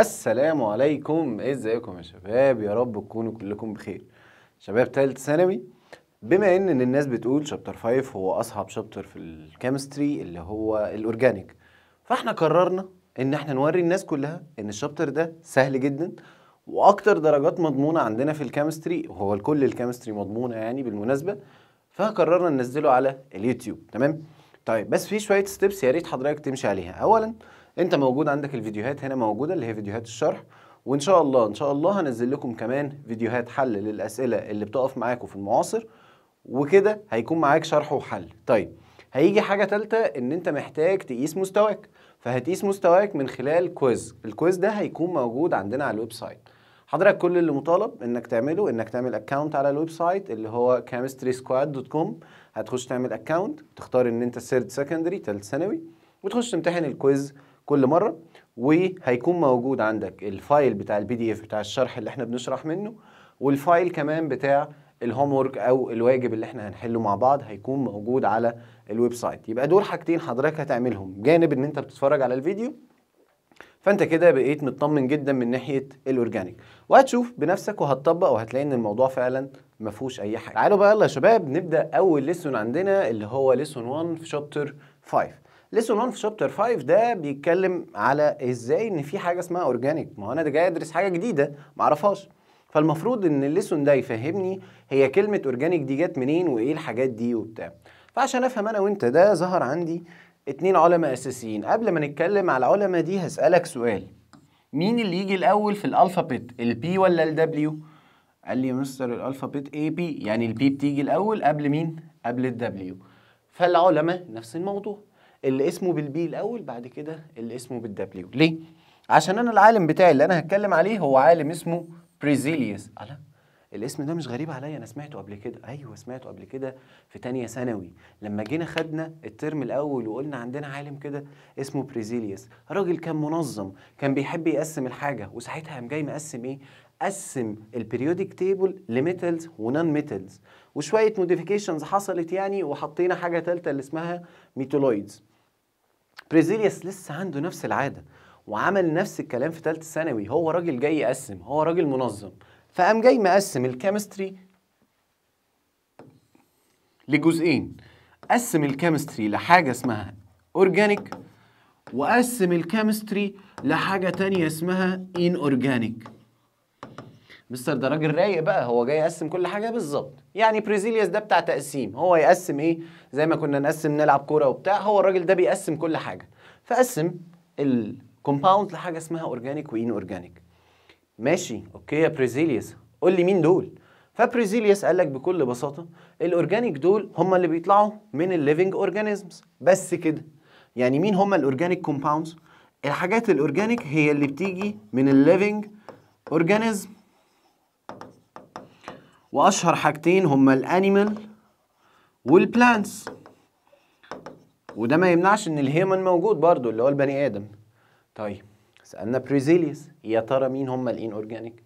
السلام عليكم ازيكم يا شباب يا رب تكونوا كلكم بخير شباب ثالث ثانوي بما ان الناس بتقول شابتر 5 هو اصعب شابتر في الكيمستري اللي هو الاورجانيك فاحنا قررنا ان احنا نوري الناس كلها ان الشابتر ده سهل جدا واكتر درجات مضمونه عندنا في الكيمستري وهو الكل الكيمستري مضمونه يعني بالمناسبه فقررنا ننزله على اليوتيوب تمام طيب بس في شويه ستيبس يا ريت حضرتك تمشي عليها اولا انت موجود عندك الفيديوهات هنا موجوده اللي هي فيديوهات الشرح وان شاء الله ان شاء الله هنزل لكم كمان فيديوهات حل للاسئله اللي بتقف معاكم في المعاصر وكده هيكون معاك شرح وحل طيب هيجي حاجه ثالثه ان انت محتاج تقيس مستواك فهتقيس مستواك من خلال كويز الكويز ده هيكون موجود عندنا على الويب سايت حضرتك كل اللي مطالب انك تعمله انك تعمل اكونت على الويب سايت اللي هو chemistrysquad.com هتخش تعمل اكونت تختار ان انت ثيرد سكندري ثالث ثانوي وتخش تمتحن الكويز كل مره وهيكون موجود عندك الفايل بتاع البي دي اف بتاع الشرح اللي احنا بنشرح منه والفايل كمان بتاع الهوم ورك او الواجب اللي احنا هنحله مع بعض هيكون موجود على الويب سايت يبقى دول حاجتين حضرتك هتعملهم جانب ان انت بتتفرج على الفيديو فانت كده بقيت مطمن جدا من ناحيه الاورجانيك وهتشوف بنفسك وهتطبق وهتلاقي ان الموضوع فعلا ما فيهوش اي حاجه تعالوا بقى يلا يا شباب نبدا اول ليسون عندنا اللي هو ليسون 1 في شابتر 5 ليسون 1 في شابتر 5 ده بيتكلم على ازاي ان في حاجه اسمها اورجانيك ما هو انا ده جاي ادرس حاجه جديده ما اعرفهاش فالمفروض ان الليسون ده يفهمني هي كلمه اورجانيك دي جت منين وايه الحاجات دي وبتاع فعشان افهم انا وانت ده ظهر عندي اتنين علماء اساسيين قبل ما نتكلم على العلماء دي هسالك سؤال مين اللي يجي الاول في الالفابيت البي ولا الدبليو قال لي مستر الالفابيت اي بي يعني البي بتيجي الاول قبل مين قبل الدبليو فالعلماء نفس الموضوع اللي اسمه بالبي الاول بعد كده اللي اسمه بالدبليو ليه عشان انا العالم بتاعي اللي انا هتكلم عليه هو عالم اسمه بريزيليوس على الاسم ده مش غريب عليا انا سمعته قبل كده ايوه سمعته قبل كده في تانية ثانوي لما جينا خدنا الترم الاول وقلنا عندنا عالم كده اسمه بريزيليوس راجل كان منظم كان بيحب يقسم الحاجه وساعتها قام جاي مقسم ايه قسم البريودك تيبل لميتلز ونون ميتلز وشويه موديفيكيشنز حصلت يعني وحطينا حاجه ثالثه اللي اسمها ميتولويدز بريزيليس لسه عنده نفس العاده وعمل نفس الكلام في ثالث ثانوي هو راجل جاي يقسم هو راجل منظم فقام جاي مقسم الكيمستري لجزئين قسم الكيمستري لحاجه اسمها اورجانيك وقسم الكيمستري لحاجه تانية اسمها ان اورجانيك مستر ده راجل رايق بقى هو جاي يقسم كل حاجه بالظبط يعني بريزيلياس ده بتاع تقسيم هو يقسم ايه زي ما كنا نقسم نلعب كوره وبتاع هو الراجل ده بيقسم كل حاجه فقسم الكومباوند لحاجه اسمها اورجانيك وان اورجانيك ماشي اوكي يا بريزيلياس قول لي مين دول فبريزيليس قال لك بكل بساطه الاورجانيك دول هم اللي بيطلعوا من الليفنج اورجانيزمز بس كده يعني مين هم الاورجانيك كومباوندز الحاجات الاورجانيك هي اللي بتيجي من الليفنج اورجانيزم واشهر حاجتين هما الانيمال والبلانتس وده ما يمنعش ان الهيومن موجود برضو اللي هو البني ادم طيب سالنا بريزيليس يا ترى مين هما الان اورجانيك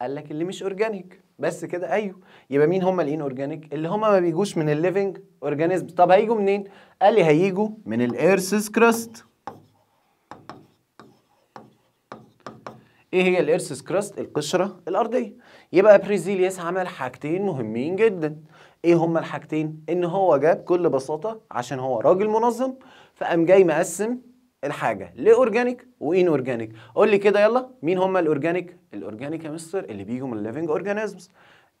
قال لك اللي مش اورجانيك بس كده ايوه يبقى مين هما الان اورجانيك اللي هما ما بيجوش من الليفنج اورجانيزم طب هيجوا منين قال لي هيجوا من الايرسس كراست ايه هي الايرسس كراست القشره الارضيه يبقى بريزيليس عمل حاجتين مهمين جدا ايه هما الحاجتين ان هو جاب كل بساطه عشان هو راجل منظم فقام جاي مقسم الحاجه لاورجانيك وان اورجانيك قول لي كده يلا مين هما الاورجانيك الاورجانيك يا مستر اللي بيجوا من الليفنج اورجانيزمز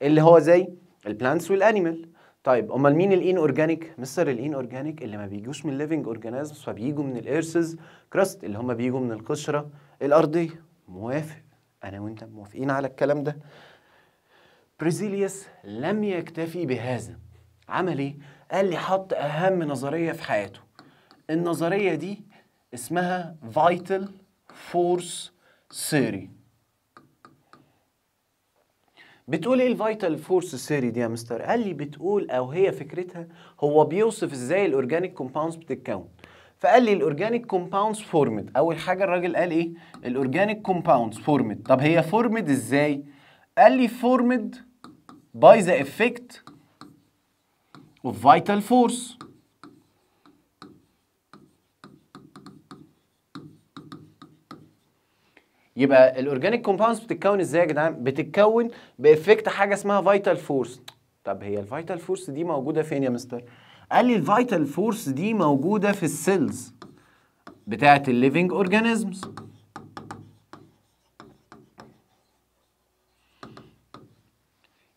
اللي هو زي البلانتس والانيمال طيب امال مين الان اورجانيك مستر الان اورجانيك اللي ما بيجوش من الليفنج اورجانيزمز فبيجوا من الايرسز كراست اللي هما بيجوا من القشره الارضيه موافق انا وانت موافقين على الكلام ده بريزيليوس لم يكتفي بهذا عمل ايه؟ قال لي حط أهم نظرية في حياته النظرية دي اسمها Vital Force Theory بتقول ايه الفيتال فورس سيري دي يا مستر؟ قال لي بتقول او هي فكرتها هو بيوصف ازاي الاورجانيك كومباوندز بتتكون. فقال لي الاورجانيك كومباوندز فورمد، اول حاجه الراجل قال ايه؟ الاورجانيك كومباوندز فورمد، طب هي فورمد ازاي؟ قال لي فورمد by the effect of vital force يبقى الاورجانيك كومباوندز بتتكون ازاي يا جدعان بتتكون بافكت حاجه اسمها فيتال فورس طب هي الفيتال فورس دي موجوده فين يا مستر قال لي الفيتال فورس دي موجوده في السيلز بتاعه الليفنج اورجانيزمز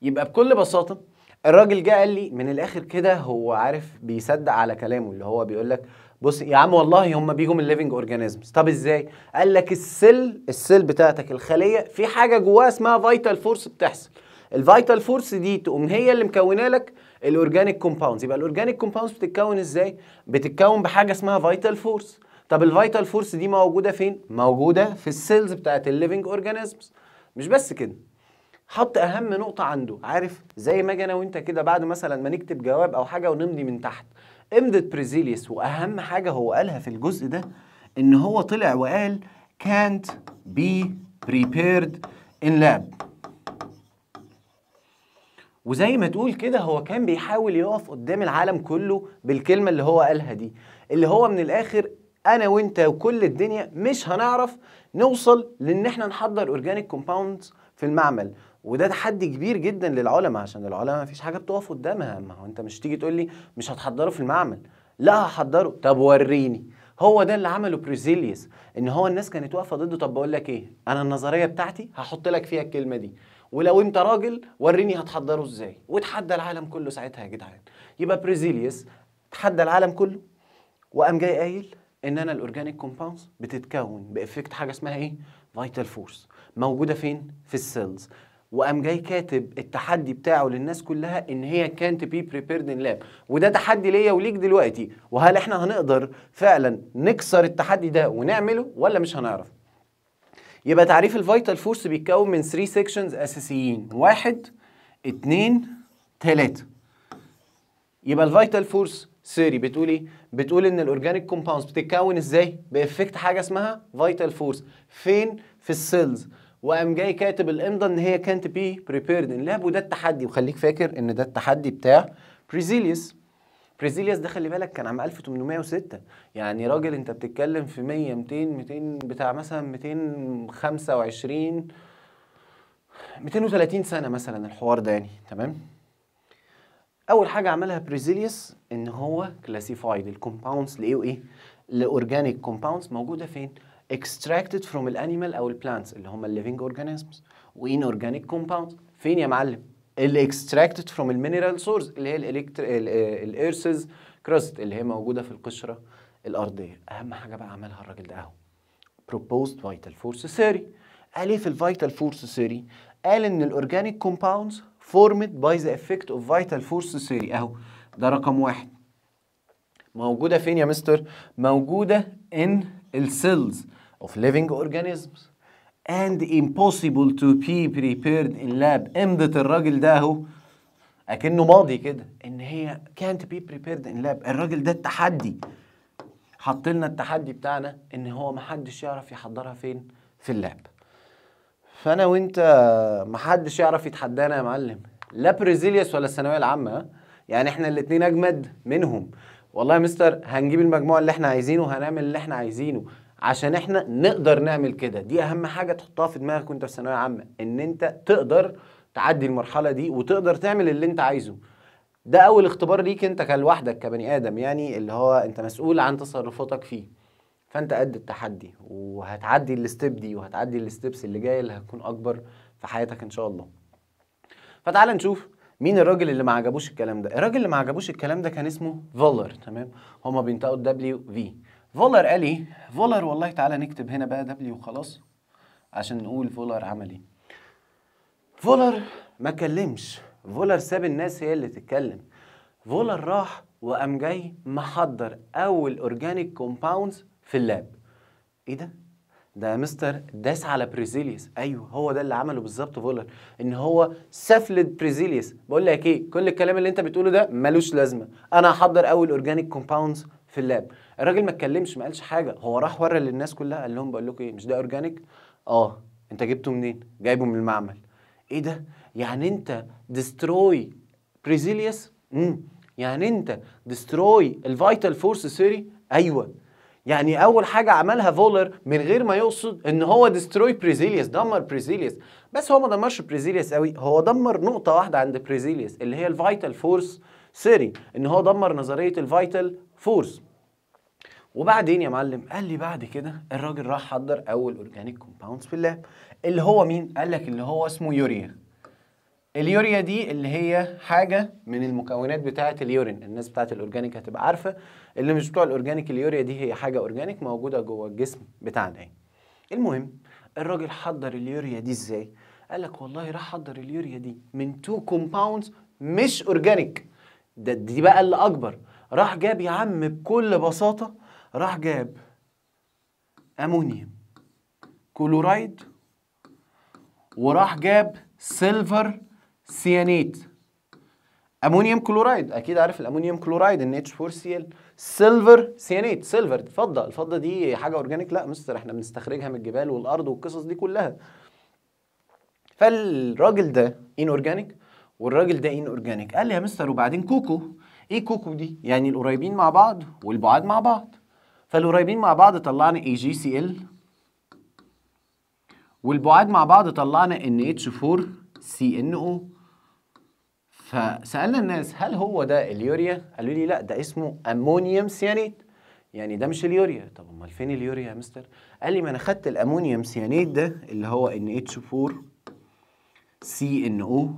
يبقى بكل بساطه الراجل جه قال لي من الاخر كده هو عارف بيصدق على كلامه اللي هو بيقول لك بص يا عم والله هم بيجوا من الليفنج اورجانيزمز طب ازاي قال لك السيل السيل بتاعتك الخليه في حاجه جواها اسمها فيتال فورس بتحصل الفيتال فورس دي تقوم هي اللي مكونه لك الاورجانيك كومباوندز يبقى الاورجانيك كومباوندز بتتكون ازاي بتتكون بحاجه اسمها فيتال فورس طب الفيتال فورس دي موجوده فين موجوده في السيلز بتاعت الليفنج اورجانيزمز مش بس كده حط اهم نقطه عنده عارف زي ما اجي انا وانت كده بعد مثلا ما نكتب جواب او حاجه ونمضي من تحت امضت بريزيليس واهم حاجه هو قالها في الجزء ده ان هو طلع وقال can't be prepared in lab وزي ما تقول كده هو كان بيحاول يقف قدام العالم كله بالكلمه اللي هو قالها دي اللي هو من الاخر انا وانت وكل الدنيا مش هنعرف نوصل لان احنا نحضر اورجانيك كومباوندز في المعمل وده تحدي كبير جدا للعلماء عشان العلماء مفيش حاجه بتقف قدامها ما هو انت مش تيجي تقول لي مش هتحضره في المعمل لا هحضره طب وريني هو ده اللي عمله بريزيليس ان هو الناس كانت واقفه ضده طب بقول لك ايه انا النظريه بتاعتي هحط لك فيها الكلمه دي ولو انت راجل وريني هتحضره ازاي وتحدى العالم كله ساعتها يا جدعان يبقى بريزيليس تحدى العالم كله وقام جاي قايل ان انا الاورجانيك كومباوندز بتتكون بافكت حاجه اسمها ايه فايتال فورس موجوده فين في السيلز وقام جاي كاتب التحدي بتاعه للناس كلها ان هي كانت بي بريبيرد ان لاب وده تحدي ليا وليك دلوقتي وهل احنا هنقدر فعلا نكسر التحدي ده ونعمله ولا مش هنعرف يبقى تعريف الفيتال فورس بيتكون من 3 سيكشنز اساسيين واحد اتنين تلاتة يبقى الفيتال فورس سيري بتقول ايه؟ بتقول ان الاورجانيك كومباوندز بتتكون ازاي؟ بافكت حاجه اسمها فايتال فورس فين؟ في السيلز وقام جاي كاتب الامضه ان هي كانت بي بريبيرد ان لعب وده التحدي وخليك فاكر ان ده التحدي بتاع بريزيليوس بريزيليوس ده خلي بالك كان عام 1806 يعني راجل انت بتتكلم في 100 200 200 بتاع مثلا 225 230 سنه مثلا الحوار ده يعني تمام اول حاجه عملها بريزيليوس ان هو كلاسيفايد الكومباوندز لايه وايه لاورجانيك كومباوندز موجوده فين extracted from الانيمال او البلانتس اللي هم الليفنج اورجانيزمز وان اورجانيك كومباوند فين يا معلم اللي extracted from المينرال سورس اللي هي الارثز كراست اللي هي موجوده في القشره الارضيه اهم حاجه بقى عملها الراجل ده اهو proposed vital force theory قال ايه في الفيتال فورس theory قال ان الاورجانيك كومباوندز formed by the effect of vital force theory اهو ده رقم واحد موجودة فين يا مستر؟ موجودة in السيلز of living organisms and impossible to be prepared in lab امضة الراجل ده اهو اكنه ماضي كده ان هي can't be prepared in lab الراجل ده التحدي حط لنا التحدي بتاعنا ان هو محدش يعرف يحضرها فين في اللاب فانا وانت محدش يعرف يتحدانا يا معلم لا بريزيليس ولا الثانويه العامه يعني احنا الاثنين اجمد منهم والله يا مستر هنجيب المجموع اللي احنا عايزينه هنعمل اللي احنا عايزينه عشان احنا نقدر نعمل كده دي اهم حاجه تحطها في دماغك وانت في ثانويه عامه ان انت تقدر تعدي المرحله دي وتقدر تعمل اللي انت عايزه ده اول اختبار ليك انت لوحدك كبني ادم يعني اللي هو انت مسؤول عن تصرفاتك فيه فانت قد التحدي وهتعدي الستيب دي وهتعدي الستيبس اللي جايه اللي هتكون اكبر في حياتك ان شاء الله فتعال نشوف مين الراجل اللي ما عجبوش الكلام ده الراجل اللي ما عجبوش الكلام ده كان اسمه فولر تمام هما بينطقوا الدبليو في فولر قال ايه؟ فولر والله تعالى نكتب هنا بقى دبليو وخلاص عشان نقول فولر عمل ايه. فولر ما كلمش فولر ساب الناس هي اللي تتكلم فولر راح وقام جاي محضر اول اورجانيك كومباوندز في اللاب ايه ده ده مستر داس على بريزيليس ايوه هو ده اللي عمله بالظبط فولر ان هو سفلد بريزيليس بقول لك ايه كل الكلام اللي انت بتقوله ده ملوش لازمه انا هحضر اول اورجانيك كومباوندز في اللاب الراجل ما اتكلمش ما قالش حاجه هو راح ورى للناس كلها قال لهم بقول لكم ايه مش ده اورجانيك اه انت جبته منين جايبه من المعمل ايه ده يعني انت ديستروي بريزيليس امم يعني انت ديستروي الفيتال فورس سيري ايوه يعني اول حاجه عملها فولر من غير ما يقصد ان هو ديستروي بريزيليس دمر بريزيليس بس هو ما دمرش بريزيليس قوي هو دمر نقطه واحده عند بريزيليس اللي هي الفيتال فورس سيري ان هو دمر نظريه الفيتال فورس وبعدين يا معلم قال لي بعد كده الراجل راح حضر اول اورجانيك كومباوندز في اللاب اللي هو مين قال لك اللي هو اسمه يوريا اليوريا دي اللي هي حاجه من المكونات بتاعه اليورين الناس بتاعه الاورجانيك هتبقى عارفه اللي مش بتوع الاورجانيك اليوريا دي هي حاجه اورجانيك موجوده جوه الجسم بتاعنا يعني المهم الراجل حضر اليوريا دي ازاي قال لك والله راح حضر اليوريا دي من تو كومباوندز مش اورجانيك ده دي بقى اللي اكبر راح جاب يا عم بكل بساطه راح جاب امونيوم كلورايد وراح جاب سيلفر سيانيت امونيوم كلورايد اكيد عارف الامونيوم كلورايد ان اتش 4 سي ال سيلفر سيانيت سيلفر الفضه الفضه دي حاجه اورجانيك لا مستر احنا بنستخرجها من الجبال والارض والقصص دي كلها فالراجل ده ان اورجانيك والراجل ده ان اورجانيك قال لي يا مستر وبعدين كوكو ايه كوكو دي يعني القريبين مع بعض والبعاد مع بعض فالقريبين مع بعض طلعنا اي جي سي ال والبعاد مع بعض طلعنا ان اتش 4 سي ان او فسالنا الناس هل هو ده اليوريا؟ قالوا لي لا ده اسمه امونيوم سيانيت يعني ده مش اليوريا طب امال فين اليوريا يا مستر؟ قال لي ما انا خدت الامونيوم سيانيت ده اللي هو ان اتش 4 سي ان او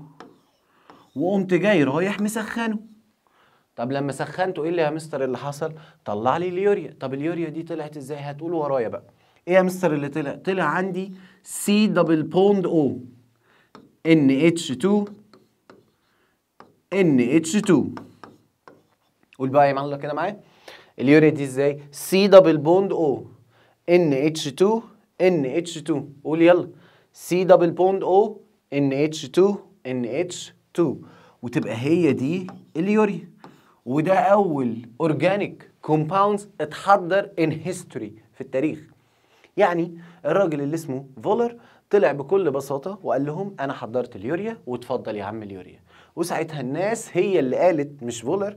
وقمت جاي رايح مسخنه طب لما سخنته ايه اللي يا مستر اللي حصل طلع لي اليوريا طب اليوريا دي طلعت ازاي هتقول ورايا بقى ايه يا مستر اللي طلع طلع عندي سي دبل بوند او ان اتش 2 ان اتش 2 قول بقى يا معلم كده معايا اليوريا دي ازاي سي دبل بوند او ان اتش 2 ان اتش 2 قول يلا سي دبل بوند او ان اتش 2 ان اتش 2 وتبقى هي دي اليوريا وده أول أورجانيك كومباوندز اتحضر إن هيستوري في التاريخ يعني الراجل اللي اسمه فولر طلع بكل بساطة وقال لهم أنا حضرت اليوريا واتفضل يا عم اليوريا وساعتها الناس هي اللي قالت مش فولر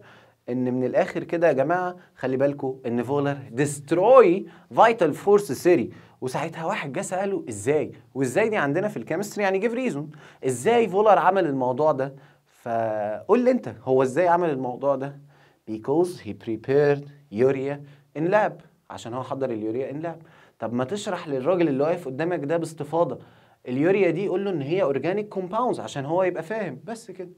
ان من الاخر كده يا جماعه خلي بالكم ان فولر ديستروي فايتال فورس سيري وساعتها واحد جه ساله ازاي وازاي دي عندنا في الكيمستري يعني جيف ريزون ازاي فولر عمل الموضوع ده فقول لي انت هو ازاي عمل الموضوع ده because he prepared urea in lab عشان هو حضر اليوريا ان لاب طب ما تشرح للراجل اللي واقف قدامك ده باستفاضه اليوريا دي قول له ان هي اورجانيك كومباوندز عشان هو يبقى فاهم بس كده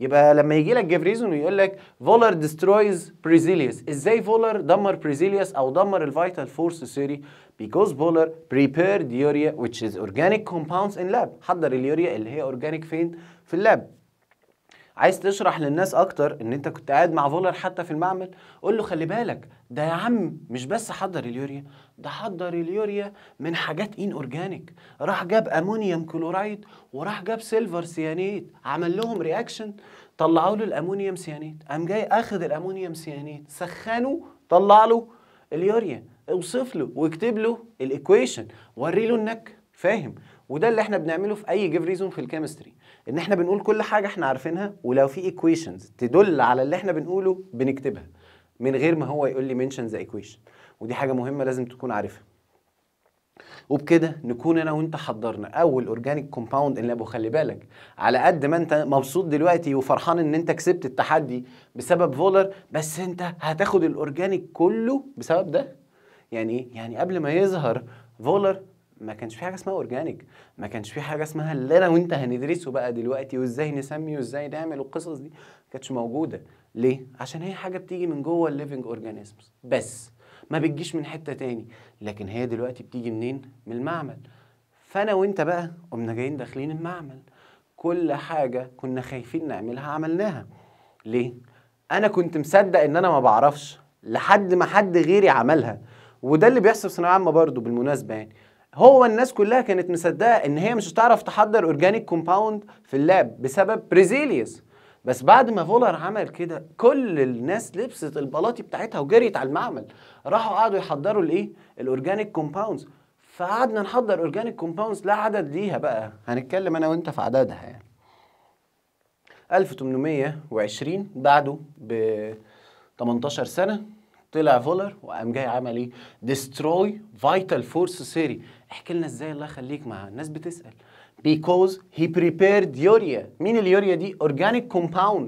يبقى لما يجي لك جيفريزون ويقول لك فولر ديسترويز بريزيليوس ازاي فولر دمر بريزيليوس او دمر الفيتال فورس سيري because فولر prepared يوريا which is organic compounds in lab حضر اليوريا اللي هي اورجانيك فين في اللاب عايز تشرح للناس اكتر ان انت كنت قاعد مع فولر حتى في المعمل قول له خلي بالك ده يا عم مش بس حضر اليوريا ده حضر اليوريا من حاجات ان اورجانيك راح جاب امونيوم كلورايد وراح جاب سيلفر سيانيت عمل لهم رياكشن طلعوا له الامونيوم سيانيت قام جاي اخذ الامونيوم سيانيت سخنه طلع له اليوريا اوصف له واكتب له الايكويشن وري له انك فاهم وده اللي احنا بنعمله في اي جيف ريزون في الكيمستري ان احنا بنقول كل حاجه احنا عارفينها ولو في ايكويشنز تدل على اللي احنا بنقوله بنكتبها من غير ما هو يقول لي منشن ذا ايكويشن ودي حاجه مهمه لازم تكون عارفها وبكده نكون انا وانت حضرنا اول اورجانيك كومباوند ان لابو خلي بالك على قد ما انت مبسوط دلوقتي وفرحان ان انت كسبت التحدي بسبب فولر بس انت هتاخد الاورجانيك كله بسبب ده يعني ايه يعني قبل ما يظهر فولر ما كانش في حاجه اسمها اورجانيك ما كانش في حاجه اسمها اللي انا وانت هندرسه بقى دلوقتي وازاي نسمي وازاي نعمل القصص دي ما كانتش موجوده ليه عشان هي حاجه بتيجي من جوه الليفنج اورجانيزمز بس ما بتجيش من حته تاني لكن هي دلوقتي بتيجي منين من المعمل فانا وانت بقى قمنا جايين داخلين المعمل كل حاجه كنا خايفين نعملها عملناها ليه انا كنت مصدق ان انا ما بعرفش لحد ما حد غيري عملها وده اللي بيحصل في ثانويه عامه برضه بالمناسبه يعني هو الناس كلها كانت مصدقه ان هي مش هتعرف تحضر اورجانيك كومباوند في اللاب بسبب بريزيليوس بس بعد ما فولر عمل كده كل الناس لبست البلاطي بتاعتها وجريت على المعمل راحوا قعدوا يحضروا الايه الاورجانيك كومباوندز فقعدنا نحضر اورجانيك كومباوندز لا عدد ليها بقى هنتكلم انا وانت في عددها يعني 1820 بعده ب 18 سنه طلع فولر وقام جاي عمل ايه ديستروي فايتال فورس سيري احكي لنا ازاي الله يخليك مع الناس بتسال because he prepared urea مين اليوريا دي organic compound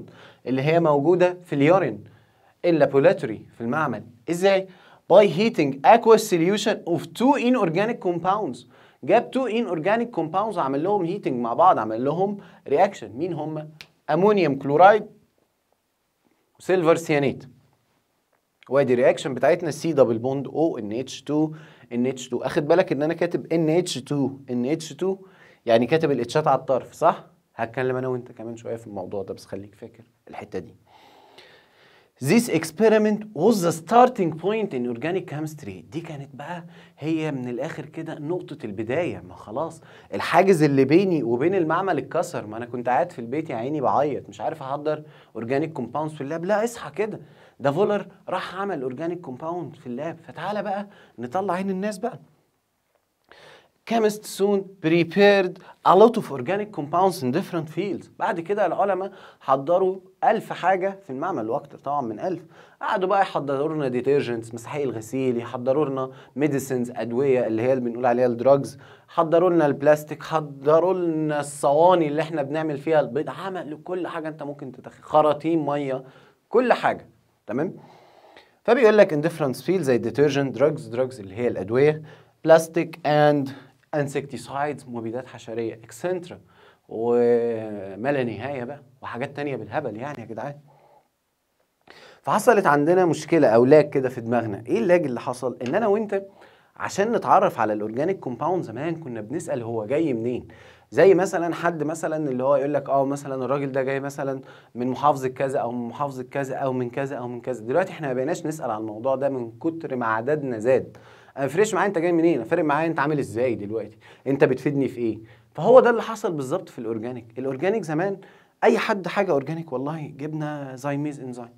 اللي هي موجوده في اليورين اللابولاتوري في المعمل ازاي by heating aqueous solution of two inorganic compounds جاب تو inorganic compounds عمل لهم heating مع بعض عمل لهم reaction مين هم امونيوم كلورايد وسيلفر سيانيت وادي الرياكشن بتاعتنا سي دبل بوند او ان اتش 2 NH2 اخد بالك ان انا كاتب NH2 NH2 يعني كاتب الاتشات على الطرف صح؟ هتكلم انا وانت كمان شويه في الموضوع ده بس خليك فاكر الحته دي. This experiment was the starting point in organic chemistry دي كانت بقى هي من الاخر كده نقطة البداية ما خلاص الحاجز اللي بيني وبين المعمل اتكسر ما انا كنت قاعد في البيت يا عيني بعيط مش عارف احضر organic compounds في اللاب لا اصحى كده ده فولر راح عمل اورجانيك كومباوند في اللاب فتعالى بقى نطلع عين الناس بقى chemists soon prepared a lot of organic compounds in different fields بعد كده العلماء حضروا ألف حاجة في المعمل واكتر طبعا من ألف قعدوا بقى يحضروا لنا ديترجنتس مسحي الغسيل يحضروا لنا ميديسنز أدوية اللي هي اللي بنقول عليها الدراجز حضروا لنا البلاستيك حضروا لنا الصواني اللي احنا بنعمل فيها البيض عملوا كل حاجة انت ممكن تتخيل خراطيم مية كل حاجة تمام فبيقول لك اندفرنس فيل زي ديترجنت دراجز دراجز اللي هي الادويه بلاستيك اند انسكتيسايدز مبيدات حشريه اكسنترا وما لا نهايه بقى وحاجات تانية بالهبل يعني يا جدعان فحصلت عندنا مشكله او لاج كده في دماغنا ايه اللاج اللي حصل ان انا وانت عشان نتعرف على الاورجانيك كومباوند زمان كنا بنسال هو جاي منين زي مثلا حد مثلا اللي هو يقول لك اه مثلا الراجل ده جاي مثلا من محافظه كذا او من محافظه كذا او من كذا او من كذا دلوقتي احنا ما بقيناش نسال على الموضوع ده من كتر ما عددنا زاد انا فريش معايا انت جاي منين إيه؟ انا فارق معايا انت عامل ازاي دلوقتي انت بتفيدني في ايه فهو ده اللي حصل بالظبط في الاورجانيك الاورجانيك زمان اي حد حاجه اورجانيك والله جبنا زايميز انزايم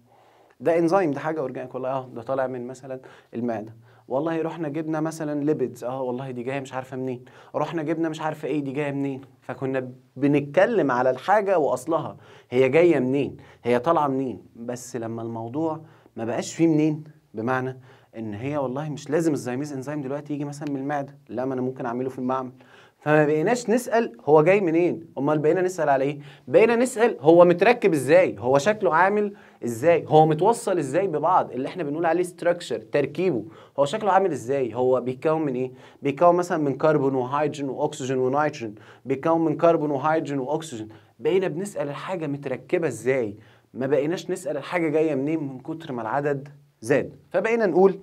ده انزايم ده حاجه اورجانيك والله اه ده طالع من مثلا المعده والله رحنا جبنا مثلا ليبيدز اه والله دي جايه مش عارفه منين رحنا جبنا مش عارفه ايه دي جايه منين فكنا بنتكلم على الحاجه واصلها هي جايه منين هي طالعه منين بس لما الموضوع ما بقاش فيه منين بمعنى ان هي والله مش لازم الزايميز انزيم دلوقتي يجي مثلا من المعده لا ما انا ممكن اعمله في المعمل فما بقيناش نسال هو جاي منين امال بقينا نسال على ايه بقينا نسال هو متركب ازاي هو شكله عامل ازاي هو متوصل ازاي ببعض اللي احنا بنقول عليه ستراكشر تركيبه هو شكله عامل ازاي هو بيتكون من ايه بيتكون مثلا من كربون وهيدروجين واكسجين ونيتروجين بيتكون من كربون وهيدروجين واكسجين بقينا بنسال الحاجه متركبه ازاي ما بقيناش نسال الحاجه جايه منين من كتر ما العدد زاد فبقينا نقول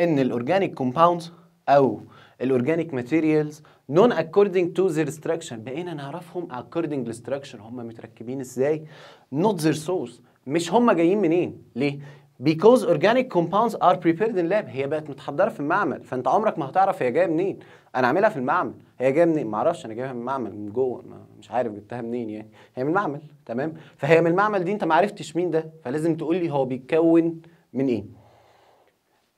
ان الاورجانيك كومباوندز او الاورجانيك ماتيريالز نون اكوردنج تو their structure بقينا نعرفهم اكوردنج للstructure هم متركبين ازاي نوت their سورس مش هم جايين منين ليه because organic compounds are prepared in lab هي بقت متحضره في المعمل فانت عمرك ما هتعرف هي جايه منين انا عاملها في المعمل هي جايه منين ما اعرفش انا جايبها من المعمل من جوه مش عارف جبتها منين يعني هي من المعمل تمام فهي من المعمل دي انت ما عرفتش مين ده فلازم تقول لي هو بيتكون من ايه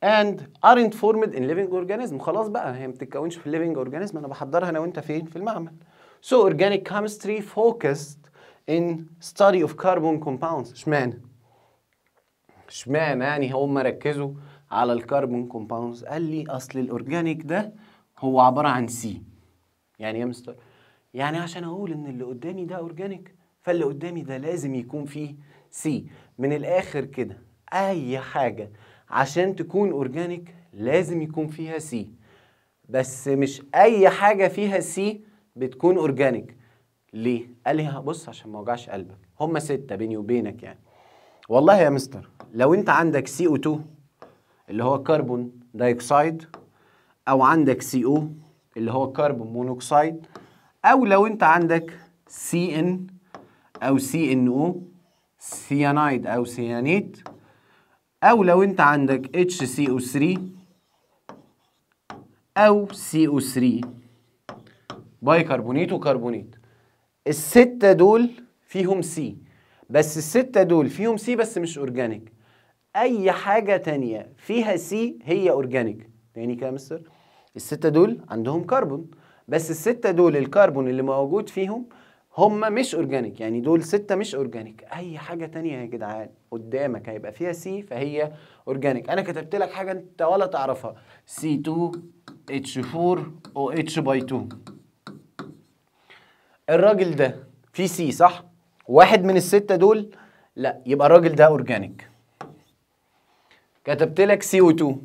and aren't formed in living organism خلاص بقى هي ما بتتكونش في living organism انا بحضرها انا وانت فين في المعمل so organic chemistry focused in study of carbon compounds اشمعنى اشمعنى يعني هم ركزوا على الكربون كومباوندز قال لي اصل الاورجانيك ده هو عباره عن سي يعني ايه مستر يعني عشان اقول ان اللي قدامي ده اورجانيك فاللي قدامي ده لازم يكون فيه سي من الاخر كده اي حاجه عشان تكون اورجانيك لازم يكون فيها سي بس مش اي حاجه فيها سي بتكون اورجانيك ليه قال لي بص عشان ما اوجعش قلبك هما سته بيني وبينك يعني والله يا مستر لو انت عندك سي او 2 اللي هو كربون دايكسايد او عندك سي او اللي هو كربون مونوكسيد او لو انت عندك سي ان او سي ان او سيانايد او سيانيت أو لو أنت عندك HCO3 أو CO3 بايكربونيت وكربونيت الستة دول فيهم C بس الستة دول فيهم C بس مش أورجانيك أي حاجة تانية فيها C هي أورجانيك تاني كده يا مستر الستة دول عندهم كربون بس الستة دول الكربون اللي موجود فيهم هم مش اورجانيك يعني دول ستة مش اورجانيك اي حاجة تانية يا جدعان قدامك هيبقى فيها سي فهي اورجانيك انا كتبت لك حاجة انت ولا تعرفها سي 2 اتش 4 او اتش باي 2 الراجل ده فيه سي صح واحد من الستة دول لا يبقى الراجل ده اورجانيك كتبت لك سي او 2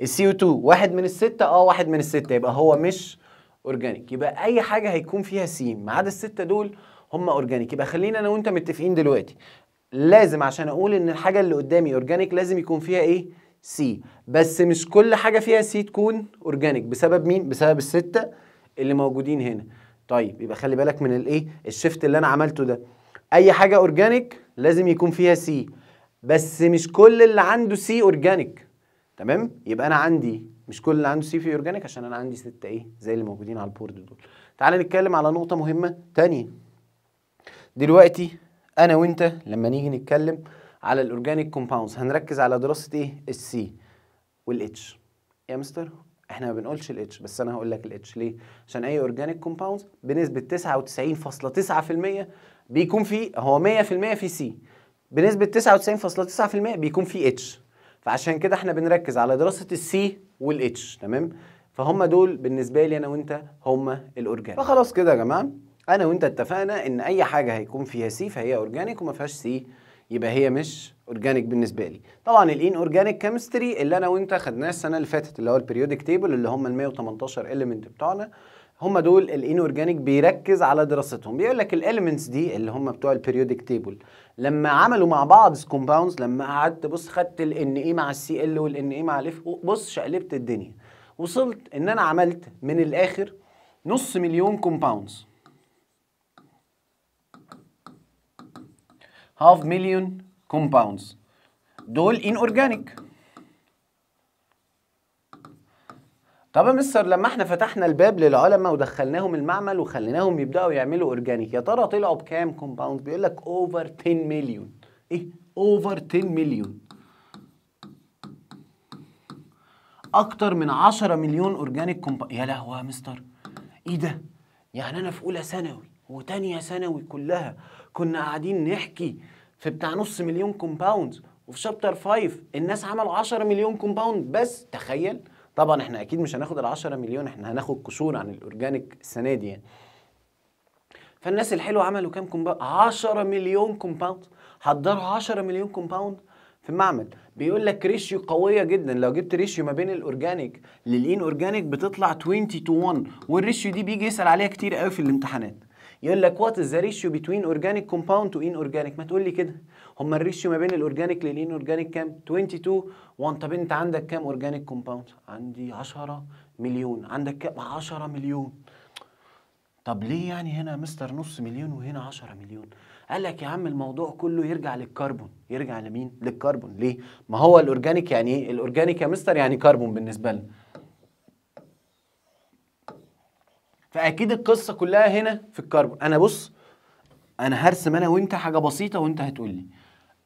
السي او 2 واحد من الستة اه واحد من الستة يبقى هو مش اورجانيك يبقى اي حاجه هيكون فيها سين ما عدا السته دول هم اورجانيك يبقى خلينا انا وانت متفقين دلوقتي لازم عشان اقول ان الحاجه اللي قدامي اورجانيك لازم يكون فيها ايه سي بس مش كل حاجه فيها سي تكون اورجانيك بسبب مين بسبب السته اللي موجودين هنا طيب يبقى خلي بالك من الايه الشيفت اللي انا عملته ده اي حاجه اورجانيك لازم يكون فيها سي بس مش كل اللي عنده سي اورجانيك تمام يبقى انا عندي مش كل اللي عنده سي في اورجانيك عشان انا عندي ستة ايه زي اللي موجودين على البورد دول تعال نتكلم على نقطة مهمة تانية دلوقتي انا وانت لما نيجي نتكلم على الاورجانيك كومباوندز هنركز على دراسة ايه السي والاتش يا مستر احنا ما بنقولش الاتش بس انا هقول لك الاتش ليه عشان اي اورجانيك كومباوندز بنسبة 99.9% بيكون فيه هو 100% في سي بنسبة 99.9% بيكون فيه اتش فعشان كده احنا بنركز على دراسة السي والاتش تمام فهم دول بالنسبه لي انا وانت هم الاورجانيك فخلاص كده يا جماعه انا وانت اتفقنا ان اي حاجه هيكون فيها سي فهي اورجانيك وما فيهاش سي يبقى هي مش اورجانيك بالنسبه لي طبعا الان اورجانيك كيمستري اللي انا وانت خدناه السنه اللي فاتت اللي هو البريودك تيبل اللي هم ال 118 اليمنت بتوعنا هم دول الانورجانيك بيركز على دراستهم بيقول لك الاليمنتس دي اللي هم بتوع البيريودك تيبل لما عملوا مع بعض كومباوندز لما قعدت بص خدت الان اي e مع السي ال والان اي e مع الاف بص شقلبت الدنيا وصلت ان انا عملت من الاخر نص مليون كومباوندز هاف مليون كومباوندز دول انورجانيك طب يا مستر لما احنا فتحنا الباب للعلماء ودخلناهم المعمل وخليناهم يبداوا يعملوا اورجانيك يا ترى طلعوا بكام كومباوند بيقول لك اوفر 10 مليون ايه اوفر 10 مليون اكتر من 10 مليون اورجانيك كومباوند يا لهوي يا مستر ايه ده يعني انا في اولى ثانوي وتانية ثانوي كلها كنا قاعدين نحكي في بتاع نص مليون كومباوند وفي شابتر 5 الناس عملوا 10 مليون كومباوند بس تخيل طبعا احنا اكيد مش هناخد ال 10 مليون احنا هناخد قشور عن الاورجانيك السنه دي يعني فالناس الحلوه عملوا كام كومباوند 10 مليون كومباوند حضروا 10 مليون كومباوند في المعمل بيقول لك ريشيو قويه جدا لو جبت ريشيو ما بين الاورجانيك للين اورجانيك بتطلع 20 تو 1 والريشيو دي بيجي يسال عليها كتير قوي في الامتحانات يقول لك وات از ذا ريشيو بتوين اورجانيك كومباوند تو ان اورجانيك ما تقول لي كده هما الريشيو ما بين الاورجانيك للان اورجانيك كام 22 وان طب انت عندك كام اورجانيك كومباوند عندي 10 مليون عندك كام 10 مليون طب ليه يعني هنا مستر نص مليون وهنا 10 مليون قال لك يا عم الموضوع كله يرجع للكربون يرجع لمين للكربون ليه ما هو الاورجانيك يعني ايه الاورجانيك يا مستر يعني كربون بالنسبه لنا فاكيد القصه كلها هنا في الكربون انا بص انا هرسم انا وانت حاجه بسيطه وانت هتقول لي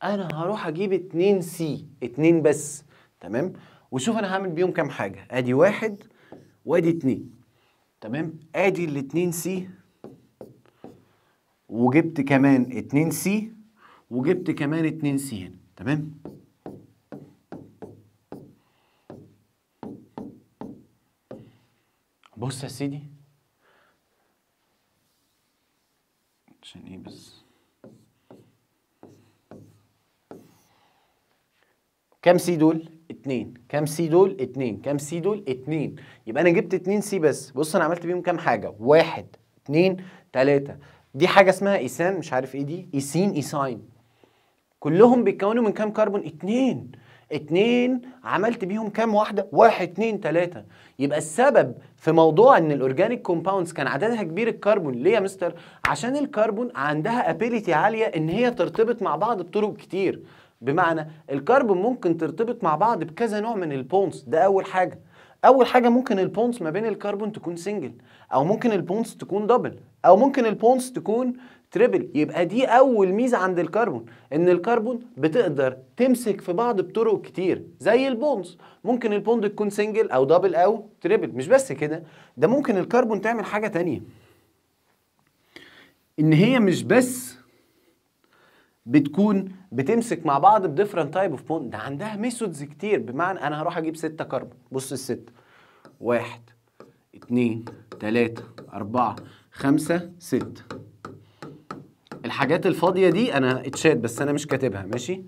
انا هروح اجيب 2 سي 2 بس تمام وشوف انا هعمل بيهم كام حاجه ادي واحد وادي اتنين تمام ادي الاتنين سي وجبت كمان اتنين سي وجبت كمان اتنين سي هنا تمام بص يا سيدي عشان ايه بس كام سي دول؟ اتنين كام سي دول؟ اتنين كام سي دول؟ اتنين يبقى انا جبت اتنين سي بس بص انا عملت بيهم كام حاجة واحد اتنين تلاتة دي حاجة اسمها ايسان مش عارف ايه دي ايسين ايساين كلهم بيتكونوا من كام كربون؟ اتنين اتنين عملت بيهم كام واحدة؟ واحد اتنين تلاتة يبقى السبب في موضوع ان الاورجانيك كومباوندز كان عددها كبير الكربون ليه يا مستر عشان الكربون عندها ابيليتي عاليه ان هي ترتبط مع بعض بطرق كتير بمعنى الكربون ممكن ترتبط مع بعض بكذا نوع من البونز ده اول حاجه اول حاجه ممكن البونز ما بين الكربون تكون سنجل او ممكن البونز تكون دبل او ممكن البونز تكون تريبل يبقى دي اول ميزه عند الكربون ان الكربون بتقدر تمسك في بعض بطرق كتير زي البونز ممكن البوند تكون سنجل او دبل او تريبل مش بس كده ده ممكن الكربون تعمل حاجه تانية ان هي مش بس بتكون بتمسك مع بعض بديفرنت تايب اوف بوند ده عندها ميثودز كتير بمعنى انا هروح اجيب ستة كربون بص الستة واحد اتنين تلاتة اربعة خمسة ستة الحاجات الفاضية دي أنا اتشات بس أنا مش كاتبها ماشي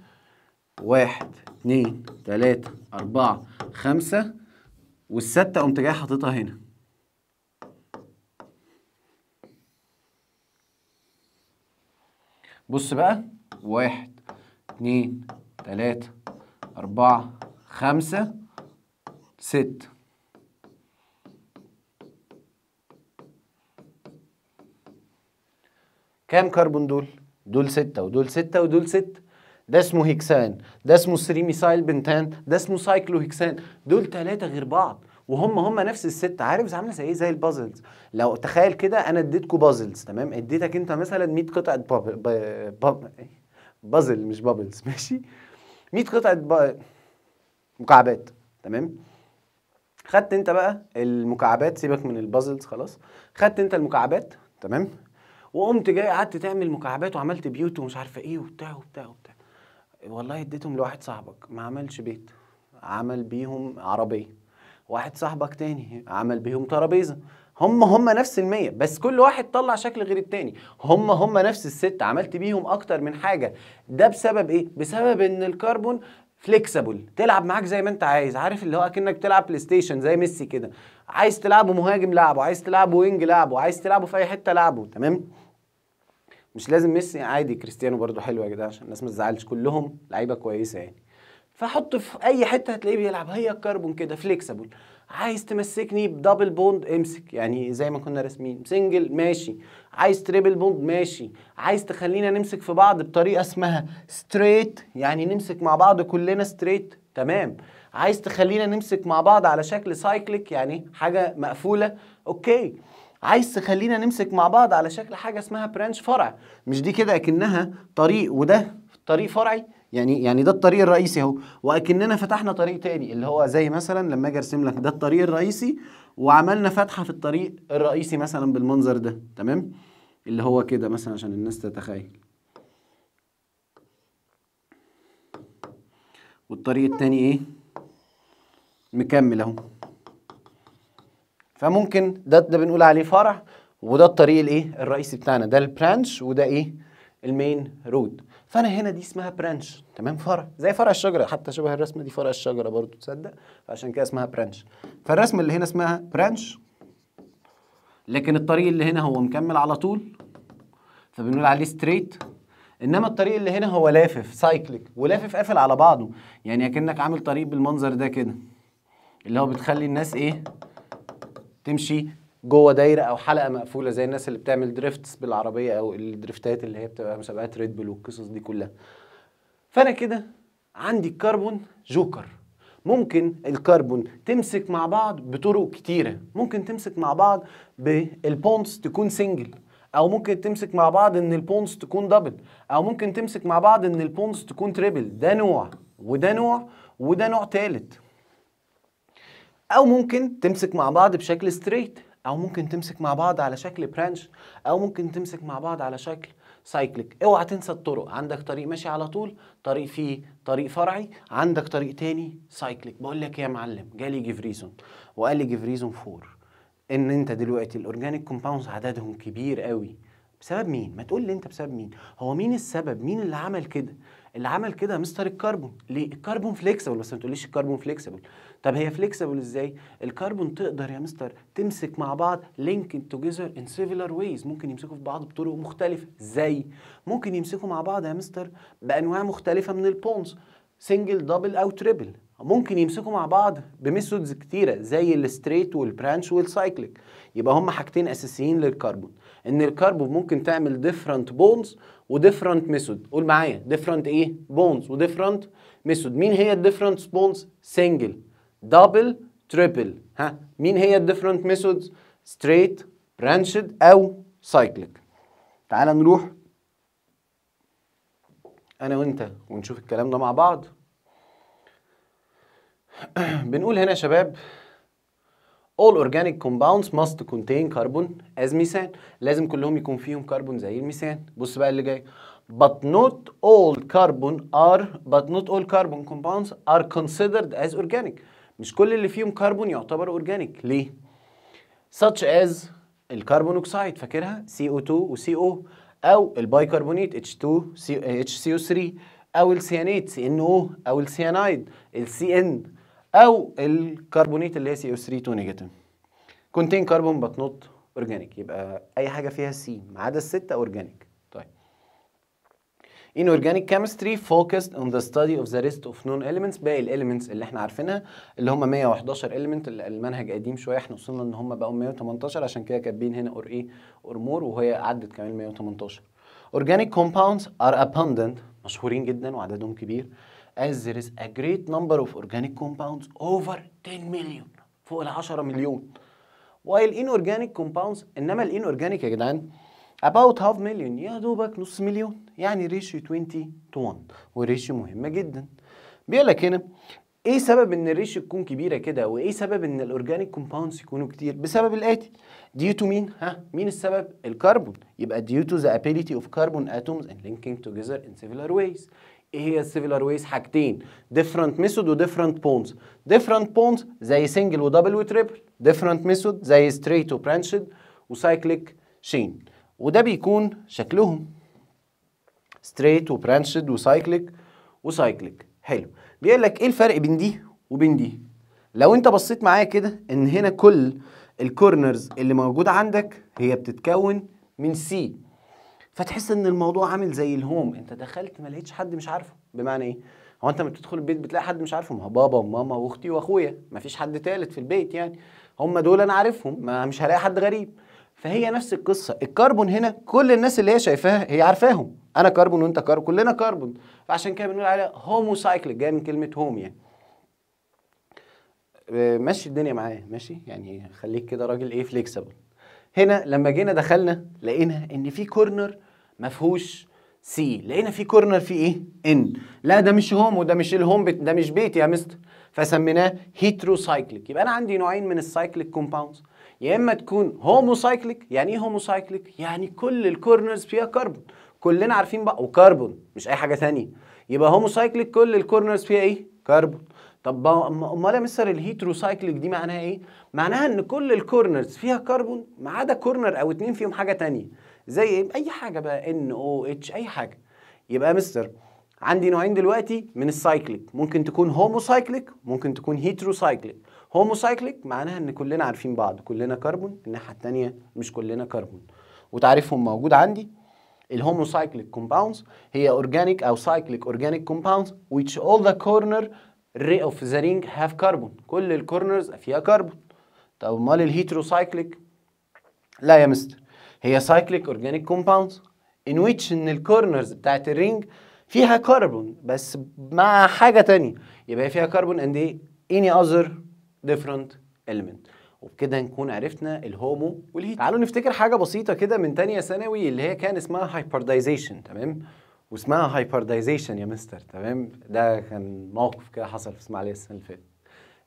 واحد اتنين تلاتة أربعة خمسة والستة قمت جاي حاططها هنا بص بقى واحد اتنين تلاتة أربعة خمسة ستة كام كربون دول؟ دول ستة ودول ستة ودول ستة ده اسمه هيكسان ده اسمه سري ميسايل بنتان ده اسمه سايكلو هيكسان دول ثلاثة غير بعض وهم هم نفس الستة عارف عامله زي ايه زي البازلز لو تخيل كده انا اديتكوا بازلز تمام اديتك انت مثلا 100 قطعه بابل باب بازل مش بابلز ماشي 100 قطعه با... مكعبات تمام خدت انت بقى المكعبات سيبك من البازلز خلاص خدت انت المكعبات تمام وقمت جاي قعدت تعمل مكعبات وعملت بيوت ومش عارفه ايه وبتاع وبتاع وبتاع والله اديتهم لواحد صاحبك ما عملش بيت عمل بيهم عربيه واحد صاحبك تاني عمل بيهم ترابيزه هم هم نفس المية بس كل واحد طلع شكل غير التاني هم هم نفس الست عملت بيهم اكتر من حاجة ده بسبب ايه؟ بسبب ان الكربون فليكسبل تلعب معاك زي ما انت عايز عارف اللي هو اكنك بتلعب بلاي ستيشن زي ميسي كده عايز تلعبه مهاجم لعبه عايز تلعبه وينج لعبه عايز تلعبه في اي حته لعبه تمام مش لازم ميسي عادي كريستيانو برضو حلو يا جدعان عشان الناس ما تزعلش كلهم لعيبه كويسه يعني فحطه في اي حته هتلاقيه بيلعب هي الكربون كده فليكسبل عايز تمسكني بدبل بوند امسك يعني زي ما كنا راسمين سنجل ماشي عايز تريبل بوند ماشي عايز تخلينا نمسك في بعض بطريقه اسمها ستريت يعني نمسك مع بعض كلنا ستريت تمام عايز تخلينا نمسك مع بعض على شكل سايكليك يعني حاجه مقفوله اوكي عايز تخلينا نمسك مع بعض على شكل حاجه اسمها برانش فرع مش دي كده اكنها طريق وده طريق فرعي يعني يعني ده الطريق الرئيسي اهو واكننا فتحنا طريق تاني اللي هو زي مثلا لما اجي ارسم لك ده الطريق الرئيسي وعملنا فتحه في الطريق الرئيسي مثلا بالمنظر ده تمام اللي هو كده مثلا عشان الناس تتخيل والطريق التاني ايه مكمل اهو فممكن ده ده بنقول عليه فرع وده الطريق الايه الرئيسي بتاعنا ده البرانش وده ايه المين رود فانا هنا دي اسمها برانش تمام فرع زي فرع الشجره حتى شبه الرسمه دي فرع الشجره برضو تصدق فعشان كده اسمها برانش فالرسمه اللي هنا اسمها برانش لكن الطريق اللي هنا هو مكمل على طول فبنقول عليه ستريت انما الطريق اللي هنا هو لافف سايكليك ولافف قافل على بعضه يعني اكنك عامل طريق بالمنظر ده كده اللي هو بتخلي الناس ايه تمشي جوه دايره او حلقه مقفوله زي الناس اللي بتعمل دريفتس بالعربيه او الدريفتات اللي هي بتبقى مسابقات ريد بول والقصص دي كلها فانا كده عندي الكربون جوكر ممكن الكربون تمسك مع بعض بطرق كتيرة ممكن تمسك مع بعض بالبونز تكون سنجل او ممكن تمسك مع بعض ان البونز تكون دبل او ممكن تمسك مع بعض ان البونز تكون تريبل ده نوع وده نوع وده نوع تالت او ممكن تمسك مع بعض بشكل ستريت او ممكن تمسك مع بعض على شكل برانش او ممكن تمسك مع بعض على شكل سايكليك اوعى تنسى الطرق عندك طريق ماشي على طول طريق فيه طريق فرعي عندك طريق تاني سايكليك بقول لك إيه يا معلم جالي جيفريزون وقال لي جيفريزون 4 ان انت دلوقتي الاورجانيك كومباوندز عددهم كبير قوي بسبب مين ما تقول لي انت بسبب مين هو مين السبب مين اللي عمل كده اللي عمل كده مستر الكربون ليه الكربون فليكسبل بس ما تقوليش الكربون فليكسبل طب هي فليكسبل ازاي الكربون تقدر يا مستر تمسك مع بعض لينك توجذر ان سيفيلار ويز ممكن يمسكوا في بعض بطرق مختلفه ازاي؟ ممكن يمسكوا مع بعض يا مستر بانواع مختلفه من البونز سنجل دبل او تريبل ممكن يمسكوا مع بعض بميثودز كتيره زي الستريت والبرانش والسايكليك يبقى هما حاجتين اساسيين للكربون ان الكربون ممكن تعمل ديفرنت بونز وديفرنت ميثود قول معايا ديفرنت ايه بونز وديفرنت ميثود مين هي الديفرنت بونز سنجل دبل تريبل ها مين هي الديفرنت ميثودز ستريت برانشد او سايكليك تعال نروح انا وانت ونشوف الكلام ده مع بعض بنقول هنا يا شباب all organic compounds must contain carbon as methane لازم كلهم يكون فيهم كربون زي الميثان بص بقى اللي جاي but not all carbon are but not all carbon compounds are considered as organic مش كل اللي فيهم كربون يعتبر اورجانيك ليه such as الكربون اوكسايد فاكرها CO2 و او البايكربونيت H2 HCO3 او السيانيت CNO او السيانايد CN او الكربونيت اللي هي CO3 2 نيجاتيف كونتين كربون but اورجانيك organic يبقى اي حاجه فيها سي ما عدا السته اورجانيك in organic chemistry focused on the study of the rest of known elements باقي الاليمنتس اللي احنا عارفينها اللي هم 111 element المنهج قديم شويه احنا وصلنا ان هم بقوا 118 عشان كده كاتبين هنا اور ايه اور مور وهي عدت كمان 118 organic compounds are abundant مشهورين جدا وعددهم كبير as there is a great number of organic compounds over 10 million فوق ال 10 مليون while inorganic compounds انما الاينورجانيك يا جدعان about half million يا دوبك نص مليون يعني ريشيو 20 to 1 وريشيو مهمه جدا بيقول لك هنا ايه سبب ان الريشيو تكون كبيره كده وايه سبب ان الاورجانيك كومباوندز يكونوا كتير بسبب الاتي ديو تو مين ها مين السبب الكربون يبقى ديو تو ذا ابيليتي اوف كربون اتومز ان لينكينج توجذر ان سيفيلر ويز ايه هي السيفيلار ويز حاجتين ديفرنت ميثود وديفرنت بونز ديفرنت بونز زي سنجل ودبل وتريبل ديفرنت ميثود زي ستريت و وسايكليك شين وده بيكون شكلهم ستريت وبرانشد وسايكليك وسايكليك حلو بيقول لك ايه الفرق بين دي وبين دي لو انت بصيت معايا كده ان هنا كل الكورنرز اللي موجوده عندك هي بتتكون من سي فتحس ان الموضوع عامل زي الهوم انت دخلت ما لقيتش حد مش عارفه بمعنى ايه هو انت لما بتدخل البيت بتلاقي حد مش عارفه ما بابا وماما واختي واخويا ما فيش حد تالت في البيت يعني هم دول انا عارفهم ما مش هلاقي حد غريب فهي نفس القصه الكربون هنا كل الناس اللي هي شايفاها هي عارفاهم انا كربون وانت كربون كلنا كربون فعشان كده بنقول عليها هومو سايكليك جاي من كلمه هوم يعني آه، مشي الدنيا معايا ماشي يعني خليك كده راجل ايه فليكسبل هنا لما جينا دخلنا لقينا ان في كورنر ما فيهوش سي لقينا في كورنر فيه ايه ان لا ده مش هوم وده مش الهوم ده مش بيت يا مستر فسميناه هيترو سايكليك يبقى انا عندي نوعين من السايكليك كومباوندز يا اما تكون هوموسايكليك يعني ايه هوموسايكليك يعني كل الكورنرز فيها كربون كلنا عارفين بقى وكربون مش اي حاجه ثانيه يبقى هوموسايكليك كل الكورنرز فيها ايه كربون طب امال يا مستر الهيتروسايكليك دي معناها ايه معناها ان كل الكورنرز فيها كربون ما عدا كورنر او اتنين فيهم حاجه ثانيه زي ايه اي حاجه بقى ان او اتش اي حاجه يبقى يا مستر عندي نوعين دلوقتي من السايكليك ممكن تكون هوموسايكليك ممكن تكون هيتروسايكليك هوموسايكليك معناها ان كلنا عارفين بعض كلنا كربون الناحيه الثانيه مش كلنا كربون وتعريفهم موجود عندي الهوموسايكليك كومباوندز هي اورجانيك او سايكليك اورجانيك كومباوندز which all the corner ray of the ring have carbon كل الكورنرز فيها كربون طب امال الهيتروسايكليك لا يا مستر هي سايكليك اورجانيك كومباوندز in which ان الكورنرز بتاعت الرينج فيها كربون بس مع حاجه تانية يبقى فيها كربون اند ايه؟ any other different element وبكده نكون عرفنا الهومو والهيت تعالوا نفتكر حاجه بسيطه كده من تانية ثانوي اللي هي كان اسمها هايبردايزيشن تمام واسمها هايبردايزيشن يا مستر تمام ده كان موقف كده حصل في اسماعيليه السنه اللي فاتت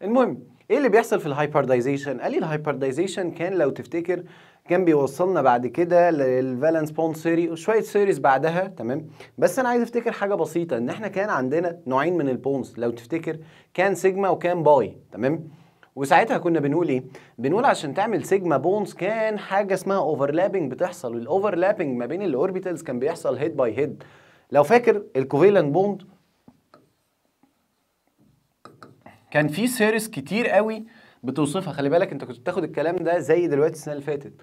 المهم ايه اللي بيحصل في الهايبردايزيشن قال لي الهايبردايزيشن كان لو تفتكر كان بيوصلنا بعد كده للفالنس بوند سيري وشويه سيريز بعدها تمام بس انا عايز افتكر حاجه بسيطه ان احنا كان عندنا نوعين من البونز لو تفتكر كان سيجما وكان باي تمام وساعتها كنا بنقول ايه بنقول عشان تعمل سيجما بونز كان حاجه اسمها اوفرلابنج بتحصل والاوفرلابنج ما بين الاوربيتالز كان بيحصل هيد باي هيد لو فاكر الكوفيلان بوند كان في سيريس كتير قوي بتوصفها خلي بالك انت كنت بتاخد الكلام ده زي دلوقتي السنه اللي فاتت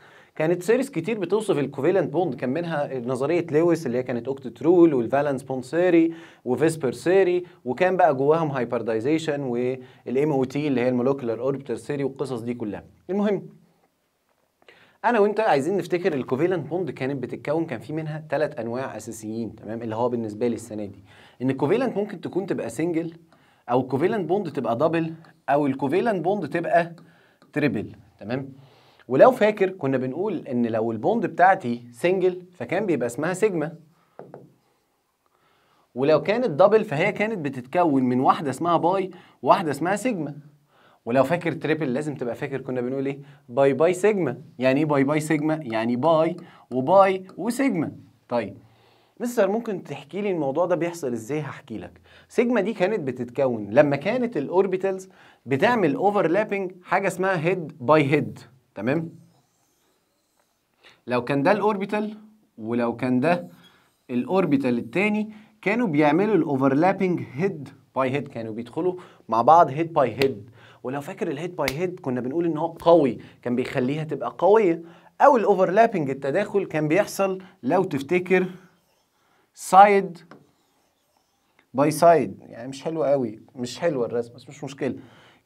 كانت سيريس كتير بتوصف الكوفيلنت بوند كان منها نظريه لويس اللي هي كانت اوكتت رول والفالانس بوند سيري وفيسبر سيري وكان بقى جواهم هايبردايزيشن والام او تي اللي هي المولوكيولار اوربتر سيري والقصص دي كلها المهم انا وانت عايزين نفتكر الكوفيلنت بوند كانت بتتكون كان في منها ثلاث انواع اساسيين تمام اللي هو بالنسبه لي السنه دي ان الكوفيلنت ممكن تكون تبقى سنجل او الكوفيلنت بوند تبقى دبل او الكوفيلنت بوند تبقى تريبل تمام ولو فاكر كنا بنقول ان لو البوند بتاعتي سنجل فكان بيبقى اسمها سيجما ولو كانت دبل فهي كانت بتتكون من واحده اسمها باي وواحده اسمها سيجما ولو فاكر تريبل لازم تبقى فاكر كنا بنقول ايه باي باي سيجما يعني ايه باي باي سيجما يعني باي وباي وسيجما طيب مستر ممكن تحكي لي الموضوع ده بيحصل ازاي هحكي لك سيجما دي كانت بتتكون لما كانت الاوربيتالز بتعمل اوفرلابنج حاجه اسمها هيد باي هيد تمام لو كان ده الاوربيتال ولو كان ده الاوربيتال الثاني كانوا بيعملوا الاوفرلابنج هيد باي هيد كانوا بيدخلوا مع بعض هيد باي هيد ولو فاكر الهيد باي هيد كنا بنقول ان هو قوي كان بيخليها تبقى قويه او الاوفرلابنج التداخل كان بيحصل لو تفتكر سايد باي سايد يعني مش حلوه قوي مش حلوه الرسم بس مش مشكله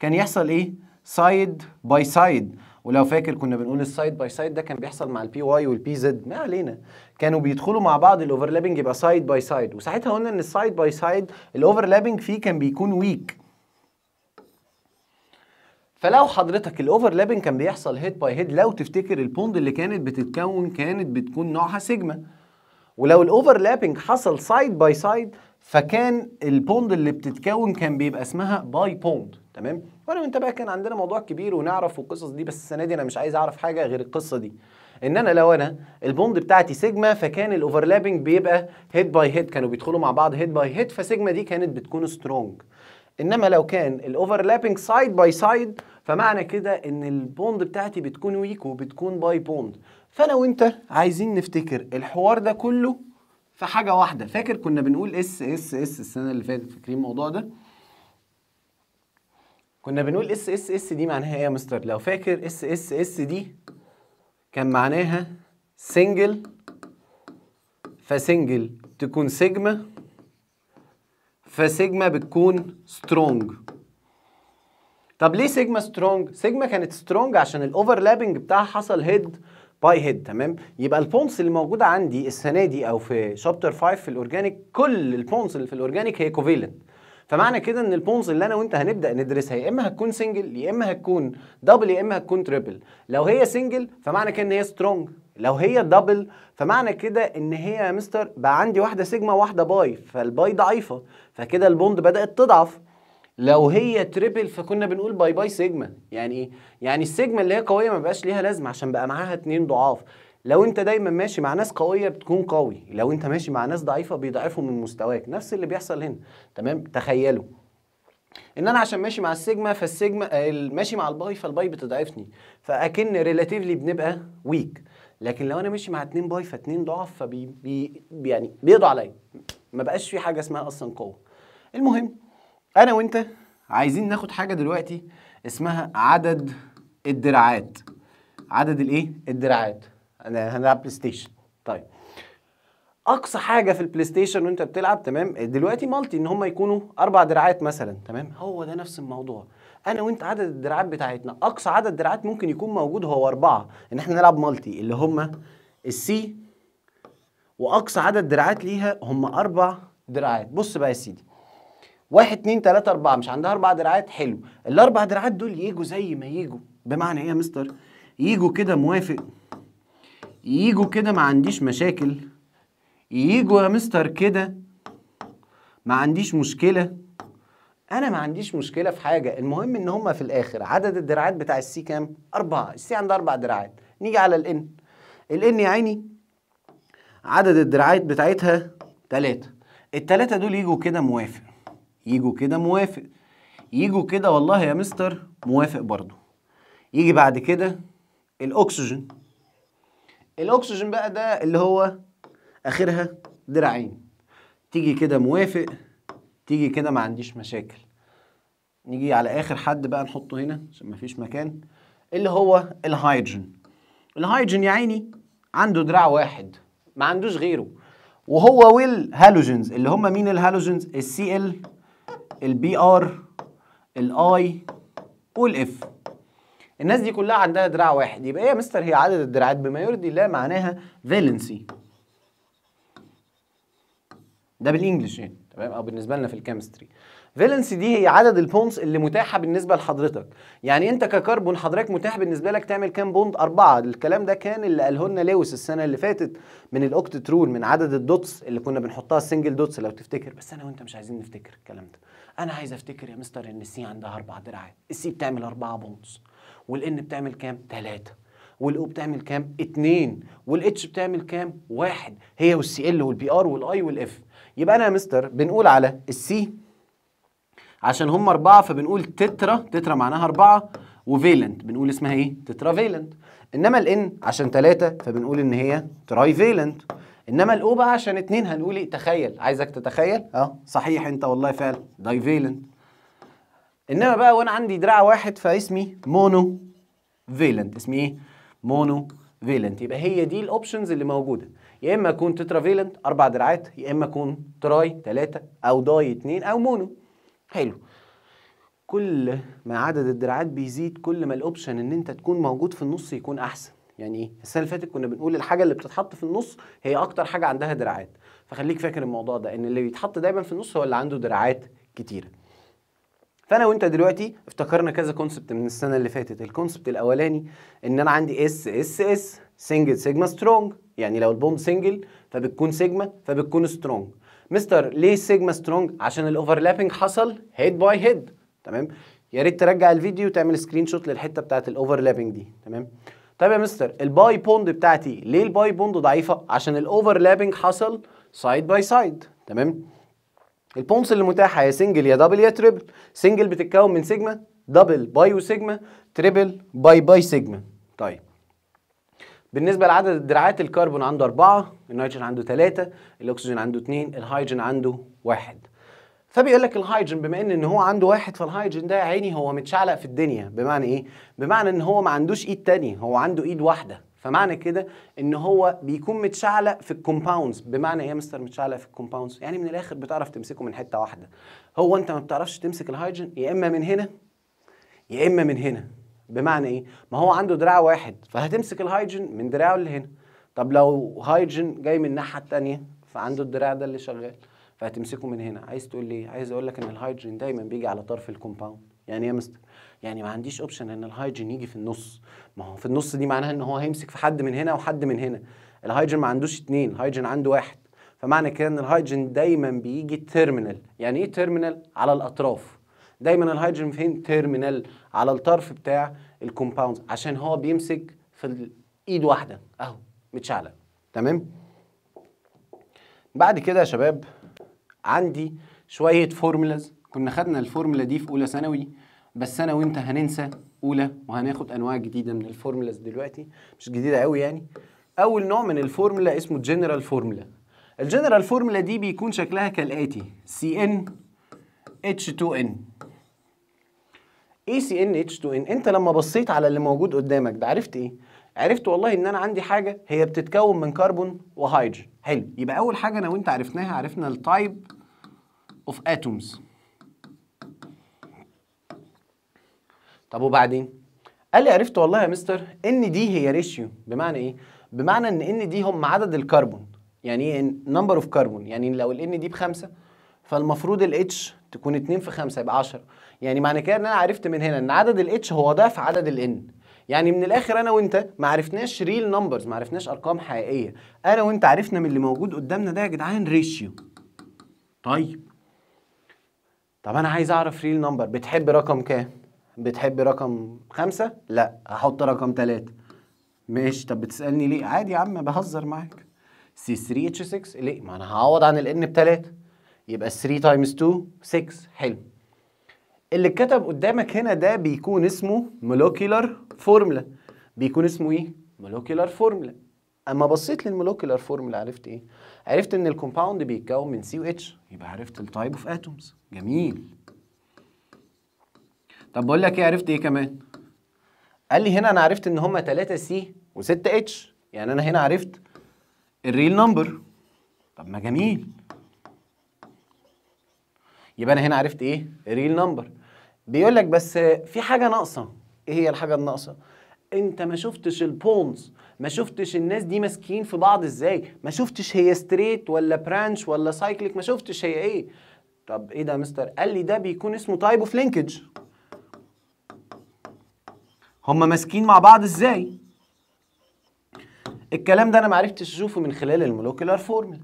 كان يحصل ايه سايد باي سايد ولو فاكر كنا بنقول السايد باي سايد ده كان بيحصل مع البي واي والبي زد ما علينا كانوا بيدخلوا مع بعض الاوفرلابنج يبقى سايد باي سايد وساعتها قلنا ان السايد باي سايد الاوفرلابنج فيه كان بيكون ويك فلو حضرتك الاوفرلابنج كان بيحصل هيد باي هيد لو تفتكر البوند اللي كانت بتتكون كانت بتكون نوعها سيجما ولو الاوفرلابنج حصل سايد باي سايد فكان البوند اللي بتتكون كان بيبقى اسمها باي بوند تمام وانا وانت بقى كان عندنا موضوع كبير ونعرف والقصص دي بس السنه دي انا مش عايز اعرف حاجه غير القصه دي ان انا لو انا البوند بتاعتي سيجما فكان الاوفرلابنج بيبقى هيد باي هيد كانوا بيدخلوا مع بعض هيد باي هيد فسيجما دي كانت بتكون سترونج انما لو كان الاوفرلابنج سايد باي سايد فمعنى كده ان البوند بتاعتي بتكون ويك وبتكون باي بوند فانا وانت عايزين نفتكر الحوار ده كله في حاجه واحده فاكر كنا بنقول اس اس اس السنه اللي فاتت فاكرين الموضوع ده كنا بنقول اس اس اس دي معناها ايه يا مستر لو فاكر اس اس اس دي كان معناها سنجل فسنجل تكون سيجما فسيجما بتكون سترونج طب ليه سيجما سترونج سيجما كانت سترونج عشان الاوفرلابنج بتاعها حصل هيد باي هيد تمام يبقى البونس اللي موجوده عندي السنه دي او في شابتر 5 في الاورجانيك كل البونس اللي في الاورجانيك هي كوفيلنت فمعنى كده ان البونز اللي انا وانت هنبدا ندرسها يا اما هتكون سنجل يا اما هتكون دبل يا اما هتكون تريبل لو هي سنجل فمعنى كده ان هي سترونج لو هي دبل فمعنى كده ان هي يا مستر بقى عندي واحده سيجما واحده باي فالباي ضعيفه فكده البوند بدات تضعف لو هي تريبل فكنا بنقول باي باي سيجما يعني ايه يعني السيجما اللي هي قويه ما بقاش ليها لازمه عشان بقى معاها اتنين ضعاف لو انت دايما ماشي مع ناس قويه بتكون قوي لو انت ماشي مع ناس ضعيفه بيضعفوا من مستواك نفس اللي بيحصل هنا تمام تخيلوا ان انا عشان ماشي مع السيجما فالسيجما ماشي مع الباي فالباي بتضعفني فاكن ريلاتيفلي بنبقى ويك لكن لو انا ماشي مع اتنين باي فاتنين ضعف فبي بي يعني بيقضوا عليا ما بقاش في حاجه اسمها اصلا قوه المهم انا وانت عايزين ناخد حاجه دلوقتي اسمها عدد الدراعات عدد الايه الدراعات انا هنلعب بلاي ستيشن طيب اقصى حاجه في البلاي ستيشن وانت بتلعب تمام دلوقتي مالتي ان هم يكونوا اربع دراعات مثلا تمام هو ده نفس الموضوع انا وانت عدد الدراعات بتاعتنا اقصى عدد دراعات ممكن يكون موجود هو اربعه ان احنا نلعب مالتي اللي هم السي واقصى عدد دراعات ليها هم اربع دراعات بص بقى يا سيدي واحد اتنين تلاته اربعه مش عندها اربع دراعات حلو الاربع دراعات دول يجوا زي ما يجوا بمعنى ايه يا مستر يجوا كده موافق يجوا كده ما عنديش مشاكل يجوا يا مستر كده ما عنديش مشكله انا ما عنديش مشكله في حاجه المهم ان هما في الاخر عدد الدراعات بتاع السي كام اربعه السي عندها اربع دراعات نيجي على الان الان يا عيني عدد الدراعات بتاعتها ثلاثة التلاتة دول يجوا كده موافق يجوا كده موافق يجوا كده والله يا مستر موافق برضو يجي بعد كده الاكسجين الاكسجين بقى ده اللي هو اخرها دراعين تيجي كده موافق تيجي كده ما عنديش مشاكل نيجي على اخر حد بقى نحطه هنا عشان مفيش مكان اللي هو الهيدروجين الهيدروجين يا عيني عنده دراع واحد ما عندوش غيره وهو والهالوجينز اللي هم مين الهالوجينز السي ال البي ار الاي والاف الناس دي كلها عندها دراع واحد يبقى ايه يا مستر هي عدد الدراعات بما يرضي الله معناها فالنسي ده بالانجلش يعني تمام او بالنسبه لنا في الكيمستري فالنسي دي هي عدد البونز اللي متاحه بالنسبه لحضرتك يعني انت ككربون حضرتك متاح بالنسبه لك تعمل كام بوند اربعه الكلام ده كان اللي قاله لنا لويس السنه اللي فاتت من الاوكتت رول من عدد الدوتس اللي كنا بنحطها سنجل دوتس لو تفتكر بس انا وانت مش عايزين نفتكر الكلام ده انا عايز افتكر يا مستر ان السي عندها اربع دراعات السي بتعمل اربعه بوندز والان بتعمل كام؟ 3 والاو بتعمل كام؟ 2 والاتش بتعمل كام؟ 1 هي والسي ال والبي ار والاي والاف يبقى انا يا مستر بنقول على السي عشان هم اربعه فبنقول تترا تترا معناها اربعه وفيلنت بنقول اسمها ايه؟ تترا فيلنت انما الان عشان 3 فبنقول ان هي تراي فيلنت انما الاو بقى عشان 2 هنقول ايه؟ تخيل عايزك تتخيل اه صحيح انت والله فعلا دايفيلنت انما بقى وانا عندي دراع واحد فاسمي مونو فيلنت اسمي ايه مونو فيلنت يبقى هي دي الاوبشنز اللي موجوده يا اما اكون تترا فيلنت اربع دراعات يا اما اكون تراي ثلاثه او داي اثنين او مونو حلو كل ما عدد الدراعات بيزيد كل ما الاوبشن ان انت تكون موجود في النص يكون احسن يعني ايه السنه اللي فاتت كنا بنقول الحاجه اللي بتتحط في النص هي اكتر حاجه عندها دراعات فخليك فاكر الموضوع ده ان اللي بيتحط دايما في النص هو اللي عنده دراعات كتيره فانا وانت دلوقتي افتكرنا كذا كونسبت من السنه اللي فاتت الكونسبت الاولاني ان انا عندي اس اس اس سنجل سيجما سترونج يعني لو البوند سنجل فبتكون سيجما فبتكون سترونج مستر ليه سيجما سترونج عشان الاوفرلابنج حصل هيد باي هيد تمام يا ريت ترجع الفيديو وتعمل سكرين شوت للحته بتاعه الاوفرلابنج دي تمام طيب يا مستر الباي بوند بتاعتي ليه الباي بوند ضعيفه عشان الاوفرلابنج حصل سايد باي سايد تمام البونس اللي متاحه يا سنجل يا دبل يا تريبل سنجل بتتكون من سيجما دبل باي وسيجما تريبل باي باي سيجما طيب بالنسبه لعدد الدراعات الكربون عنده أربعة النيتروجين عنده ثلاثة الاكسجين عنده اثنين الهيدروجين عنده واحد فبيقول لك الهيدروجين بما ان ان هو عنده واحد فالهيدروجين ده يا عيني هو متشعلق في الدنيا بمعنى ايه بمعنى ان هو ما عندوش ايد تانية هو عنده ايد واحده فمعنى كده ان هو بيكون متشعلق في الكومباوندز بمعنى ايه يا مستر متشعلق في الكومباوندز يعني من الاخر بتعرف تمسكه من حته واحده هو انت ما بتعرفش تمسك الهيدروجين يا اما من هنا يا اما من هنا بمعنى ايه ما هو عنده دراع واحد فهتمسك الهيدروجين من دراعه اللي هنا طب لو هيدروجين جاي من الناحيه الثانيه فعنده الدراع ده اللي شغال فهتمسكه من هنا عايز تقول لي عايز اقول لك ان الهيدروجين دايما بيجي على طرف الكومباوند يعني ايه يا مستر يعني ما عنديش اوبشن ان الهايجين يجي في النص ما هو في النص دي معناها ان هو هيمسك في حد من هنا وحد من هنا الهايجين ما عندوش اتنين الهايجين عنده واحد فمعنى كده ان الهايجين دايما بيجي تيرمينال يعني ايه تيرمينال على الاطراف دايما الهايجين فين تيرمينال على الطرف بتاع الكومباوند عشان هو بيمسك في ايد واحده اهو متشعلق تمام بعد كده يا شباب عندي شويه فورمولاز كنا خدنا الفورمولا دي في اولى ثانوي بس انا وانت هننسى اولى وهناخد انواع جديده من الفورمولاز دلوقتي مش جديده قوي يعني اول نوع من الفورمولا اسمه الجنرال فورمولا الجنرال فورمولا دي بيكون شكلها كالاتي سي ان اتش 2 ان ايه سي ان اتش 2 ان انت لما بصيت على اللي موجود قدامك ده عرفت ايه عرفت والله ان انا عندي حاجه هي بتتكون من كربون وهيدروجين حلو يبقى اول حاجه انا وانت عرفناها عرفنا التايب اوف اتومز طب وبعدين قال لي عرفت والله يا مستر ان دي هي ريشيو بمعنى ايه بمعنى ان ان دي هم عدد الكربون يعني ايه نمبر اوف كربون يعني لو الان دي بخمسه فالمفروض الاتش تكون 2 في 5 يبقى 10 يعني معنى كده ان انا عرفت من هنا ان عدد الاتش هو ضعف عدد الان يعني من الاخر انا وانت ما عرفناش ريل نمبرز ما عرفناش ارقام حقيقيه انا وانت عرفنا من اللي موجود قدامنا ده يا جدعان ريشيو طيب طب انا عايز اعرف ريل نمبر بتحب رقم كام بتحب رقم خمسة؟ لا هحط رقم ثلاثة ماشي طب بتسألني ليه؟ عادي يا عم بهزر معاك سي 3 اتش 6 ليه؟ ما انا هعوض عن الان بثلاثة يبقى 3 تايمز 2 6 حلو اللي اتكتب قدامك هنا ده بيكون اسمه مولوكيولار فورمولا بيكون اسمه ايه؟ مولوكيولار فورمولا اما بصيت للمولوكيولار فورمولا عرفت ايه؟ عرفت ان الكومباوند بيتكون من سي اتش يبقى عرفت التايب اوف اتومز جميل طب بقول لك ايه عرفت ايه كمان قال لي هنا انا عرفت ان هم 3 سي و6 اتش يعني انا هنا عرفت الريل نمبر طب ما جميل يبقى انا هنا عرفت ايه الريل نمبر بيقول لك بس في حاجه ناقصه ايه هي الحاجه الناقصه انت ما شفتش البونز ما شفتش الناس دي ماسكين في بعض ازاي ما شفتش هي ستريت ولا برانش ولا سايكليك ما شفتش هي ايه طب ايه ده يا مستر قال لي ده بيكون اسمه تايب اوف لينكج هما ماسكين مع بعض ازاي الكلام ده انا معرفتش اشوفه من خلال المولوكيولار فورمولا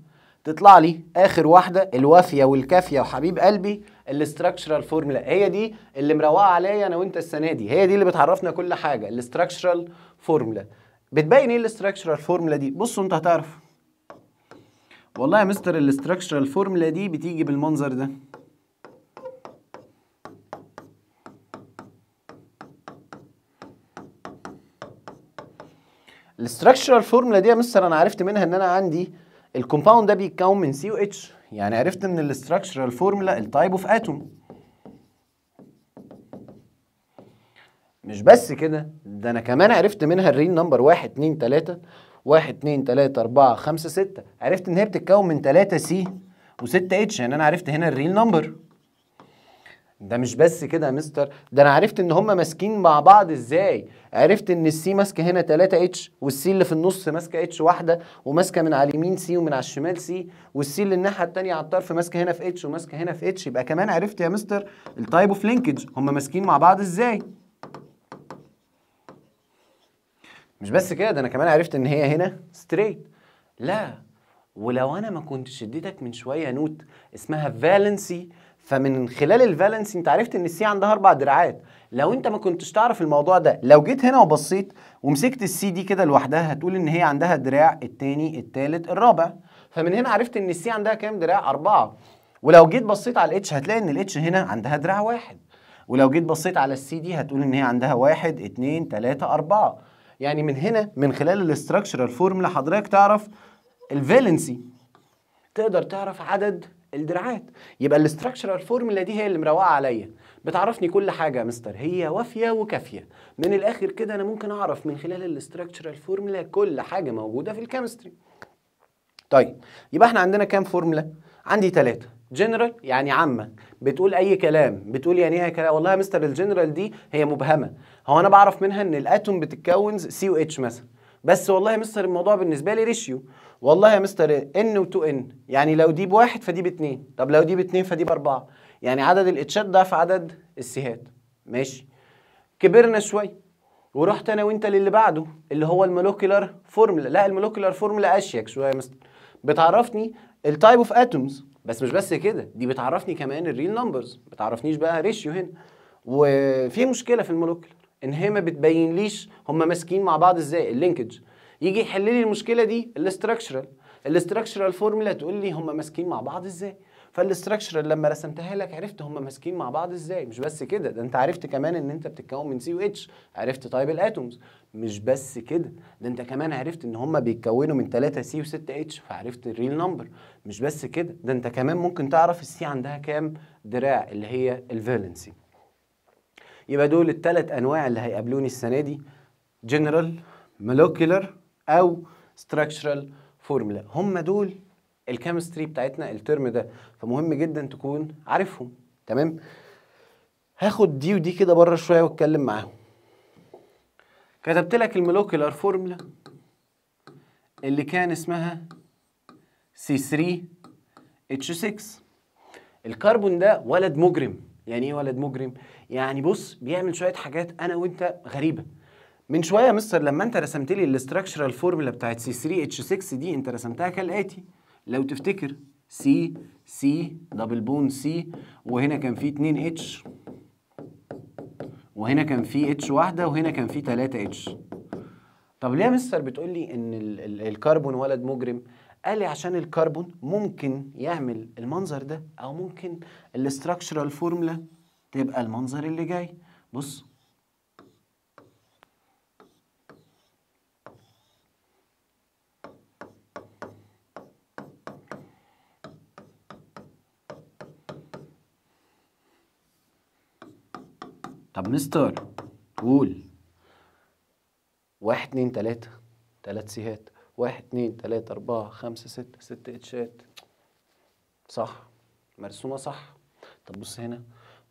تطلع لي اخر واحده الوافيه والكافيه وحبيب قلبي الاستراكشرال فورمولا هي دي اللي مروقه عليا انا وانت السنه دي هي دي اللي بتعرفنا كل حاجه الاستراكشرال فورمولا بتبين ايه الاستراكشرال فورمولا دي بصوا انت هتعرف والله يا مستر الاستراكشرال فورمولا دي بتيجي بالمنظر ده الاستراكشرال فورمولا دي يا مستر انا عرفت منها ان انا عندي الكومباوند ده بيتكون من سي او اتش يعني عرفت ان الاستراكشرال فورمولا التايب اوف اتوم مش بس كده ده انا كمان عرفت منها الريل نمبر 1 2 3 1 2 3 4 5 6 عرفت ان هي بتتكون من 3 سي و6 اتش يعني انا عرفت هنا الريل نمبر ده مش بس كده يا مستر ده انا عرفت ان هما ماسكين مع بعض ازاي عرفت ان السي ماسكه هنا 3 اتش والسي اللي في النص ماسكه اتش واحده وماسكه من على اليمين سي ومن على الشمال سي والسي اللي الناحيه الثانيه على الطرف ماسكه هنا في اتش وماسكه هنا في اتش يبقى كمان عرفت يا مستر التايب اوف لينكج هما ماسكين مع بعض ازاي مش بس كده ده انا كمان عرفت ان هي هنا ستريت لا ولو انا ما كنتش اديتك من شويه نوت اسمها فالنسي فمن خلال الفالنس انت عرفت ان السي عندها اربع دراعات لو انت ما كنتش تعرف الموضوع ده لو جيت هنا وبصيت ومسكت السي دي كده لوحدها هتقول ان هي عندها دراع الثاني الثالث الرابع فمن هنا عرفت ان السي عندها كام دراع اربعه ولو جيت بصيت على الاتش هتلاقي ان الاتش هنا عندها دراع واحد ولو جيت بصيت على السي دي هتقول ان هي عندها واحد اتنين تلاته اربعه يعني من هنا من خلال الاستراكشرال فورمولا حضرتك تعرف الفالنسي تقدر تعرف عدد الدراعات يبقى الاستراكشرال فورمولا دي هي اللي مروقه عليا بتعرفني كل حاجه يا مستر هي وافيه وكافيه من الاخر كده انا ممكن اعرف من خلال الاستراكشرال فورمولا كل حاجه موجوده في الكيمستري طيب يبقى احنا عندنا كام فورمولا عندي ثلاثة جنرال يعني عامة بتقول أي كلام بتقول يعني ايه كلام والله يا مستر الجنرال دي هي مبهمة هو أنا بعرف منها إن الأتوم بتتكون سي او اتش مثلا بس والله يا مستر الموضوع بالنسبة لي ريشيو والله يا مستر ان و2 ان يعني لو دي بواحد فدي باتنين طب لو دي باتنين فدي باربعه يعني عدد الاتشات ضعف عدد السيهات ماشي كبرنا شويه ورحت انا وانت للي بعده اللي هو المولكيولار فورمولا لا المولكيولار فورمولا اشيك شويه يا مستر بتعرفني التايب اوف اتومز بس مش بس كده دي بتعرفني كمان الريل نمبرز ما بتعرفنيش بقى ريشيو هنا وفي مشكله في المولكيولار ان هي ما بتبينليش هم ماسكين مع بعض ازاي اللينكج يجي يحل لي المشكله دي الاستراكشرال الاستراكشرال فورمولا تقول لي هم ماسكين مع بعض ازاي فالاستراكشرال لما رسمتها لك عرفت هم ماسكين مع بعض ازاي مش بس كده ده انت عرفت كمان ان انت بتتكون من سي واتش عرفت تايب الاتومز مش بس كده ده انت كمان عرفت ان هم بيتكونوا من 3 سي و6 اتش فعرفت الريل نمبر مش بس كده ده انت كمان ممكن تعرف السي عندها كام دراع اللي هي الفالنسي يبقى دول الثلاث انواع اللي هيقابلوني السنه دي جنرال مولوكيولر او structural formula هم دول الكيمستري بتاعتنا الترم ده فمهم جدا تكون عارفهم تمام هاخد دي ودي كده بره شويه واتكلم معاهم كتبت لك المولوكيولار فورمولا اللي كان اسمها C3H6 الكربون ده ولد مجرم يعني ايه ولد مجرم يعني بص بيعمل شويه حاجات انا وانت غريبه من شويه يا مستر لما انت رسمت لي الاستراكشرال فورمولا بتاعت سي 3 اتش 6 دي انت رسمتها كالاتي لو تفتكر سي سي دبل بون سي وهنا كان في 2 اتش وهنا كان في اتش واحده وهنا كان في 3 اتش طب ليه يا مستر بتقول لي ان الكربون ولد مجرم قال لي عشان الكربون ممكن يعمل المنظر ده او ممكن الاستراكشرال فورمولا تبقى المنظر اللي جاي بص طب مستر قول واحد اتنين تلاتة تلات سيهات واحد اتنين تلاتة أربعة خمسة ستة ست اتشات صح مرسومة صح طب بص هنا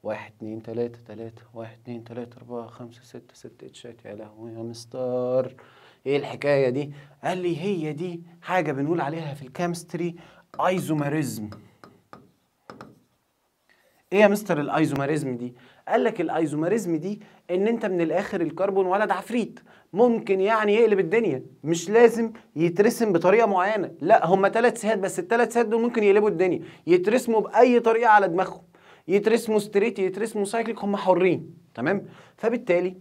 واحد اتنين تلاتة تلاتة واحد اتنين تلاتة أربعة خمسة ستة ست اتشات يا لهوي يا مستر ايه الحكاية دي؟ قال لي هي دي حاجة بنقول عليها في الكيمستري ايزوماريزم ايه يا مستر الايزوماريزم دي؟ قال لك الايزوماريزم دي ان انت من الاخر الكربون ولد عفريت ممكن يعني يقلب الدنيا مش لازم يترسم بطريقه معينه لا هم ثلاث سهات بس الثلاث سهات دول ممكن يقلبوا الدنيا يترسموا باي طريقه على دماغهم يترسموا ستريت يترسموا سايكليك هم حرين تمام فبالتالي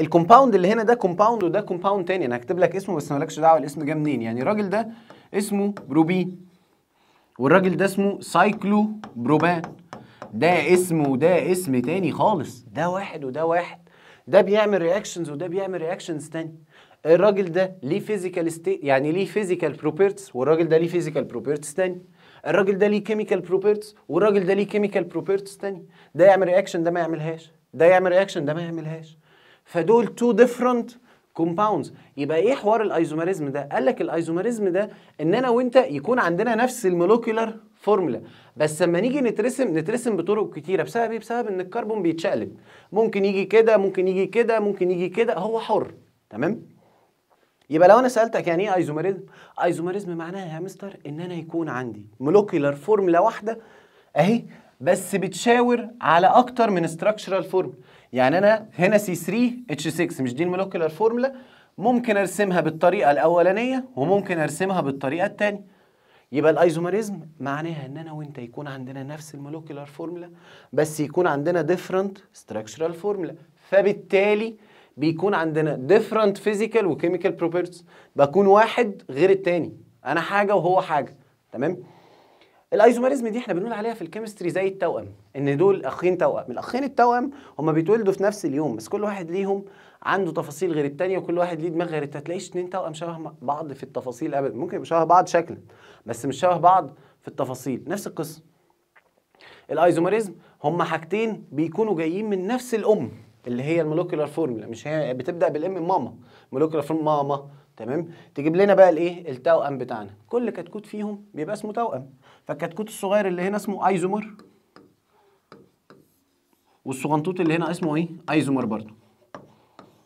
الكومباوند اللي هنا ده كومباوند وده كومباوند تاني انا هكتب لك اسمه بس مالكش دعوه الاسم جه منين يعني الراجل ده اسمه بروبين والراجل ده اسمه سايكلو بروبان ده اسم وده اسم تاني خالص ده واحد وده واحد ده بيعمل رياكشنز وده بيعمل رياكشنز تاني الراجل ده ليه فيزيكال ستيت يعني ليه فيزيكال بروبرتيز والراجل ده ليه فيزيكال بروبرتيز تاني الراجل ده ليه كيميكال بروبرتيز والراجل ده ليه كيميكال بروبرتيز تاني ده يعمل رياكشن ده ما يعملهاش ده يعمل رياكشن ده ما يعملهاش فدول تو ديفرنت كومباوندز يبقى ايه حوار الايزوماريزم ده قال لك الايزوماريزم ده ان انا وانت يكون عندنا نفس المولكيولر فورمولا بس لما نيجي نترسم نترسم بطرق كتيره بسبب ايه بسبب ان الكربون بيتشقلب ممكن يجي كده ممكن يجي كده ممكن يجي كده هو حر تمام يبقى لو انا سالتك يعني ايه ايزوميريزم ايزوميريزم معناها يا مستر ان انا يكون عندي مولوكيولار فورمولا واحده اهي بس بتشاور على اكتر من استراكشرال فورم يعني انا هنا سي 3 اتش 6 مش دي المولوكيولار فورمولا ممكن ارسمها بالطريقه الاولانيه وممكن ارسمها بالطريقه الثانيه يبقى الايزوماريزم معناها ان انا وانت يكون عندنا نفس المولوكيولار فورمولا بس يكون عندنا ديفرنت ستراكشرال فورمولا فبالتالي بيكون عندنا ديفرنت فيزيكال وكيميكال بروبرتيز بكون واحد غير الثاني انا حاجه وهو حاجه تمام الايزوماريزم دي احنا بنقول عليها في الكيمستري زي التوأم ان دول اخين توأم الاخين التوأم هما بيتولدوا في نفس اليوم بس كل واحد ليهم عنده تفاصيل غير التانية وكل واحد ليه دماغ غير التانية تلاقيش اتنين توأم شبه بعض في التفاصيل ابدا ممكن يبقوا شبه بعض شكلا بس مش شبه بعض في التفاصيل نفس القصه الأيزوماريزم هما حاجتين بيكونوا جايين من نفس الام اللي هي المولوكيولار فورمولا مش هي بتبدا بالام ماما مولوكيولار فورمولا ماما تمام تجيب لنا بقى الايه التوأم بتاعنا كل كتكوت فيهم بيبقى اسمه توأم فالكتكوت الصغير اللي هنا اسمه ايزومر والصغنطوط اللي هنا اسمه ايه ايزومر برضه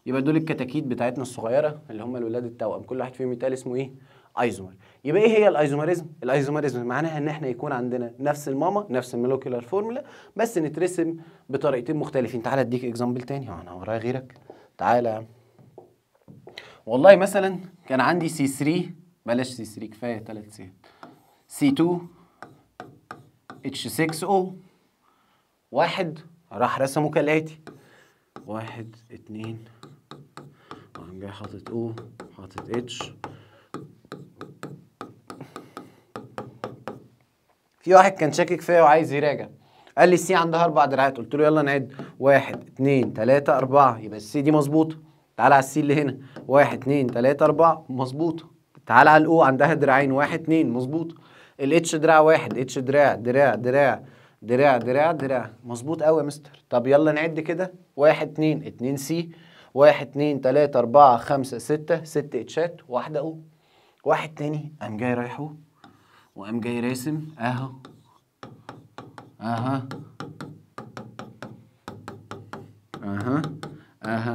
يبقى دول الكتاكيت بتاعتنا الصغيره اللي هم الولاد التوأم كل واحد فيهم يتقال اسمه ايه ايزومر يبقى ايه هي الايزومرزم الايزومرزم معناها ان احنا يكون عندنا نفس الماما نفس المولكيولار فورمولا بس نترسم بطريقتين مختلفين تعالى اديك اكزامبل تاني انا ورايا غيرك تعالى والله مثلا كان عندي سي 3 بلاش سي 3 كفايه 3 سي سي 2 اتش 6 او واحد راح رسمه كالاتي واحد اتنين جاي حاطط او حاطط اتش في واحد كان شاكك فيا وعايز يراجع قال لي السي عندها اربع دراعات قلت له يلا نعد واحد اتنين تلاته اربعه يبقى السي دي مظبوطه تعالى على السي اللي هنا واحد اتنين تلاته اربعه مظبوطه تعالى على الاو عندها دراعين واحد اتنين مظبوطه الاتش دراع واحد اتش دراع دراع دراع دراع دراع دراع مظبوط قوي يا مستر طب يلا نعد كده واحد اتنين اتنين سي واحد اتنين تلاتة أربعة خمسة ستة ست اتشات واحدة أو واحد تاني قام جاي رايحه وقام جاي راسم أهو أها أها أها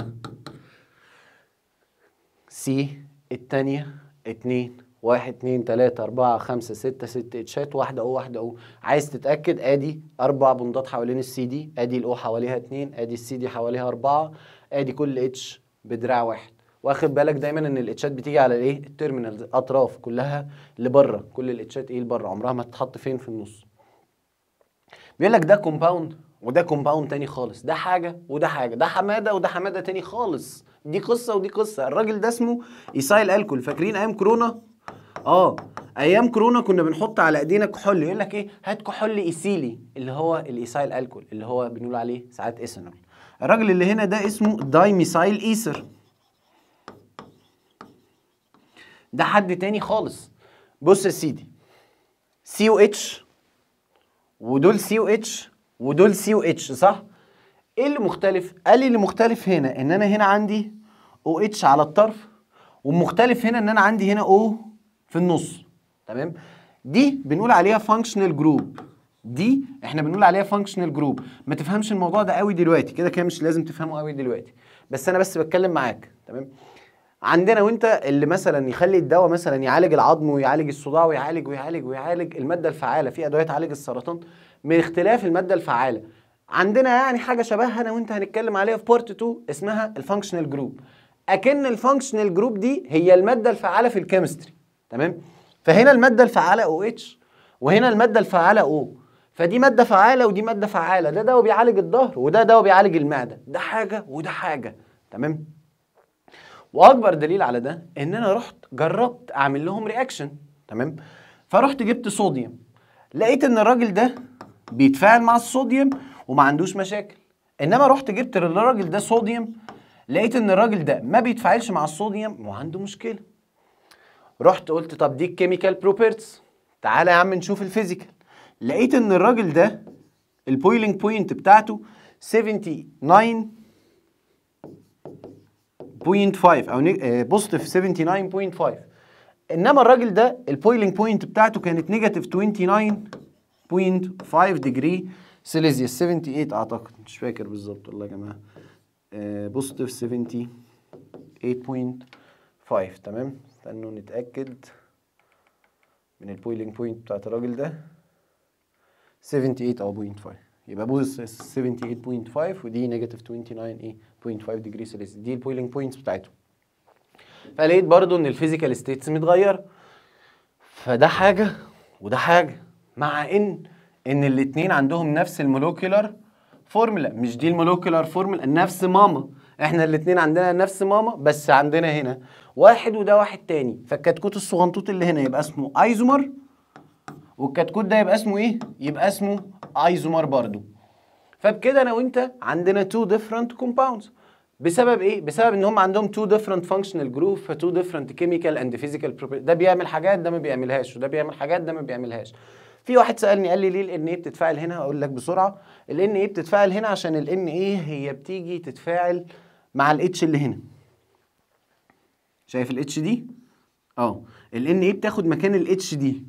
سي التانية اتنين واحد اتنين تلاتة أربعة خمسة ستة ست اتشات واحدة أو واحدة أو عايز تتأكد أدي أربع بندات حوالين السي دي أدي الأو حواليها اتنين أدي السي دي حواليها أربعة ادي كل اتش بدراع واحد واخد بالك دايما ان الاتشات بتيجي على الايه التيرمينال اطراف كلها لبره كل الاتشات ايه لبره عمرها ما تتحط فين في النص بيقول لك ده كومباوند وده كومباوند تاني خالص ده حاجه وده حاجه ده حماده وده حماده تاني خالص دي قصه ودي قصه الراجل ده اسمه ايسايل الكول فاكرين ايام كورونا اه ايام كورونا كنا بنحط على ايدينا كحول يقول لك ايه هات كحول ايسيلي اللي هو الايسايل الكول اللي هو بنقول عليه ساعات ايثانول الراجل اللي هنا ده اسمه دايميسايل ايثر ده حد تاني خالص بص يا سيدي سي او اتش ودول سي او اتش ودول سي او اتش صح ايه اللي مختلف قال لي اللي مختلف هنا ان انا هنا عندي او اتش على الطرف ومختلف هنا ان انا عندي هنا او في النص تمام دي بنقول عليها فانكشنال جروب دي احنا بنقول عليها فانكشنال جروب ما تفهمش الموضوع ده قوي دلوقتي كده كده مش لازم تفهمه قوي دلوقتي بس انا بس بتكلم معاك تمام عندنا وانت اللي مثلا يخلي الدواء مثلا يعالج العظم ويعالج الصداع ويعالج ويعالج ويعالج الماده الفعاله في ادويه تعالج السرطان من اختلاف الماده الفعاله عندنا يعني حاجه شبهها انا وانت هنتكلم عليها في بارت 2 اسمها الفانكشنال جروب اكن الفانكشنال جروب دي هي الماده الفعاله في الكيمستري تمام فهنا الماده الفعاله او OH اتش وهنا الماده الفعاله او فدي ماده فعاله ودي ماده فعاله ده دواء بيعالج الظهر وده دواء بيعالج المعده ده حاجه وده حاجه تمام واكبر دليل على ده ان انا رحت جربت اعمل لهم رياكشن تمام فرحت جبت صوديوم لقيت ان الراجل ده بيتفاعل مع الصوديوم وما عندوش مشاكل انما رحت جبت للراجل ده صوديوم لقيت ان الراجل ده ما بيتفاعلش مع الصوديوم وعنده مشكله رحت قلت طب دي الكيميكال بروبرتس تعالى يا عم نشوف الفيزيكال لقيت ان الراجل ده البويلنج بوينت بتاعته 79.5 او آه، بوزيتيف 79.5 انما الراجل ده البويلنج بوينت بتاعته كانت نيجاتيف 29.5 ديجري سيليزيا 78 اعتقد مش فاكر بالظبط والله يا جماعه آه، بوزيتيف 78.5 تمام استنوا نتاكد من البويلنج بوينت بتاعت الراجل ده 78 او 0.5 يبقى بوز 78.5 ودي نيجاتيف 29 ايه 0.5 ديجري سيلسيوس دي البويلنج بوينتس بتاعتهم فلقيت برضو ان الفيزيكال ستيتس متغيره فده حاجه وده حاجه مع ان ان الاثنين عندهم نفس المولوكيولر فورمولا مش دي المولوكيولر فورمولا نفس ماما احنا الاثنين عندنا نفس ماما بس عندنا هنا واحد وده واحد تاني فالكتكوت الصغنطوط اللي هنا يبقى اسمه ايزومر والكتكوت ده يبقى اسمه ايه؟ يبقى اسمه ايزومر برضو فبكده انا وانت عندنا تو ديفرنت كومباوندز بسبب ايه؟ بسبب ان هم عندهم تو ديفرنت فانكشنال جروب فتو ديفرنت كيميكال اند فيزيكال ده بيعمل حاجات ده ما بيعملهاش وده بيعمل حاجات ده ما بيعملهاش في واحد سالني قال لي ليه الان ايه بتتفاعل هنا اقول لك بسرعه الان ايه بتتفاعل هنا عشان الان ايه هي بتيجي تتفاعل مع الاتش اللي هنا شايف الاتش دي اه الان ايه بتاخد مكان الاتش دي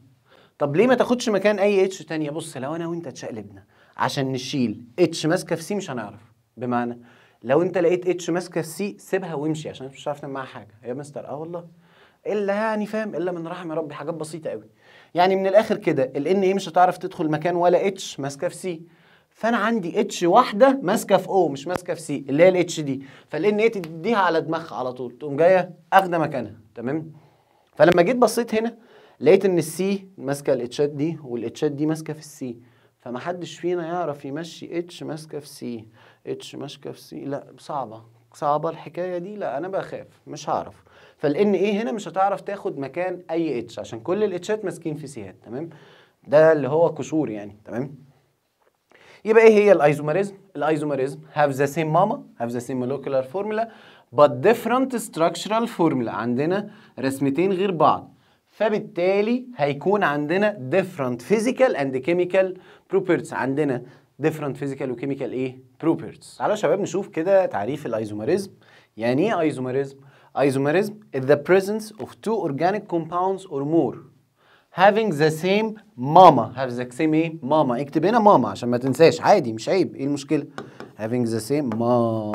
طب ليه ما تاخدش مكان اي اتش تانية بص لو انا وانت اتشقلبنا عشان نشيل اتش ماسكه في سي مش هنعرف بمعنى لو انت لقيت اتش ماسكه في سي سيبها وامشي عشان مش عارف معاها حاجه يا مستر اه والله الا يعني فاهم الا من رحم ربي حاجات بسيطه قوي يعني من الاخر كده الان ايه مش هتعرف تدخل مكان ولا اتش ماسكه في سي فانا عندي اتش واحده ماسكه في او مش ماسكه في سي اللي هي الاتش دي فالان ايه تديها على دماغها على طول تقوم جايه اخده مكانها تمام فلما جيت بصيت هنا لقيت ان السي ماسكه الاتشات دي والاتشات دي ماسكه في السي فمحدش فينا يعرف يمشي اتش ماسكه في سي اتش ماسكه في سي لا صعبه صعبه الحكايه دي لا انا بخاف مش هعرف فالان ايه هنا مش هتعرف تاخد مكان اي اتش عشان كل الاتشات ماسكين في سيات تمام ده اللي هو كشور يعني تمام يبقى ايه هي الايزوماريزم الايزوماريزم هاف ذا سيم ماما هاف ذا سيم molecular فورمولا بات ديفرنت ستراكشرال فورمولا عندنا رسمتين غير بعض فبالتالي هيكون عندنا different physical and chemical properties عندنا different physical chemical ايه properties تعالوا شباب نشوف كده تعريف الايزوماريزم يعني ايه ايزوماريزم ايزوماريزم is the presence of two organic compounds or more having the same mama have the same ايه mama اكتب هنا mama عشان ما تنساش عادي مش عيب ايه المشكله having the same mama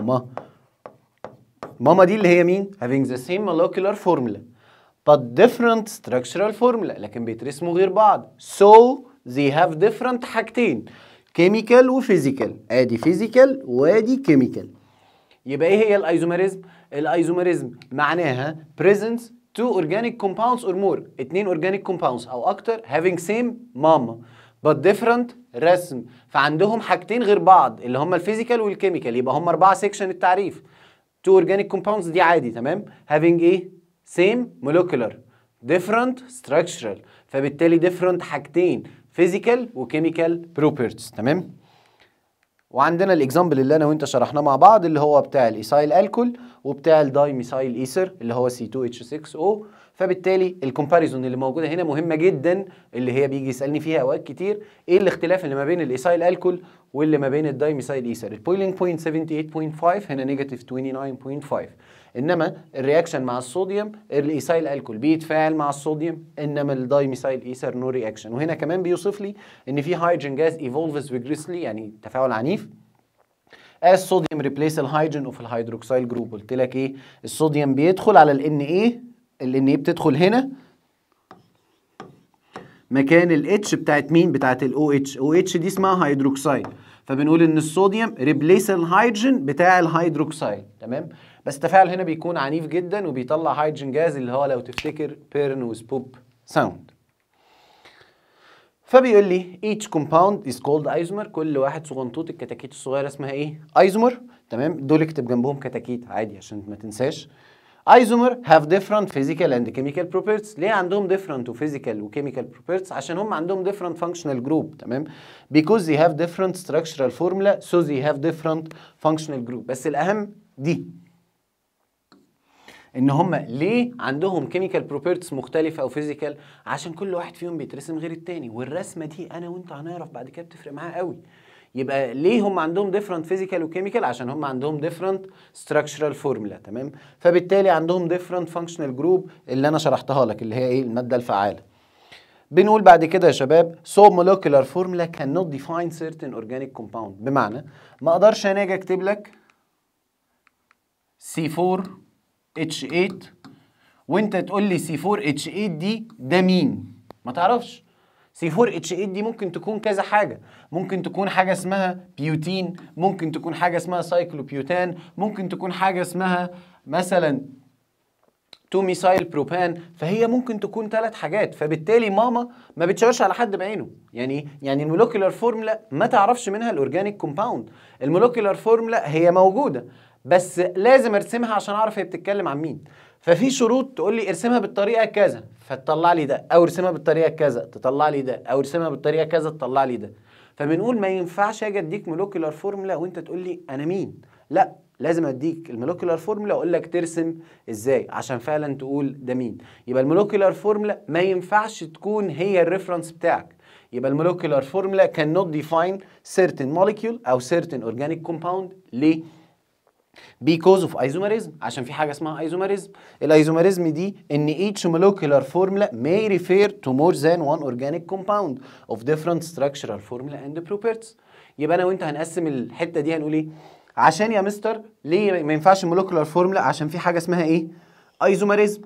mama دي اللي هي مين having the same molecular formula but different structural formula لكن بيترسموا غير بعض so they have different حاجتين chemical وفيزيكال ادي فيزيكال وادي chemical يبقى ايه هي الايزوماريزم الايزوماريزم معناها presence two organic compounds or more اتنين organic compounds او اكتر having same ماما but different رسم فعندهم حاجتين غير بعض اللي هم الفيزيكال والكيميكال يبقى هم اربعه سيكشن التعريف two organic compounds دي عادي تمام having ايه سيم molecular ديفرنت ستراكشرال فبالتالي ديفرنت حاجتين فيزيكال وكيميكال properties تمام وعندنا الاكزامبل اللي انا وانت شرحناه مع بعض اللي هو بتاع الايسايل الكول وبتاع الدايميثايل ايثر اللي هو C2H6O فبالتالي الكومباريزون اللي موجوده هنا مهمه جدا اللي هي بيجي يسالني فيها اوقات كتير ايه الاختلاف اللي ما بين الايسايل الكول واللي ما بين الدايميثايل ايثر البويلنج بوينت 78.5 هنا نيجاتيف 29.5 انما الرياكشن مع الصوديوم الايسايل الكول بيتفاعل مع الصوديوم انما الدايميسايل ايثر نو رياكشن وهنا كمان بيوصف لي ان في هيدروجين جاز ايفولفز فيجريسلي يعني تفاعل عنيف as sodium replace الهيدروجين اوف الهيدروكسيل جروب قلت لك ايه الصوديوم بيدخل على ال ايه ال ايه بتدخل هنا مكان ال H بتاعت مين بتاعت ال OH OH دي اسمها هيدروكسيل فبنقول ان الصوديوم ريبليس الهيدروجين بتاع الهيدروكسيل تمام بس التفاعل هنا بيكون عنيف جدا وبيطلع هيدروجين جاز اللي هو لو تفتكر بيرنوز بوب ساوند فبيقول لي each compound is called isomer كل واحد صغنطوط الكتاكيت الصغيره اسمها ايه ايزومر تمام دول اكتب جنبهم كتاكيت عادي عشان ما تنساش ايزومر هاف different physical and chemical properties ليه عندهم different وphysical وchemical properties عشان هم عندهم different functional group تمام because they have different structural formula so they have different functional group بس الاهم دي ان هم ليه عندهم كيميكال بروبرتيز مختلفه او فيزيكال عشان كل واحد فيهم بيترسم غير التاني والرسمه دي انا وانت هنعرف بعد كده بتفرق معاه قوي يبقى ليه هم عندهم ديفرنت فيزيكال وكيميكال عشان هم عندهم ديفرنت ستراكشرال فورمولا تمام فبالتالي عندهم ديفرنت فانكشنال جروب اللي انا شرحتها لك اللي هي ايه الماده الفعاله بنقول بعد كده يا شباب so molecular formula cannot define certain organic كومباوند بمعنى ما اقدرش انا اجي اكتب لك C4 H8 وانت تقول لي C4H8 دي ده مين؟ ما تعرفش C4H8 دي ممكن تكون كذا حاجة ممكن تكون حاجة اسمها بيوتين ممكن تكون حاجة اسمها سايكلوبيوتان ممكن تكون حاجة اسمها مثلا تو ميسايل بروبان فهي ممكن تكون ثلاث حاجات فبالتالي ماما ما بتشاورش على حد بعينه يعني يعني المولوكيولار فورملا ما تعرفش منها الاورجانيك كومباوند المولوكيولار فورملا هي موجوده بس لازم ارسمها عشان اعرف هي بتتكلم عن مين ففي شروط تقول لي ارسمها بالطريقه كذا فتطلع لي ده او ارسمها بالطريقه كذا تطلع لي ده او ارسمها بالطريقه كذا تطلع لي ده فبنقول ما ينفعش اجي اديك مولوكيولار فورمولا وانت تقول لي انا مين لا لازم اديك المولوكيولار فورمولا واقول لك ترسم ازاي عشان فعلا تقول ده مين يبقى المولوكيولار فورمولا ما ينفعش تكون هي الريفرنس بتاعك يبقى المولوكيولار فورمولا كان نوت ديفاين سيرتن molecule او سيرتن اورجانيك كومباوند ليه because of isomerism عشان في حاجه اسمها isomerism الايزوميريزم دي ان each molecular formula may refer to more than one organic compound of different structural formula and properties يبقى انا وانت هنقسم الحته دي هنقول ايه عشان يا مستر ليه ما ينفعش molecular formula عشان في حاجه اسمها ايه ايزوميريزم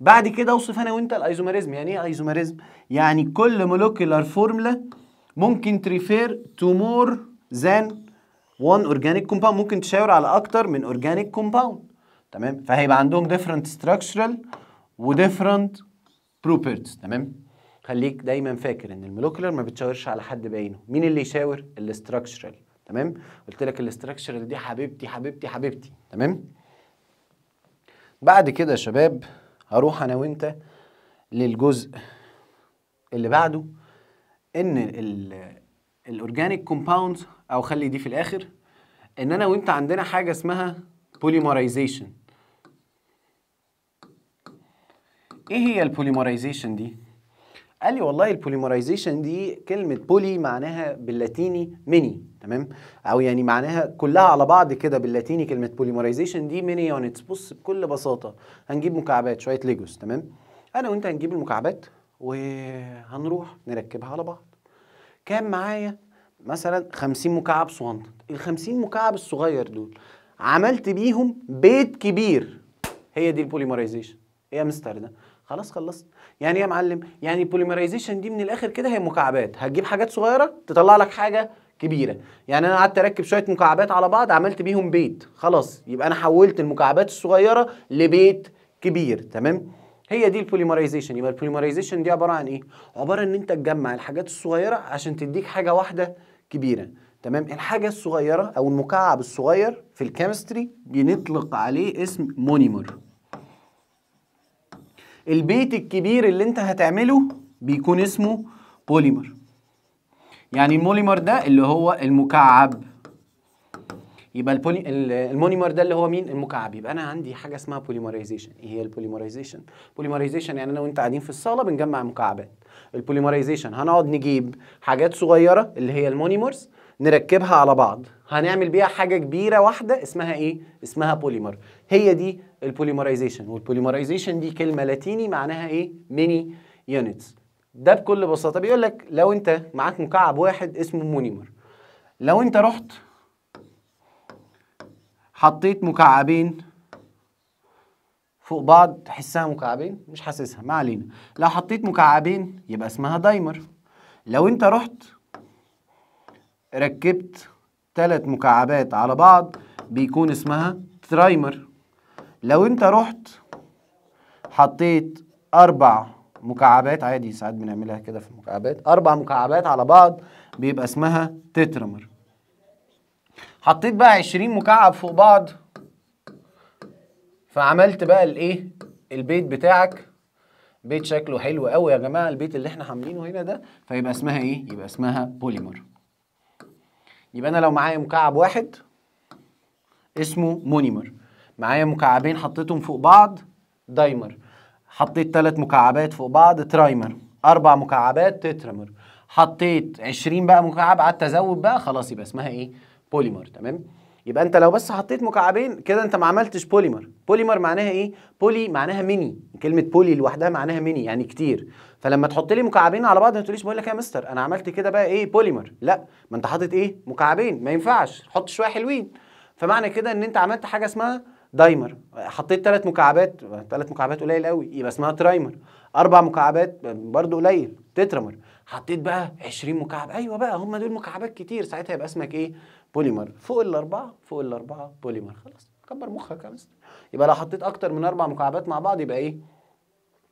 بعد كده اوصف انا وانت الايزوميريزم يعني ايه ايزوميريزم يعني كل molecular formula ممكن تريفير تو مور ذان وان اورجانيك كومباوند ممكن تشاور على اكتر من اورجانيك كومباوند تمام فهيبقى عندهم ديفرنت ستراكشرال وديفرنت بروبرتيز تمام خليك دايما فاكر ان المولكيولر ما بتشاورش على حد بعينه مين اللي يشاور الاستراكشرال تمام قلت لك الاستراكشرال دي حبيبتي حبيبتي حبيبتي تمام بعد كده يا شباب هروح انا وانت للجزء اللي بعده ان الاورجانيك كومباوندز او خلي دي في الاخر ان انا وانت عندنا حاجه اسمها بوليمرايزيشن ايه هي البوليمرايزيشن دي قال لي والله البوليمرايزيشن دي كلمه بولي معناها باللاتيني ميني تمام او يعني معناها كلها على بعض كده باللاتيني كلمه بوليمرايزيشن دي ميني يونتس بص بكل بساطه هنجيب مكعبات شويه ليجوس تمام انا وانت هنجيب المكعبات وهنروح نركبها على بعض كان معايا مثلا 50 مكعب صغنطط ال 50 مكعب الصغير دول عملت بيهم بيت كبير هي دي البوليمرايزيشن هي ده خلاص خلصت يعني ايه يا معلم يعني البوليمرايزيشن دي من الاخر كده هي مكعبات هتجيب حاجات صغيره تطلع لك حاجه كبيره يعني انا قعدت اركب شويه مكعبات على بعض عملت بيهم بيت خلاص يبقى انا حولت المكعبات الصغيره لبيت كبير تمام هي دي البوليمرايزيشن يبقى البوليمرايزيشن دي عباره عن ايه عباره ان انت تجمع الحاجات الصغيره عشان تديك حاجه واحده كبيره تمام الحاجه الصغيره او المكعب الصغير في الكيمستري بنطلق عليه اسم مونيمر البيت الكبير اللي انت هتعمله بيكون اسمه بوليمر يعني المونيمر ده اللي هو المكعب يبقى البولي المونيمر ده اللي هو مين المكعب يبقى انا عندي حاجه اسمها بوليمرايزيشن ايه هي البوليمرايزيشن بوليمرايزيشن يعني انا وانت قاعدين في الصاله بنجمع مكعبات البوليمرايزيشن هنقعد نجيب حاجات صغيره اللي هي المونيمرز نركبها على بعض هنعمل بيها حاجه كبيره واحده اسمها ايه اسمها بوليمر هي دي البوليمرايزيشن والبوليمرايزيشن دي كلمه لاتيني معناها ايه ميني يونتس ده بكل بساطه بيقول لك لو انت معاك مكعب واحد اسمه مونيمر لو انت رحت حطيت مكعبين فوق بعض تحسها مكعبين مش حاسسها ما علينا لو حطيت مكعبين يبقى اسمها دايمر لو انت رحت ركبت ثلاث مكعبات على بعض بيكون اسمها ترايمر لو انت رحت حطيت اربع مكعبات عادي ساعات بنعملها كده في المكعبات اربع مكعبات على بعض بيبقى اسمها تترمر حطيت بقى 20 مكعب فوق بعض فعملت بقى الايه البيت بتاعك بيت شكله حلو قوي يا جماعه البيت اللي احنا عاملينه هنا ده فيبقى اسمها ايه يبقى اسمها بوليمر يبقى انا لو معايا مكعب واحد اسمه مونيمر معايا مكعبين حطيتهم فوق بعض دايمر حطيت ثلاث مكعبات فوق بعض ترايمر اربع مكعبات تترامر حطيت 20 بقى مكعب قعدت ازود بقى خلاص يبقى اسمها ايه بوليمر تمام يبقى انت لو بس حطيت مكعبين كده انت ما عملتش بوليمر بوليمر معناها ايه بولي معناها ميني كلمه بولي لوحدها معناها ميني يعني كتير فلما تحط لي مكعبين على بعض ما تقوليش بقول لك يا مستر انا عملت كده بقى ايه بوليمر لا ما انت حاطط ايه مكعبين ما ينفعش حط شويه حلوين فمعنى كده ان انت عملت حاجه اسمها دايمر حطيت ثلاث مكعبات ثلاث مكعبات قليل قوي يبقى اسمها ترايمر اربع مكعبات برضو قليل تترمر حطيت بقى 20 مكعب ايوه بقى هم دول مكعبات كتير ساعتها يبقى اسمك ايه بوليمر فوق الاربعه فوق الاربعه بوليمر خلاص كبر مخك يا مستر يبقى لو حطيت اكتر من اربع مكعبات مع بعض يبقى ايه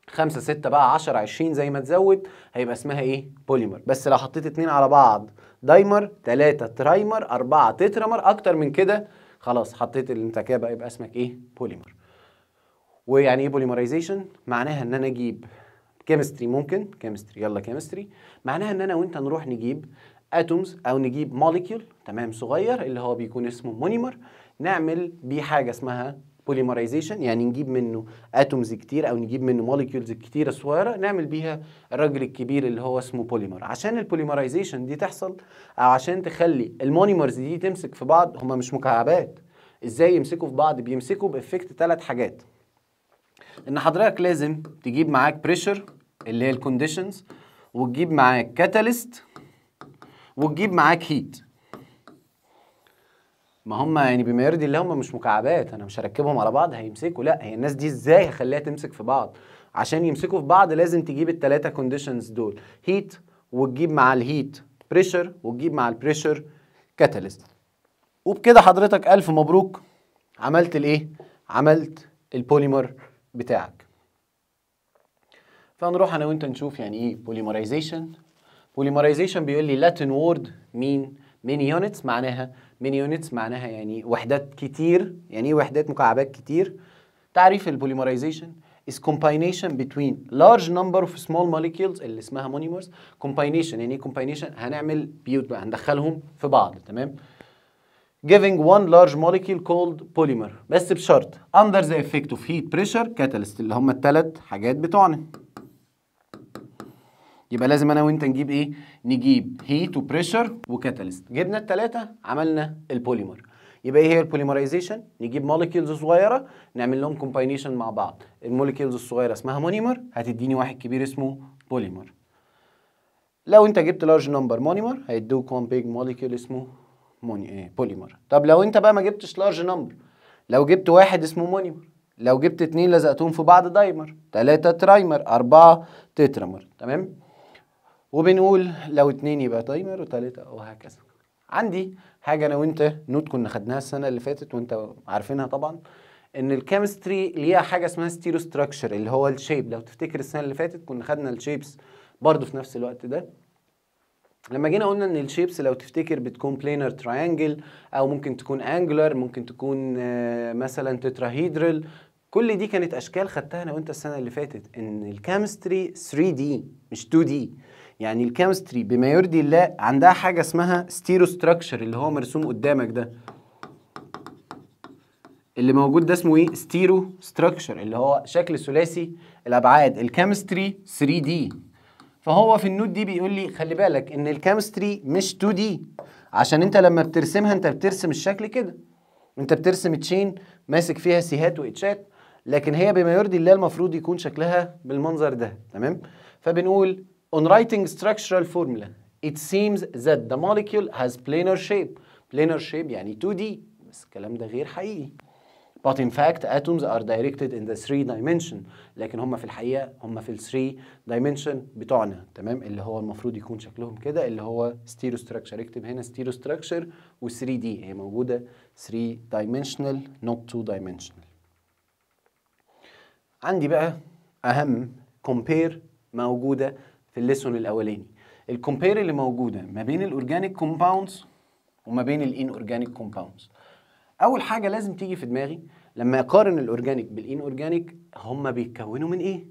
5 6 بقى 10 20 زي ما تزود هيبقى اسمها ايه بوليمر بس لو حطيت اتنين على بعض دايمر ثلاثه ترايمر اربعه تترامر اكتر من كده خلاص حطيت اللي انت كده بقى يبقى اسمك ايه بوليمر ويعني ايه بوليمرايزيشن معناها ان انا اجيب كيمستري ممكن كيمستري يلا كيمستري معناها ان انا وانت نروح نجيب اتومز او نجيب موليكيول تمام صغير اللي هو بيكون اسمه مونيمر نعمل بيه حاجه اسمها بوليمرايزيشن يعني نجيب منه اتومز كتير او نجيب منه موليكيولز كتيره صغيره نعمل بيها الراجل الكبير اللي هو اسمه بوليمر عشان البوليمرايزيشن دي تحصل او عشان تخلي المونيمرز دي تمسك في بعض هما مش مكعبات ازاي يمسكوا في بعض بيمسكوا بافكت ثلاث حاجات ان حضرتك لازم تجيب معاك بريشر اللي هي الكونديشنز وتجيب معاك كاتاليست وتجيب معاك هيت ما هم يعني بما يرضي الله هم مش مكعبات انا مش هركبهم على بعض هيمسكوا لا هي الناس دي ازاي هخليها تمسك في بعض عشان يمسكوا في بعض لازم تجيب الثلاثه كونديشنز دول هيت وتجيب مع الهيت بريشر وتجيب مع البريشر كاتاليست وبكده حضرتك الف مبروك عملت الايه عملت البوليمر بتاعك فنروح انا وانت نشوف يعني ايه بوليمرايزيشن بوليمرايزيشن بيقول لي لاتن وورد مين ميني يونتس معناها ميني يونتس معناها يعني وحدات كتير يعني ايه وحدات مكعبات كتير تعريف البوليمرايزيشن is combination between large number of small molecules اللي اسمها monomers combination يعني إيه combination هنعمل بيوت بقى هندخلهم في بعض تمام giving one large molecule called polymer بس بشرط under the effect of heat pressure catalyst اللي هم الثلاث حاجات بتوعنا يبقى لازم انا وانت نجيب ايه نجيب هيت وبريشر وكاتاليست جبنا الثلاثه عملنا البوليمر يبقى ايه هي البوليمرايزيشن نجيب موليكيولز صغيره نعمل لهم كومباينيشن مع بعض الموليكيولز الصغيره اسمها مونيمر هتديني واحد كبير اسمه بوليمر لو انت جبت لارج نمبر مونيمر هيدوك وان بيج موليكيول اسمه موني إيه، بوليمر طب لو انت بقى ما جبتش لارج نمبر لو جبت واحد اسمه مونيمر لو جبت اتنين لزقتهم في بعض دايمر تلاتة ترايمر أربعة تترامر تمام وبنقول لو اتنين يبقى تايمر وتلاته وهكذا عندي حاجه انا وانت نوت كنا خدناها السنه اللي فاتت وانت عارفينها طبعا ان الكيمستري ليها حاجه اسمها ستيرو ستراكشر اللي هو الشيب لو تفتكر السنه اللي فاتت كنا خدنا الشيبس برضه في نفس الوقت ده لما جينا قلنا ان الشيبس لو تفتكر بتكون بلينر تراينجل او ممكن تكون انجلر ممكن تكون آه، مثلا تتراهيدرال كل دي كانت اشكال خدتها انا وانت السنه اللي فاتت ان الكيمستري 3 دي مش 2 دي يعني الكيمستري بما يرضي الله عندها حاجه اسمها ستيرو ستراكشر اللي هو مرسوم قدامك ده اللي موجود ده اسمه ايه ستيرو ستراكشر اللي هو شكل ثلاثي الابعاد الكيمستري 3 دي فهو في النوت دي بيقول لي خلي بالك ان الكيمستري مش 2 دي عشان انت لما بترسمها انت بترسم الشكل كده انت بترسم تشين ماسك فيها سيهات واتشات لكن هي بما يرضي الله المفروض يكون شكلها بالمنظر ده تمام فبنقول On writing structural formula, it seems that the molecule has planar shape. Planar shape يعني 2D بس الكلام ده غير حقيقي. But in fact atoms are directed in the 3 dimension لكن هم في الحقيقة هم في ال 3 dimension بتوعنا تمام اللي هو المفروض يكون شكلهم كده اللي هو stereo structure اكتب هنا stereo structure و 3 d هي موجودة 3 dimensional not 2 dimensional عندي بقى أهم compare موجودة في الليسون الاولاني الكومبير اللي موجوده ما بين الاورجانيك كومباوندز وما بين الان اورجانيك كومباوندز اول حاجه لازم تيجي في دماغي لما اقارن الاورجانيك بالان اورجانيك هما بيتكونوا من ايه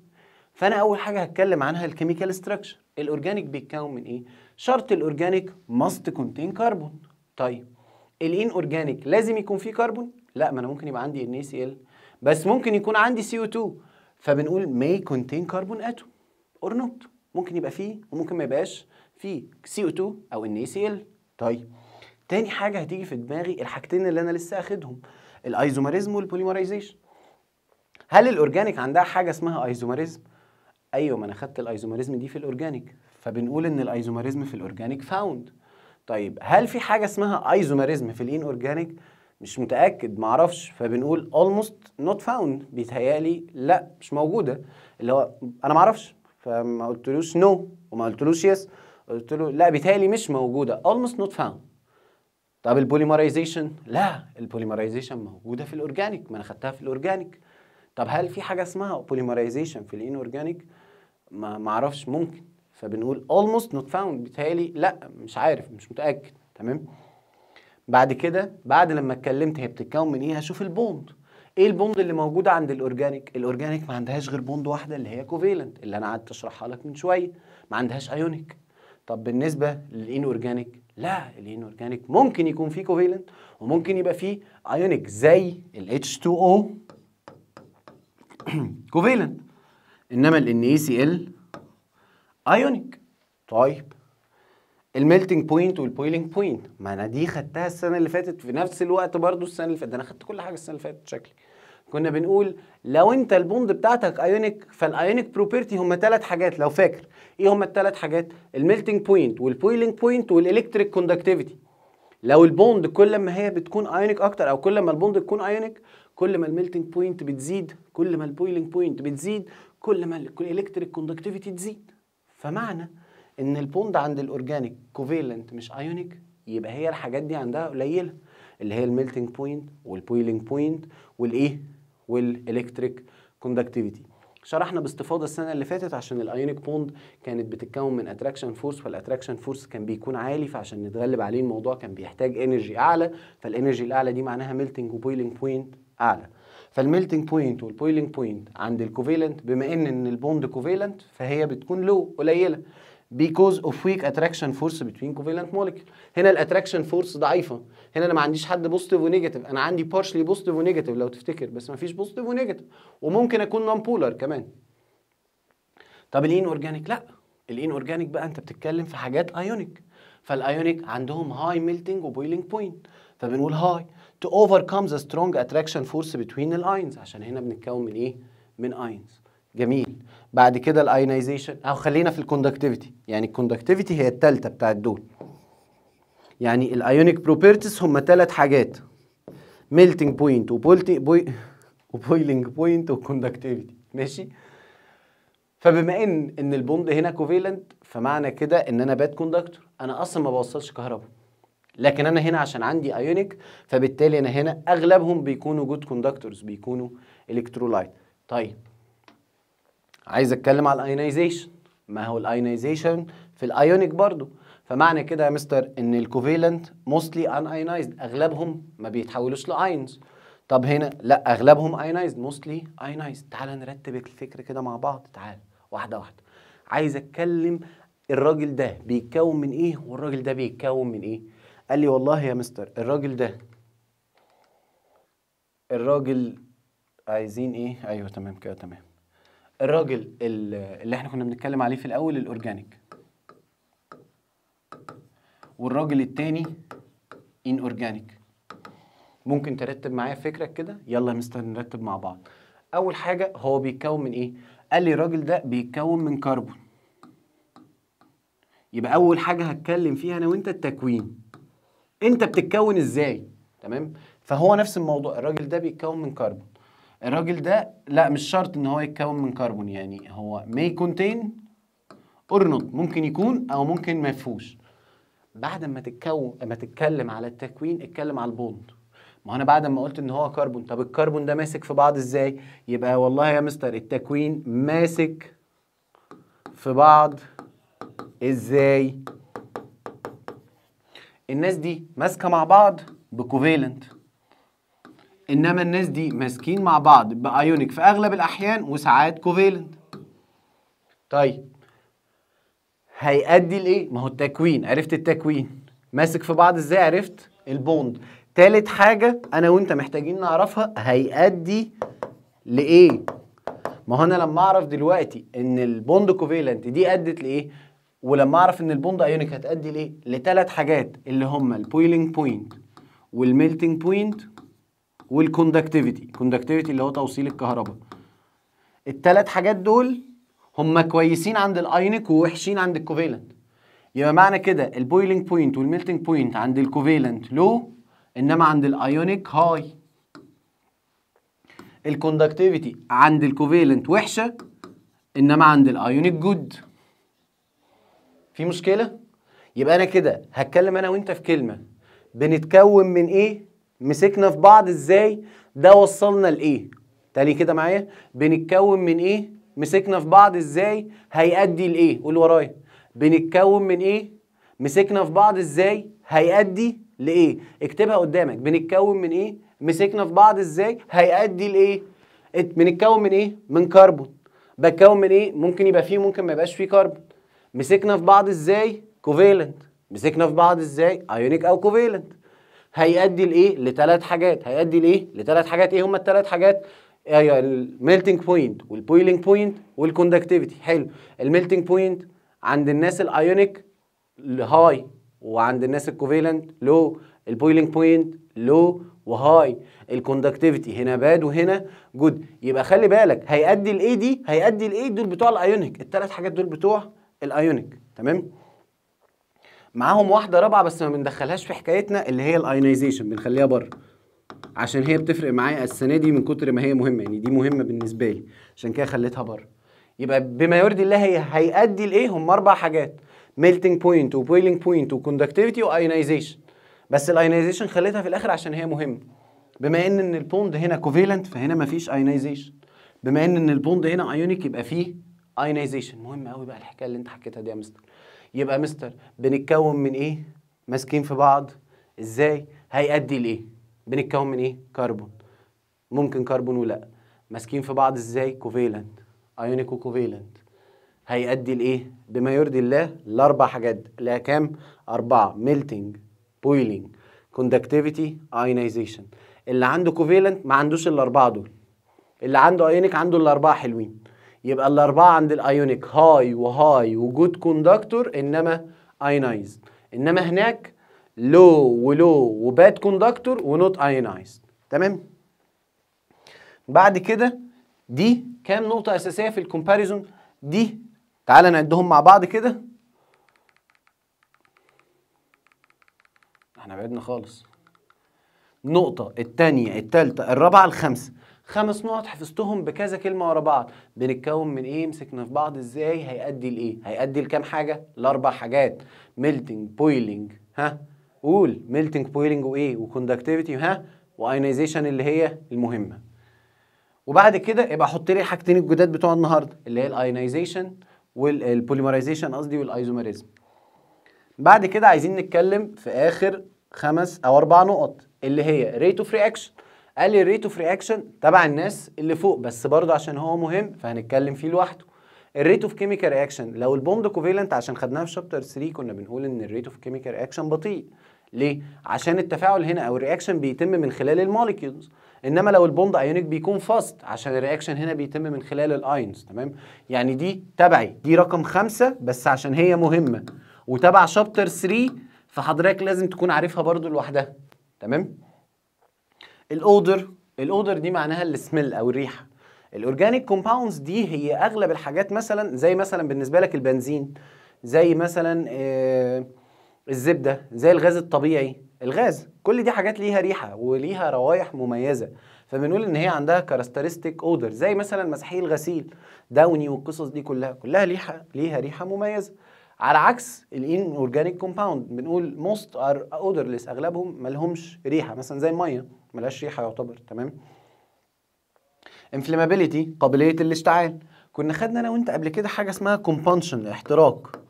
فانا اول حاجه هتكلم عنها الكيميكال استراكشر الاورجانيك بيتكون من ايه شرط الاورجانيك ماست كونتين كربون طيب الان اورجانيك لازم يكون فيه كربون لا ما انا ممكن يبقى عندي ان سي ال بس ممكن يكون عندي سي او 2 فبنقول may contain carbon atom or not ممكن يبقى فيه وممكن ما يبقاش فيه CO2 او NaCl طيب تاني حاجة هتيجي في دماغي الحاجتين اللي أنا لسه أخدهم الأيزوماريزم والبوليمرايزيشن هل الأورجانيك عندها حاجة اسمها أيزوماريزم؟ أيوة ما أنا خدت الأيزوماريزم دي في الأورجانيك فبنقول إن الأيزوماريزم في الأورجانيك فاوند طيب هل في حاجة اسمها أيزوماريزم في الإن أورجانيك؟ مش متأكد معرفش فبنقول almost not found بيتهيألي لأ مش موجودة اللي هو أنا معرفش فما قلتلوش نو وما قلتلوش يس قلت له لا بيتهيألي مش موجودة almost not found طب البوليمرايزيشن لا البوليمرايزيشن موجودة في الأورجانيك ما أنا خدتها في الأورجانيك طب هل في حاجة اسمها بوليمرايزيشن في الإن أورجانيك ما معرفش ممكن فبنقول almost not found بيتهيألي لا مش عارف مش متأكد تمام بعد كده بعد لما اتكلمت هي بتتكون من ايه هشوف البوند ايه البوند اللي موجوده عند الاورجانيك الاورجانيك ما عندهاش غير بوند واحده اللي هي كوفيلنت اللي انا قعدت اشرحها لك من شويه ما عندهاش ايونيك طب بالنسبه للان اورجانيك لا الان اورجانيك ممكن يكون فيه كوفيلنت وممكن يبقى فيه ايونيك زي ال H2O كوفيلنت انما ال NaCl ايونيك طيب الميلتنج بوينت والبويلنج بوينت ما انا دي خدتها السنه اللي فاتت في نفس الوقت برضو السنه اللي فاتت ده انا خدت كل حاجه السنه اللي فاتت شكلي كنا بنقول لو انت البوند بتاعتك ايونيك فالايونيك بروبرتي هم ثلاث حاجات لو فاكر ايه هم الثلاث حاجات الميلتنج بوينت والبويلنج بوينت والالكتريك كوندكتيفيتي لو البوند كل ما هي بتكون ايونيك اكتر او كل ما البوند تكون ايونيك كل ما الميلتنج بوينت بتزيد كل ما البويلنج بوينت بتزيد كل ما الالكتريك كوندكتيفيتي تزيد فمعنى ان البوند عند الاورجانيك كوفيلنت مش ايونيك يبقى هي الحاجات دي عندها قليله اللي هي الميلتنج بوينت والبويلنج بوينت والايه والالكتريك كوندكتيفيتي شرحنا باستفاضه السنه اللي فاتت عشان الايونيك بوند كانت بتتكون من اتراكشن فورس والاتراكشن فورس كان بيكون عالي فعشان نتغلب عليه الموضوع كان بيحتاج انرجي اعلى فالانرجي الاعلى دي معناها ميلتنج وبويلنج بوينت اعلى فالميلتنج بوينت والبويلنج بوينت عند الكوفيلنت بما ان ان البوند كوفيلنت فهي بتكون لو قليله because of weak attraction force between covalent molecule هنا الاتراكشن فورس ضعيفه هنا انا ما عنديش حد بوزيتيف ونيجاتيف انا عندي بارشلي بوزيتيف ونيجاتيف لو تفتكر بس ما فيش بوزيتيف ونيجاتيف وممكن اكون نون بولر كمان طب الان اورجانيك لا الان اورجانيك بقى انت بتتكلم في حاجات ايونيك فالايونيك عندهم هاي ميلتنج وبويلنج بوينت فبنقول هاي تو اوفركم ذا سترونج اتراكشن فورس بتوين الاينز عشان هنا بنتكون من ايه من اينز جميل بعد كده الايونيزيشن او خلينا في الكوندكتيفيتي يعني الكوندكتيفيتي هي الثالثه بتاعت دول يعني الايونيك بروبرتيز هم ثلاث حاجات ميلتنج بوينت وبويلنج بوينت وكوندكتيفيتي ماشي فبما ان ان البوند هنا كوفيلنت فمعنى كده ان انا باد كوندكتور انا اصلا ما بوصلش كهرباء لكن انا هنا عشان عندي ايونيك فبالتالي انا هنا اغلبهم بيكونوا جود كوندكتورز بيكونوا الكترولايت طيب عايز اتكلم على الايونيزيشن ما هو الايونيزيشن في الايونيك برضو فمعنى كده يا مستر ان الكوفيلنت موستلي ان اينايزد اغلبهم ما بيتحولوش لاينز طب هنا لا اغلبهم اينايزد موستلي اينايزد تعال نرتب الفكر كده مع بعض تعال واحده واحده عايز اتكلم الراجل ده بيتكون من ايه والراجل ده بيتكون من ايه قال لي والله يا مستر الراجل ده الراجل عايزين ايه ايوه تمام كده تمام الراجل اللي احنا كنا بنتكلم عليه في الاول الاورجانيك والراجل التاني ان اورجانيك ممكن ترتب معايا فكرك كده يلا يا مستر نرتب مع بعض اول حاجه هو بيتكون من ايه قال لي الراجل ده بيتكون من كربون يبقى اول حاجه هتكلم فيها انا وانت التكوين انت بتتكون ازاي تمام فهو نفس الموضوع الراجل ده بيتكون من كربون الراجل ده لا مش شرط ان هو يتكون من كربون يعني هو may contain or not ممكن يكون او ممكن ما يفهوش بعد ما تتكون ما تتكلم على التكوين اتكلم على البوند ما انا بعد ما قلت ان هو كربون طب الكربون ده ماسك في بعض ازاي يبقى والله يا مستر التكوين ماسك في بعض ازاي الناس دي ماسكه مع بعض بكوفيلنت انما الناس دي ماسكين مع بعض بايونيك في اغلب الاحيان وساعات كوفيلنت طيب هيأدي لايه؟ ما هو التكوين عرفت التكوين ماسك في بعض ازاي عرفت البوند تالت حاجة أنا وأنت محتاجين نعرفها هيأدي لإيه؟ ما هو أنا لما أعرف دلوقتي إن البوند كوفيلنت دي أدت لإيه؟ ولما أعرف إن البوند أيونيك هتأدي لإيه؟ لتلات حاجات اللي هما البويلينج بوينت والميلتنج بوينت والكوندكتيفيتي، كوندكتيفيتي اللي هو توصيل الكهرباء. التلات حاجات دول هم كويسين عند الايونيك ووحشين عند الكوفيلنت يبقى معنى كده البويلنج بوينت والميلتنج بوينت عند الكوفيلنت لو انما عند الايونيك هاي الكوندكتيفيتي عند الكوفيلنت وحشه انما عند الايونيك جود في مشكله يبقى انا كده هتكلم انا وانت في كلمه بنتكون من ايه مسكنا في بعض ازاي ده وصلنا لايه تالي كده معايا بنتكون من ايه مسكنا في بعض ازاي هيأدي لايه قول ورايا بنتكون من ايه مسكنا في بعض ازاي هيأدي لايه اكتبها قدامك بنتكون من ايه مسكنا في بعض ازاي هيأدي لايه بنتكون من ايه من كربون بتكون من ايه ممكن يبقى فيه ممكن ما يبقاش فيه كربون مسكنا في بعض ازاي كوفيلنت مسكنا في بعض ازاي ايونيك او كوفيلنت هيأدي لايه لثلاث حاجات هيأدي لايه لثلاث حاجات ايه هما الثلاث حاجات ايوه الميلتنج بوينت والبويلنج بوينت والكوندكتيفيتي حلو الميلتنج بوينت عند الناس الايونيك هاي وعند الناس الكوفيلنت لو البويلنج بوينت لو وهاي الكوندكتيفيتي هنا باد وهنا جود يبقى خلي بالك هيأدي الاي دي هيأدي الاي دول بتوع الايونيك الثلاث حاجات دول بتوع الايونيك تمام معاهم واحده رابعه بس ما بندخلهاش في حكايتنا اللي هي الايونيزيشن بنخليها بره عشان هي بتفرق معايا السنه دي من كتر ما هي مهمه يعني دي مهمه بالنسبه لي عشان كده خليتها بره يبقى بما يرضي الله هي هيؤدي لايه هم اربع حاجات ميلتنج بوينت وبويلنج بوينت وكوندكتيفيتي وايونايزيشن بس الايونايزيشن خليتها في الاخر عشان هي مهمه بما ان ان البوند هنا كوفيلنت فهنا مفيش ايونايزيشن بما ان ان البوند هنا ايونيك يبقى فيه ايونايزيشن مهم قوي بقى الحكايه اللي انت حكيتها دي يا مستر يبقى مستر بنتكون من ايه ماسكين في بعض ازاي هيؤدي لايه بنتكون من ايه كربون ممكن كربون ولا ماسكين في بعض ازاي كوفيلنت ايونيك وكوفيلنت هيؤدي لايه بما يرضي الله الاربع حاجات اللي هي كام اربعه ميلتنج بويلنج كوندكتيفيتي ايونيزيشن اللي عنده كوفيلنت ما عندوش الاربعه دول اللي عنده ايونيك عنده الاربعه حلوين يبقى الاربعه عند الايونيك هاي وهاي وجود كوندكتور انما ايونايزد انما هناك لو ولو وباد كوندكتور ونوت ايونايزد تمام بعد كده دي كام نقطة أساسية في الكومباريزون دي تعالى نعدهم مع بعض كده احنا بعدنا خالص نقطة التانية التالتة الرابعة الخامسة خمس نقط حفظتهم بكذا كلمة ورا بعض بنتكون من ايه مسكنا في بعض ازاي هيأدي لايه هيأدي لكام حاجة لأربع حاجات ميلتنج بويلنج ها قول ميلتنج بويلنج وايه وكوندكتيفيتي ها وايونيزيشن اللي هي المهمه وبعد كده يبقى حط لي الحاجتين الجداد بتوع النهارده اللي هي الايونيزيشن والبوليمرايزيشن قصدي والايزوميريزم بعد كده عايزين نتكلم في اخر خمس او اربع نقط اللي هي ريت اوف رياكشن قال لي الريت اوف رياكشن تبع الناس اللي فوق بس برضه عشان هو مهم فهنتكلم فيه لوحده الريت اوف كيميكال رياكشن لو البوند كوفيلنت عشان خدناها في شابتر 3 كنا بنقول ان الريت اوف كيميكال رياكشن بطيء ليه؟ عشان التفاعل هنا او الرياكشن بيتم من خلال الموليكيولز انما لو البوند ايونيك بيكون فاست عشان الرياكشن هنا بيتم من خلال الايونز تمام يعني دي تبعي دي رقم خمسة بس عشان هي مهمه وتبع شابتر 3 فحضرتك لازم تكون عارفها برضو لوحدها تمام الاودر الاودر دي معناها السميل او الريحه الاورجانيك كومباوندز دي هي اغلب الحاجات مثلا زي مثلا بالنسبه لك البنزين زي مثلا آه الزبده زي الغاز الطبيعي الغاز كل دي حاجات ليها ريحه وليها روايح مميزه فبنقول ان هي عندها كاركترستيك اودر زي مثلا مساحيق الغسيل داوني والقصص دي كلها كلها ليها ليها ريحه مميزه على عكس الان اورجانيك كومباوند بنقول موست ار اودرليس اغلبهم مالهمش ريحه مثلا زي الميه ملهاش ريحه يعتبر تمام انفلامابيليتي قابليه الاشتعال كنا خدنا انا وانت قبل كده حاجه اسمها كومبانشن احتراق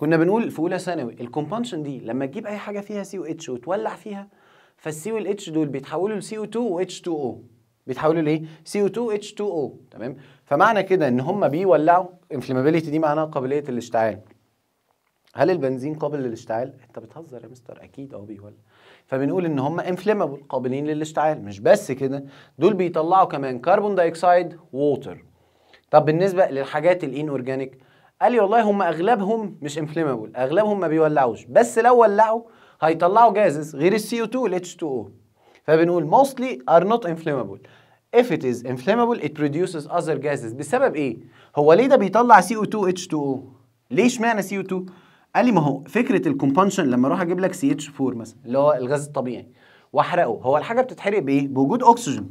كنا بنقول في اولى ثانوي الكومبانشن دي لما تجيب اي حاجه فيها سي او اتش وتولع فيها فالسي والاتش دول بيتحولوا لسي او 2 و اتش 2 او بيتحولوا لايه سي او 2 اتش 2 او تمام فمعنى كده ان هم بيولعوا انفلامابيلتي دي معناها قابليه الاشتعال هل البنزين قابل للاشتعال انت بتهزر يا مستر اكيد اه بيولع فبنقول ان هم انفلامبل قابلين للاشتعال مش بس كده دول بيطلعوا كمان كربون دايكسايد ووتر طب بالنسبه للحاجات الانورجانيك اورجانيك قال لي والله هم اغلبهم مش انفلامبل اغلبهم ما بيولعوش بس لو ولعوا هيطلعوا جازز غير السي او 2 والاتش 2 او فبنقول موستلي ار نوت انفليمبل if it is inflammable it produces other gases بسبب ايه هو ليه ده بيطلع CO2 H2O ليه اشمعنى CO2 قال لي ما هو فكره الكومبانشن لما اروح اجيب لك CH4 مثلا اللي هو الغاز الطبيعي واحرقه هو الحاجه بتتحرق بايه بوجود اكسجين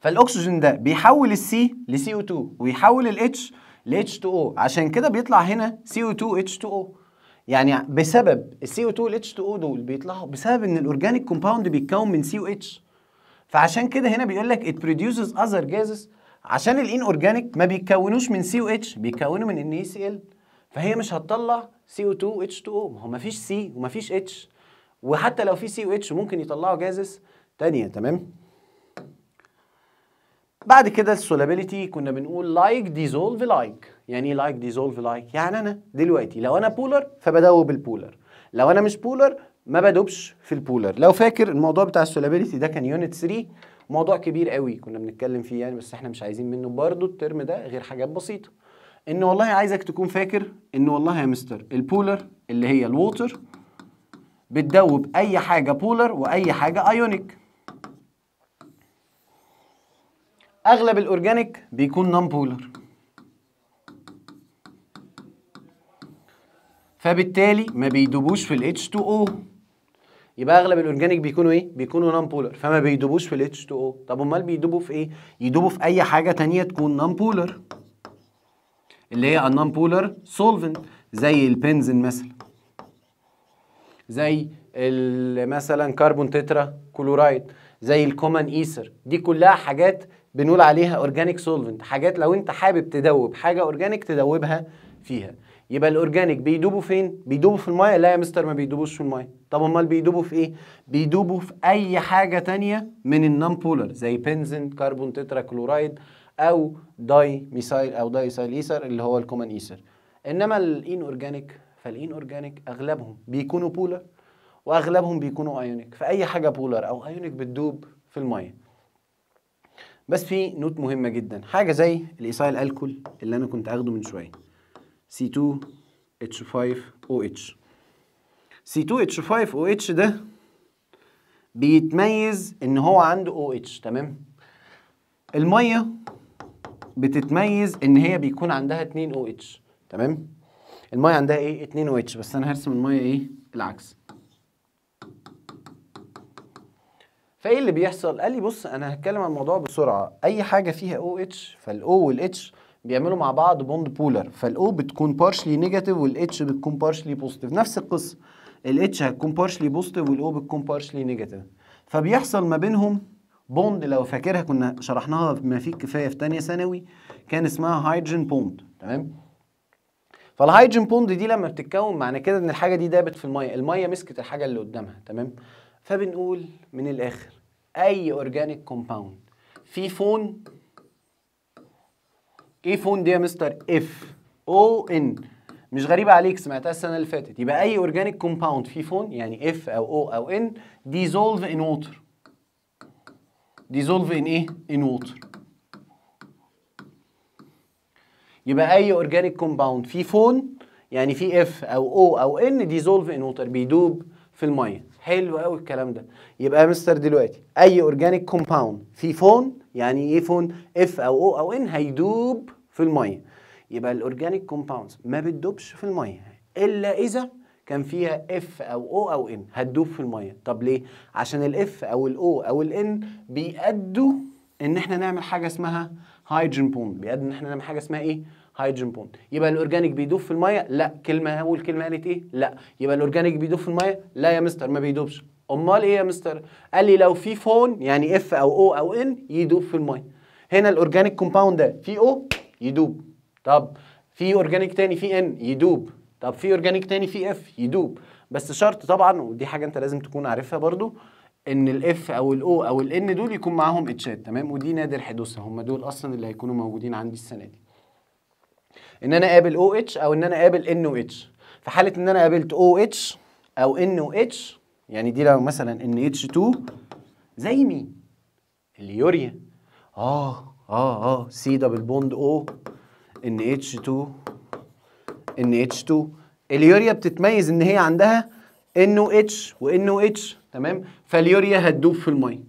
فالاكسجين ده بيحول السي لسي او 2 ويحول الاتش ل H2O عشان كده بيطلع هنا CO2 H2O يعني بسبب ال CO2 وال H2O دول بيطلعوا بسبب ان الاورجانيك كومباوند بيتكون من COH فعشان كده هنا بيقول لك it produces other gases عشان الان اورجانيك ما بيتكونوش من COH بيتكونوا من NaCl فهي مش هتطلع CO2 H2O ما هو ما فيش C وما فيش H وحتى لو في COH ممكن يطلعوا جازس تانية تمام بعد كده السولابيليتي كنا بنقول لايك ديزولف لايك يعني ايه لايك ديزولف لايك يعني انا دلوقتي لو انا بولر فبدوب بالبولر لو انا مش بولر ما بدوبش في البولر لو فاكر الموضوع بتاع السولابيليتي ده كان يونت 3 موضوع كبير قوي كنا بنتكلم فيه يعني بس احنا مش عايزين منه برضه الترم ده غير حاجات بسيطه ان والله عايزك تكون فاكر ان والله يا مستر البولر اللي هي الووتر بتدوب اي حاجه بولر واي حاجه ايونيك اغلب الاورجانيك بيكون نون بولر فبالتالي ما بيدوبوش في ال H2O يبقى اغلب الاورجانيك بيكونوا ايه بيكونوا نون بولر فما بيدوبوش في ال H2O طب امال بيدوبوا في ايه يدوبوا في اي حاجه تانية تكون نون بولر اللي هي النون بولر سولفنت زي البنزين مثلا زي مثلا كربون تترا كلورايد زي الكومن ايثر دي كلها حاجات بنقول عليها اورجانيك سولفنت حاجات لو انت حابب تدوب حاجه اورجانيك تدوبها فيها يبقى الاورجانيك بيدوبوا فين بيدوبوا في الميه لا يا مستر ما بيدوبوش في الميه طب امال بيدوبوا في ايه بيدوبوا في اي حاجه تانية من النون بولر زي بنزين كربون تترا كلورايد او داي ميسايل او داي سايل ايثر اللي هو الكومن ايثر انما الان اورجانيك فالان اورجانيك اغلبهم بيكونوا بولر واغلبهم بيكونوا ايونيك فاي حاجه بولر او ايونيك بتدوب في الميه بس في نوت مهمه جدا حاجه زي الايثايل الكول اللي انا كنت اخده من شويه C2H5OH C2H5OH ده بيتميز ان هو عنده OH تمام الميه بتتميز ان هي بيكون عندها 2 OH تمام الميه عندها ايه 2 OH بس انا هرسم الميه ايه العكس فايه اللي بيحصل قال لي بص انا هتكلم عن الموضوع بسرعه اي حاجه فيها او اتش فالاو والاتش بيعملوا مع بعض بوند بولر فالاو بتكون بارشلي نيجاتيف والاتش بتكون بارشلي بوزيتيف نفس القصه الاتش هتكون بارشلي بوزيتيف والاو بتكون بارشلي نيجاتيف فبيحصل ما بينهم بوند لو فاكرها كنا شرحناها بما فيه الكفايه في ثانيه ثانوي كان اسمها هيدروجين بوند تمام فالهيدروجين بوند دي لما بتتكون معنى كده ان الحاجه دي دابت في الميه الميه مسكت الحاجه اللي قدامها تمام فبنقول من الاخر اي اورجانيك كومباوند في فون ايه فون دي يا مستر اف او ان مش غريبه عليك سمعتها السنه اللي فاتت يبقى اي اورجانيك كومباوند فيه فون يعني اف او او او ان ديزولف ان ووتر ديزولف ان ايه ان ووتر يبقى اي اورجانيك كومباوند فيه فون يعني فيه اف او او او ان ديزولف ان ووتر بيدوب في الميه حلو قوي الكلام ده يبقى يا مستر دلوقتي اي اورجانيك كومباوند في فون يعني ايه فون اف او او او ان هيدوب في الميه يبقى الاورجانيك كومباوندز ما بتدوبش في الميه الا اذا كان فيها اف او او او ان هتدوب في الميه طب ليه عشان الاف او الاو او الان بيأدوا ان احنا نعمل حاجه اسمها هايدروجين بوند بيأدوا ان احنا نعمل حاجه اسمها ايه هيدروجين بوند يبقى الاورجانيك بيدوب في الميه لا كلمه اقول كلمه قالت ايه لا يبقى الاورجانيك بيدوب في الميه لا يا مستر ما بيدوبش امال ايه يا مستر قال لي لو في فون يعني اف او او او ان يدوب في الميه هنا الاورجانيك كومباوند ده في او يدوب طب في اورجانيك تاني في ان يدوب طب في اورجانيك تاني في اف يدوب بس شرط طبعا ودي حاجه انت لازم تكون عارفها برضو ان الاف او الاو او الان دول يكون معاهم اتشات تمام ودي نادر حدوثها هم دول اصلا اللي هيكونوا موجودين عندي السنه دي ان انا اقابل او اتش او ان انا اقابل ان و اتش في حاله ان انا قابلت او اتش او ان و اتش يعني دي لو مثلا ان اتش 2 زي مين اليوريا اه اه اه سي دبل بوند او ان اتش 2 ان اتش 2 اليوريا بتتميز ان هي عندها ان و اتش وان و اتش تمام فاليوريا هتدوب في الميه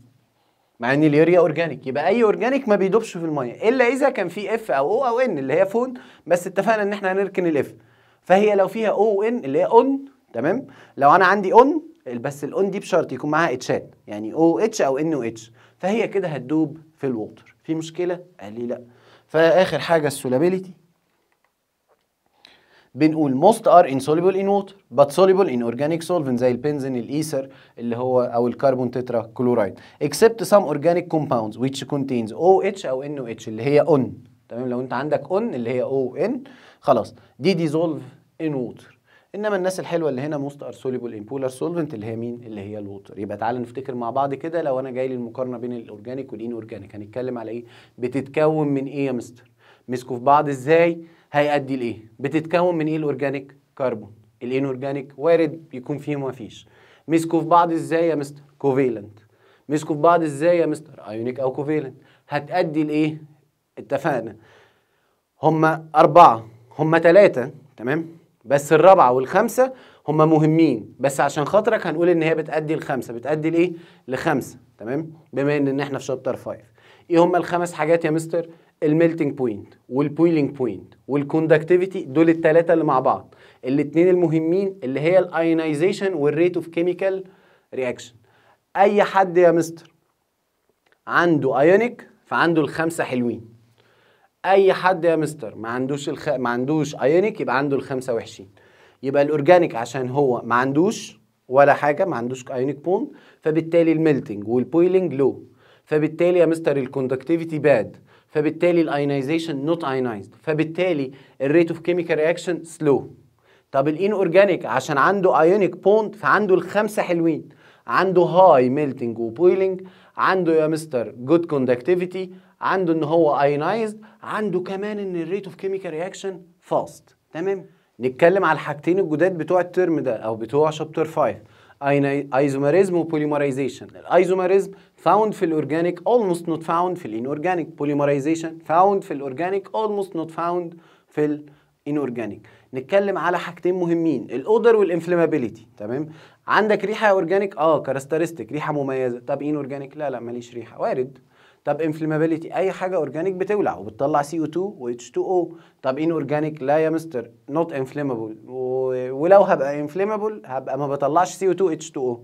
مع ان اليوريا اورجانيك يبقى اي اورجانيك ما بيدوبش في الميه الا اذا كان في اف او او او ان اللي هي فون بس اتفقنا ان احنا هنركن الاف فهي لو فيها او ان اللي هي اون تمام لو انا عندي اون بس الاون دي بشرط يكون معاها اتشات يعني او اتش او ان او اتش فهي كده هتدوب في الووتر في مشكله قال لي لا فاخر حاجه السولابيليتي بنقول most are insoluble in water but soluble in organic solvent زي البنزين الايثر اللي هو او الكربون تترا كلورايد except some organic compounds which contains OH او NOH اللي هي on تمام لو انت عندك on اللي هي ON خلاص دي dissolve in water انما الناس الحلوه اللي هنا most are soluble in polar solvent اللي هي مين اللي هي الووتر يبقى تعالى نفتكر مع بعض كده لو انا جاي لي المقارنه بين الاورجانيك والان اورجانيك هنتكلم على ايه بتتكون من ايه يا مستر مسكوا في بعض ازاي هيؤدي لايه بتتكون من ايه الاورجانيك كربون الانورجانيك وارد يكون فيه وما فيش مسكوا في بعض ازاي يا مستر كوفيلنت مسكوا في بعض ازاي يا مستر ايونيك او كوفيلنت هتؤدي لايه اتفقنا هما أربعة هما ثلاثة تمام بس الرابعة والخمسة هما مهمين بس عشان خاطرك هنقول ان هي بتأدي لخمسة بتأدي لإيه؟ لخمسة تمام بما ان احنا في شابتر 5 ايه هما الخمس حاجات يا مستر الميلتنج بوينت والبويلنج بوينت والكوندكتيفيتي دول الثلاثه اللي مع بعض الاثنين المهمين اللي هي الايونايزيشن والريت اوف كيميكال رياكشن اي حد يا مستر عنده ايونيك فعنده الخمسه حلوين اي حد يا مستر ما عندوش الخ... ما عندوش ايونيك يبقى عنده الخمسه وحشين يبقى الاورجانيك عشان هو ما عندوش ولا حاجه ما عندوش ايونيك بوند فبالتالي الميلتنج والبويلنج لو فبالتالي يا مستر الكوندكتيفيتي باد فبالتالي الايونيزيشن نوت ايونيزد فبالتالي الريت اوف كيميكال رياكشن سلو طب الان اورجانيك عشان عنده ايونيك بوند فعنده الخمسه حلوين عنده هاي ميلتنج وبويلنج عنده يا مستر جود كوندكتيفيتي عنده ان هو ايونيزد عنده كمان ان الريت اوف كيميكال رياكشن فاست تمام نتكلم على الحاجتين الجداد بتوع الترم ده او بتوع شابتر 5 ايزوميريزم وبوليمرايزيشن الايزوميريزم found في الاورجانيك almost not found في الإنورجانيك polymerization found في الاورجانيك almost not found في الإنورجانيك نتكلم على حاجتين مهمين الاودر والإنفلمابيليتي تمام عندك ريحه اورجانيك اه كاركترستيك ريحه مميزه طب إنورجانيك لا لا ماليش ريحه وارد طب انفلمابيليتي اي حاجه اورجانيك بتولع وبتطلع سي او 2 اتش 2 او طب ان اورجانيك لا يا مستر نوت انفلمابل ولو هبقى انفلمابل هبقى ما بطلعش سي او 2 اتش 2 او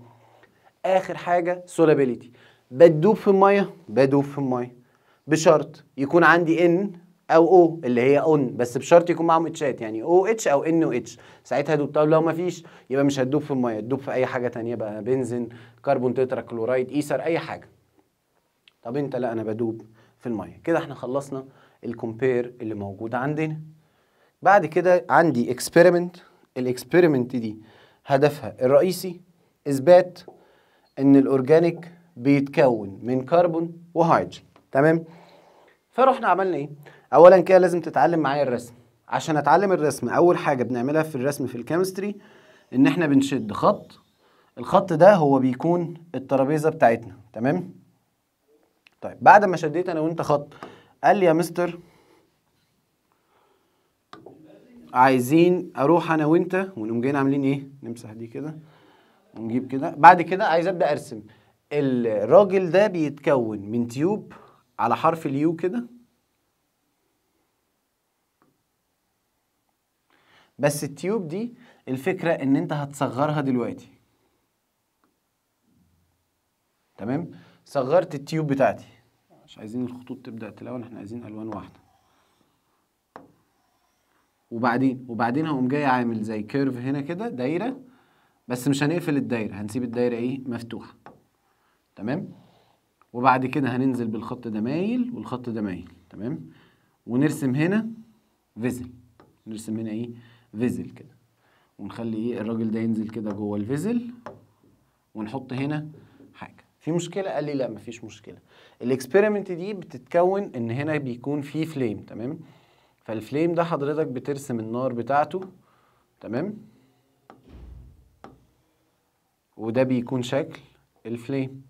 اخر حاجه سولابيليتي بتدوب في الميه بدوب في الميه بشرط يكون عندي ان او او اللي هي اون بس بشرط يكون معاهم اتشات يعني او اتش او ان او اتش ساعتها هدوب طب لو ما فيش يبقى مش هتدوب في الميه تدوب في اي حاجه ثانيه بقى بنزين كربون تترا كلورايد ايثر اي حاجه طب انت لا انا بدوب في الميه كده احنا خلصنا الكومبير اللي موجود عندنا بعد كده عندي اكسبيرمنت الاكسبيرمنت دي هدفها الرئيسي اثبات ان الاورجانيك بيتكون من كربون وهيدروجين تمام فرحنا عملنا ايه اولا كده لازم تتعلم معايا الرسم عشان اتعلم الرسم اول حاجه بنعملها في الرسم في الكيمستري ان احنا بنشد خط الخط ده هو بيكون الترابيزه بتاعتنا تمام طيب بعد ما شديت انا وانت خط قال لي يا مستر عايزين اروح انا وانت ونقوم جايين عاملين ايه نمسح دي كده ونجيب كده بعد كده عايز ابدا ارسم الراجل ده بيتكون من تيوب على حرف اليو كده بس التيوب دي الفكرة ان انت هتصغرها دلوقتي تمام صغرت التيوب بتاعتي مش عايزين الخطوط تبدأ تلون احنا عايزين الوان واحدة وبعدين وبعدين هقوم جاي عامل زي كيرف هنا كده دايرة بس مش هنقفل الدايرة هنسيب الدايرة ايه مفتوحة تمام وبعد كده هننزل بالخط ده مايل والخط ده مايل تمام ونرسم هنا فيزل نرسم هنا ايه فيزل كده ونخلي ايه الراجل ده ينزل كده جوه الفيزل ونحط هنا حاجه في مشكله قال لي لا مفيش مشكله الاكسبيرمنت دي بتتكون ان هنا بيكون في فليم تمام فالفليم ده حضرتك بترسم النار بتاعته تمام وده بيكون شكل الفليم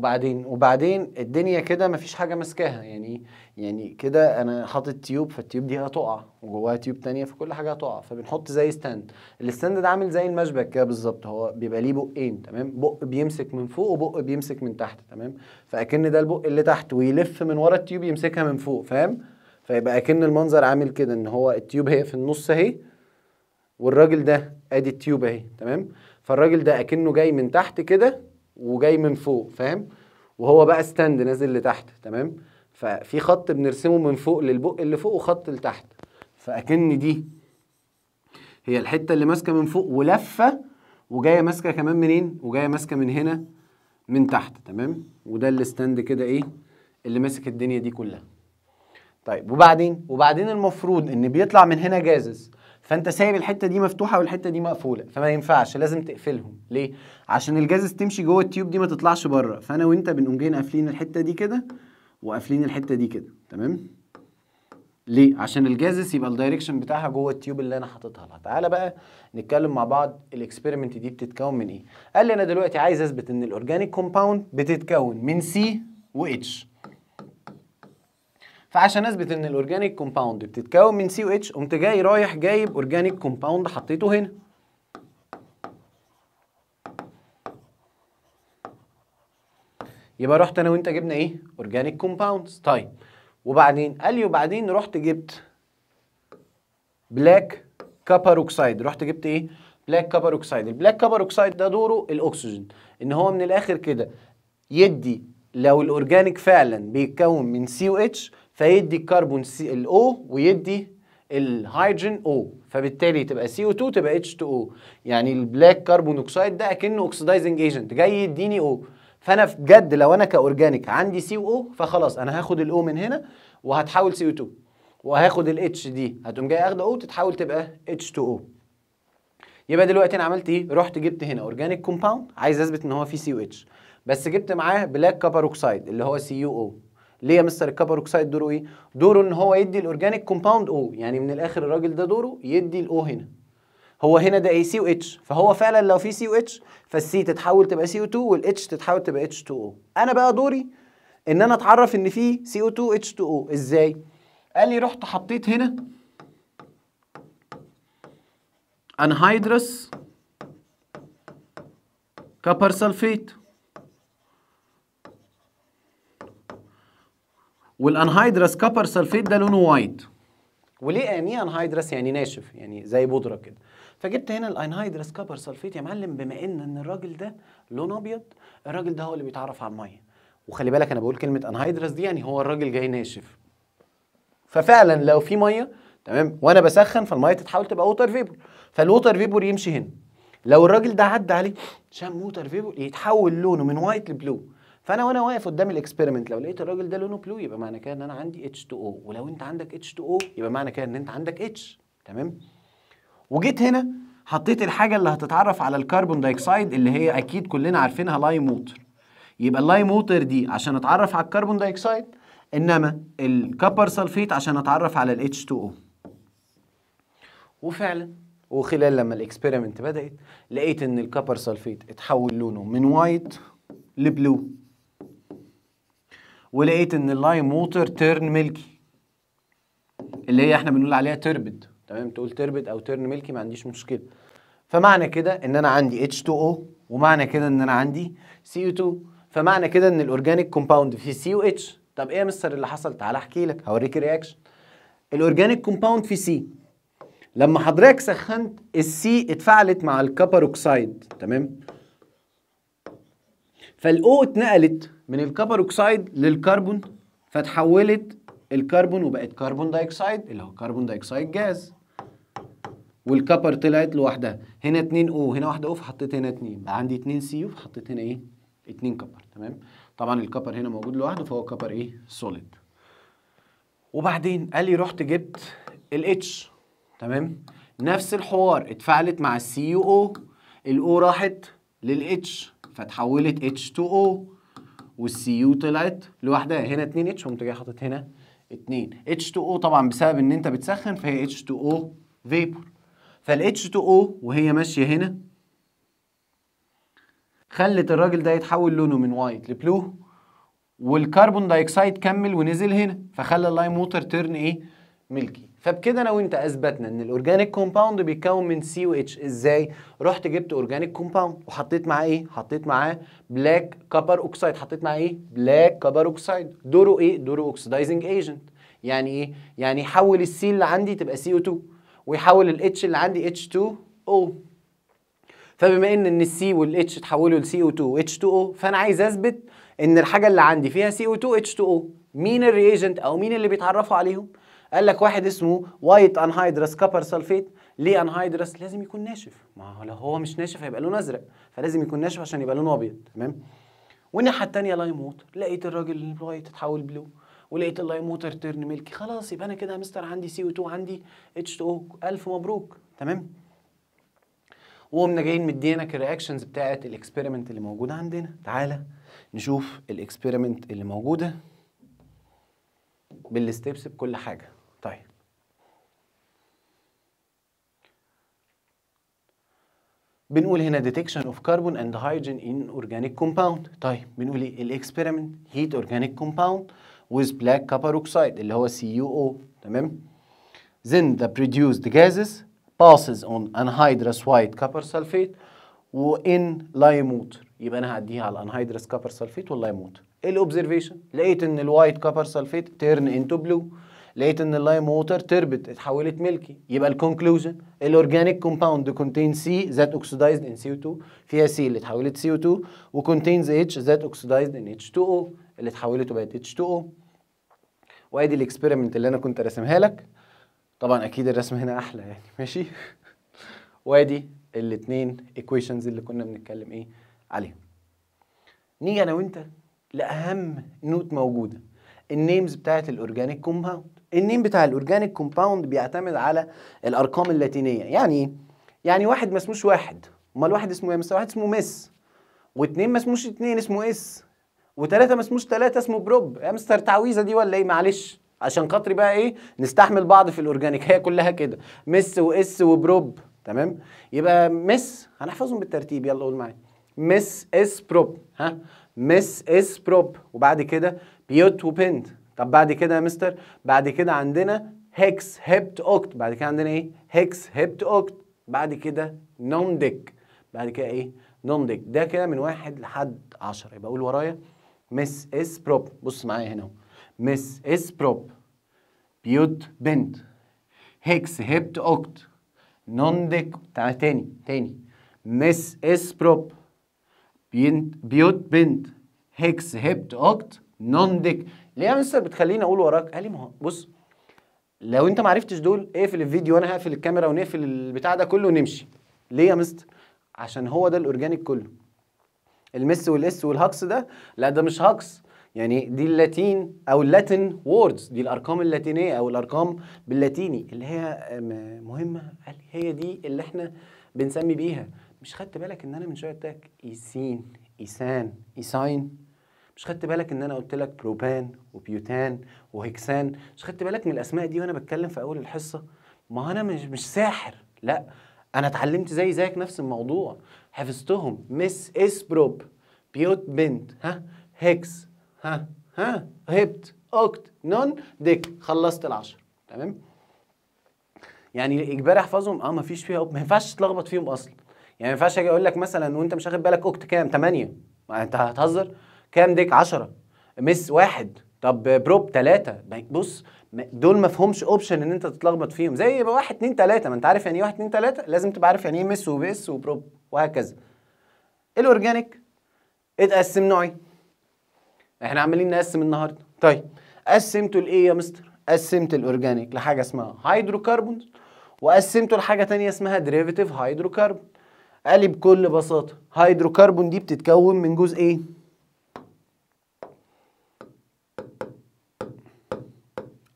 وبعدين وبعدين الدنيا كده مفيش حاجه ماسكاها يعني يعني كده انا حاطط تيوب فالتيوب دي هتقع وجواها تيوب تانية فكل حاجه هتقع فبنحط زي ستاند الستاند ده عامل زي المشبك كده بالظبط هو بيبقى ليه بقين تمام بق بيمسك من فوق وبق بيمسك من تحت تمام فاكن ده البق اللي تحت ويلف من ورا التيوب يمسكها من فوق فاهم فيبقى اكن المنظر عامل كده ان هو التيوب هي في النص اهي والراجل ده ادي التيوب اهي تمام فالراجل ده اكنه جاي من تحت كده وجاي من فوق فاهم وهو بقى ستاند نازل لتحت تمام ففي خط بنرسمه من فوق للبق اللي فوق وخط لتحت فاكن دي هي الحته اللي ماسكه من فوق ولفه وجايه ماسكه كمان منين وجايه ماسكه من هنا من تحت تمام وده الستاند كده ايه اللي ماسك الدنيا دي كلها طيب وبعدين وبعدين المفروض ان بيطلع من هنا جازز فانت سايب الحته دي مفتوحه والحته دي مقفوله فما ينفعش لازم تقفلهم ليه عشان الجازز تمشي جوه التيوب دي ما تطلعش بره فانا وانت بنقوم جايين قافلين الحته دي كده وقافلين الحته دي كده تمام ليه عشان الجازس يبقى الدايركشن بتاعها جوه التيوب اللي انا حاططها لها تعالى بقى نتكلم مع بعض الاكسبيرمنت دي بتتكون من ايه قال لي انا دلوقتي عايز اثبت ان الاورجانيك كومباوند بتتكون من سي واتش فعشان اثبت ان الاورجانيك كومباوند بتتكون من سي اتش قمت جاي رايح جايب اورجانيك كومباوند حطيته هنا يبقى رحت انا وانت جبنا ايه اورجانيك كومباوندز طيب وبعدين قال لي وبعدين رحت جبت بلاك كابر اوكسايد رحت جبت ايه بلاك كابر اوكسايد البلاك كابر اوكسايد ده دوره الاكسجين ان هو من الاخر كده يدي لو الاورجانيك فعلا بيتكون من سي او اتش فيدي الكربون سي ال او ويدي الهيدروجين او فبالتالي تبقى CO2 تبقى H2O يعني البلاك كربون اوكسايد ده اكنه اوكسيدايزنج ايجنت جاي يديني او فانا بجد لو انا كاورجانيك عندي CO فخلاص انا هاخد الاو من هنا وهتحول CO2 وهاخد الاتش دي هتقوم جاي اخد او تتحول تبقى H2O يبقى دلوقتي انا عملت ايه رحت جبت هنا اورجانيك كومباوند عايز اثبت ان هو فيه سي او اتش بس جبت معاه بلاك كبر اوكسيد اللي هو سي يو او ليه يا مستر الكبر اوكسايد دوره ايه دوره ان هو يدي الاورجانيك كومباوند او يعني من الاخر الراجل ده دوره يدي الاو هنا هو هنا ده اي سي واتش فهو فعلا لو في سي واتش فالسي تتحول تبقى سي او 2 والاتش تتحول تبقى اتش 2 او انا بقى دوري ان انا اتعرف ان في سي او 2 اتش 2 او ازاي قال لي رحت حطيت هنا انهيدروس كابر سلفيت والانهيدرس كوبر سلفيت ده لونه وايت وليه يعني انهيدرس يعني ناشف يعني زي بودره كده فجبت هنا الانهيدرس كوبر سلفيت يا معلم بما ان ان الراجل ده لونه ابيض الراجل ده هو اللي بيتعرف على الميه وخلي بالك انا بقول كلمه انهيدرس دي يعني هو الراجل جاي ناشف ففعلا لو في ميه تمام وانا بسخن فالميه تتحول تبقى ووتر فيبور فالووتر فيبور يمشي هنا لو الراجل ده عدى عليه شم ووتر فيبور يتحول لونه من وايت لبلو فانا وانا واقف قدام الاكسبيرمنت لو لقيت الراجل ده لونه بلو يبقى معنى كده ان انا عندي اتش 2 او ولو انت عندك اتش 2 او يبقى معنى كده ان انت عندك اتش تمام وجيت هنا حطيت الحاجه اللي هتتعرف على الكربون دايكسايد اللي هي اكيد كلنا عارفينها لايم ووتر يبقى اللايم ووتر دي عشان اتعرف على الكربون دايكسايد انما الكبر سلفيت عشان اتعرف على الاتش 2 او وفعلا وخلال لما الاكسبيرمنت بدات لقيت ان الكبر سلفيت اتحول لونه من وايت لبلو ولقيت ان اللايم ووتر تيرن ميلكي اللي هي احنا بنقول عليها تيربد تمام تقول تيربد او تيرن ميلكي ما عنديش مشكله فمعنى كده ان انا عندي H2O ومعنى كده ان انا عندي CO2 فمعنى كده ان الاورجانيك كومباوند في COH طب ايه يا مستر اللي حصل تعالى احكي لك هوريك الرياكشن الاورجانيك كومباوند في سي لما حضرتك سخنت السي اتفعلت مع الكبر اوكسايد تمام فالاو اتنقلت من الكبر اوكسيد للكربون فتحولت الكربون وبقت كربون دايكسيد اللي هو كربون دايكسيد جاز والكبر طلعت لوحدها هنا 2 او هنا واحده او فحطيت هنا 2 بقى عندي 2 سي او فحطيت هنا ايه 2 كبر تمام طبعا الكبر هنا موجود لوحده فهو كبر ايه سوليد وبعدين قال لي رحت جبت الاتش تمام نفس الحوار اتفعلت مع السي يو او الاو راحت للاتش فتحولت H2O والCu طلعت لوحدها هنا 2 H قمت جاي حاطط هنا 2 H2O طبعا بسبب ان انت بتسخن فهي H2O vapor فال H2O وهي ماشيه هنا خلت الراجل ده يتحول لونه من وايت لبلو والكربون دايكسايد كمل ونزل هنا فخلى اللايم ووتر ترن ايه ملكي فبكده انا وانت اثبتنا ان الاورجانيك كومباوند بيتكون من سي و اتش ازاي رحت جبت اورجانيك كومباوند وحطيت معاه ايه حطيت معاه بلاك كبر اوكسايد حطيت معاه ايه بلاك كبر اوكسايد دوره ايه دوره اوكسيدايزنج ايجنت يعني ايه يعني يحول السي اللي عندي تبقى سي او 2 ويحول الاتش اللي عندي اتش 2 او فبما ان ان السي والاتش اتحولوا لسي او 2 واتش 2 او فانا عايز اثبت ان الحاجه اللي عندي فيها سي او 2 اتش 2 او مين الريجنت او مين اللي بيتعرفوا عليهم قال لك واحد اسمه وايت انهايدرس كبر سلفيت ليه انهايدرس لازم يكون ناشف ما هو لو هو مش ناشف هيبقى لونه ازرق فلازم يكون ناشف عشان يبقى لونه ابيض تمام والناحيه الثانيه لايم ووتر لقيت الراجل الوايت اتحول بلو ولقيت اللايم ووتر ترن ملكي خلاص يبقى انا كده يا مستر عندي سي او 2 عندي اتش 2 او الف مبروك تمام وقمنا جايين مدينك الرياكشنز بتاعه الاكسبيرمنت اللي موجوده عندنا تعالى نشوف الاكسبيرمنت اللي موجوده بالستبس بكل حاجه بنقول هنا ديتكشن اوف كربون اند هيدروجين ان اورجانيك كومباوند طيب بنقول ايه الاكسبيرمنت هيت اورجانيك كومباوند with black copper oxide اللي هو CuO تمام then the produced gases passes on anhydrous white copper sulfate وان لايم ووتر يبقى انا هعديها على الانهيدرس كوبر سلفيت واللايم ووتر الاوبزرفيشن لقيت ان الوايت كوبر سلفيت تيرن انتو بلو لقيت ان اللايم ووتر تربت اتحولت ملكي يبقى الكونكلوجن الاورجانيك كومباوند كونتين سي ذات اوكسيدايزد ان سي او 2 فيها سي اللي اتحولت سي او 2 وكونتينز اتش ذات اوكسيدايزد ان اتش 2 او اللي اتحولت وبقت اتش 2 او وادي الاكسبيرمنت اللي انا كنت راسمها لك طبعا اكيد الرسم هنا احلى يعني ماشي وادي الاثنين ايكويشنز اللي كنا بنتكلم ايه عليهم نيجي انا وانت لاهم نوت موجوده النيمز بتاعت الاورجانيك كومباوند النيم بتاع الاورجانيك كومباوند بيعتمد على الارقام اللاتينيه يعني ايه يعني واحد ما اسموش واحد امال واحد اسمه ايه واحد اسمه مس واثنين ما اسموش اثنين اسمه اس وثلاثه ما اسموش ثلاثه اسمه بروب يا مستر تعويذه دي ولا ايه معلش عشان خاطري بقى ايه نستحمل بعض في الاورجانيك هي كلها كده مس واس وبروب تمام يبقى مس هنحفظهم بالترتيب يلا قول معايا مس اس بروب ها مس اس بروب وبعد كده بيوت وبند طب بعد كده يا مستر بعد كده عندنا هيكس هيبت اوكت بعد كده عندنا ايه هيكس هيبت اوكت بعد كده نومديك بعد كده ايه نومديك ده كده من واحد لحد 10 يبقى اقول ورايا مس اس بروب بص معايا هنا اهو مس اس بروب بيوت بنت هيكس هيبت اوكت نونديك تعالى تاني تاني مس اس بروب بيوت بنت هيكس هيبت اوكت نونديك ليه يا مستر بتخليني اقول وراك قال لي ما هو بص لو انت ما عرفتش دول اقفل الفيديو وانا هقفل الكاميرا ونقفل البتاع ده كله ونمشي ليه يا مستر عشان هو ده الاورجانيك كله المس والاس والهكس ده لا ده مش هكس يعني دي اللاتين او اللاتين ووردز دي الارقام اللاتينيه او الارقام باللاتيني اللي هي مهمه هي دي اللي احنا بنسمي بيها مش خدت بالك ان انا من شويه قلت لك ايسين ايسان ايساين مش خدت بالك ان انا قلت لك بروبان وبيوتان وهكسان مش خدت بالك من الاسماء دي وانا بتكلم في اول الحصه ما انا مش مش ساحر لا انا اتعلمت زي زيك نفس الموضوع حفظتهم مس اس بروب بيوت بنت ها هكس ها ها هبت اوكت نون ديك خلصت العشر تمام يعني اجباري احفظهم اه ما فيش فيها ما ينفعش تتلخبط فيهم اصلا يعني ما ينفعش اجي اقول لك مثلا وانت مش واخد بالك اوكت كام 8 انت هتهزر كام ديك 10 مس واحد طب بروب ثلاثة بص دول ما فيهمش اوبشن ان انت تتلخبط فيهم زي واحد اتنين تلاتة ما انت عارف يعني ايه واحد اتنين تلاتة لازم تبقى عارف يعني ايه مس وبس وبروب وهكذا الاورجانيك اتقسم نوعي احنا عمالين نقسم النهارده طيب قسمته لايه يا مستر قسمت الاورجانيك لحاجه اسمها هيدروكربون وقسمته لحاجه ثانيه اسمها ديريفيتيف هيدروكربون قال لي بكل بساطه هيدروكربون دي بتتكون من جزء ايه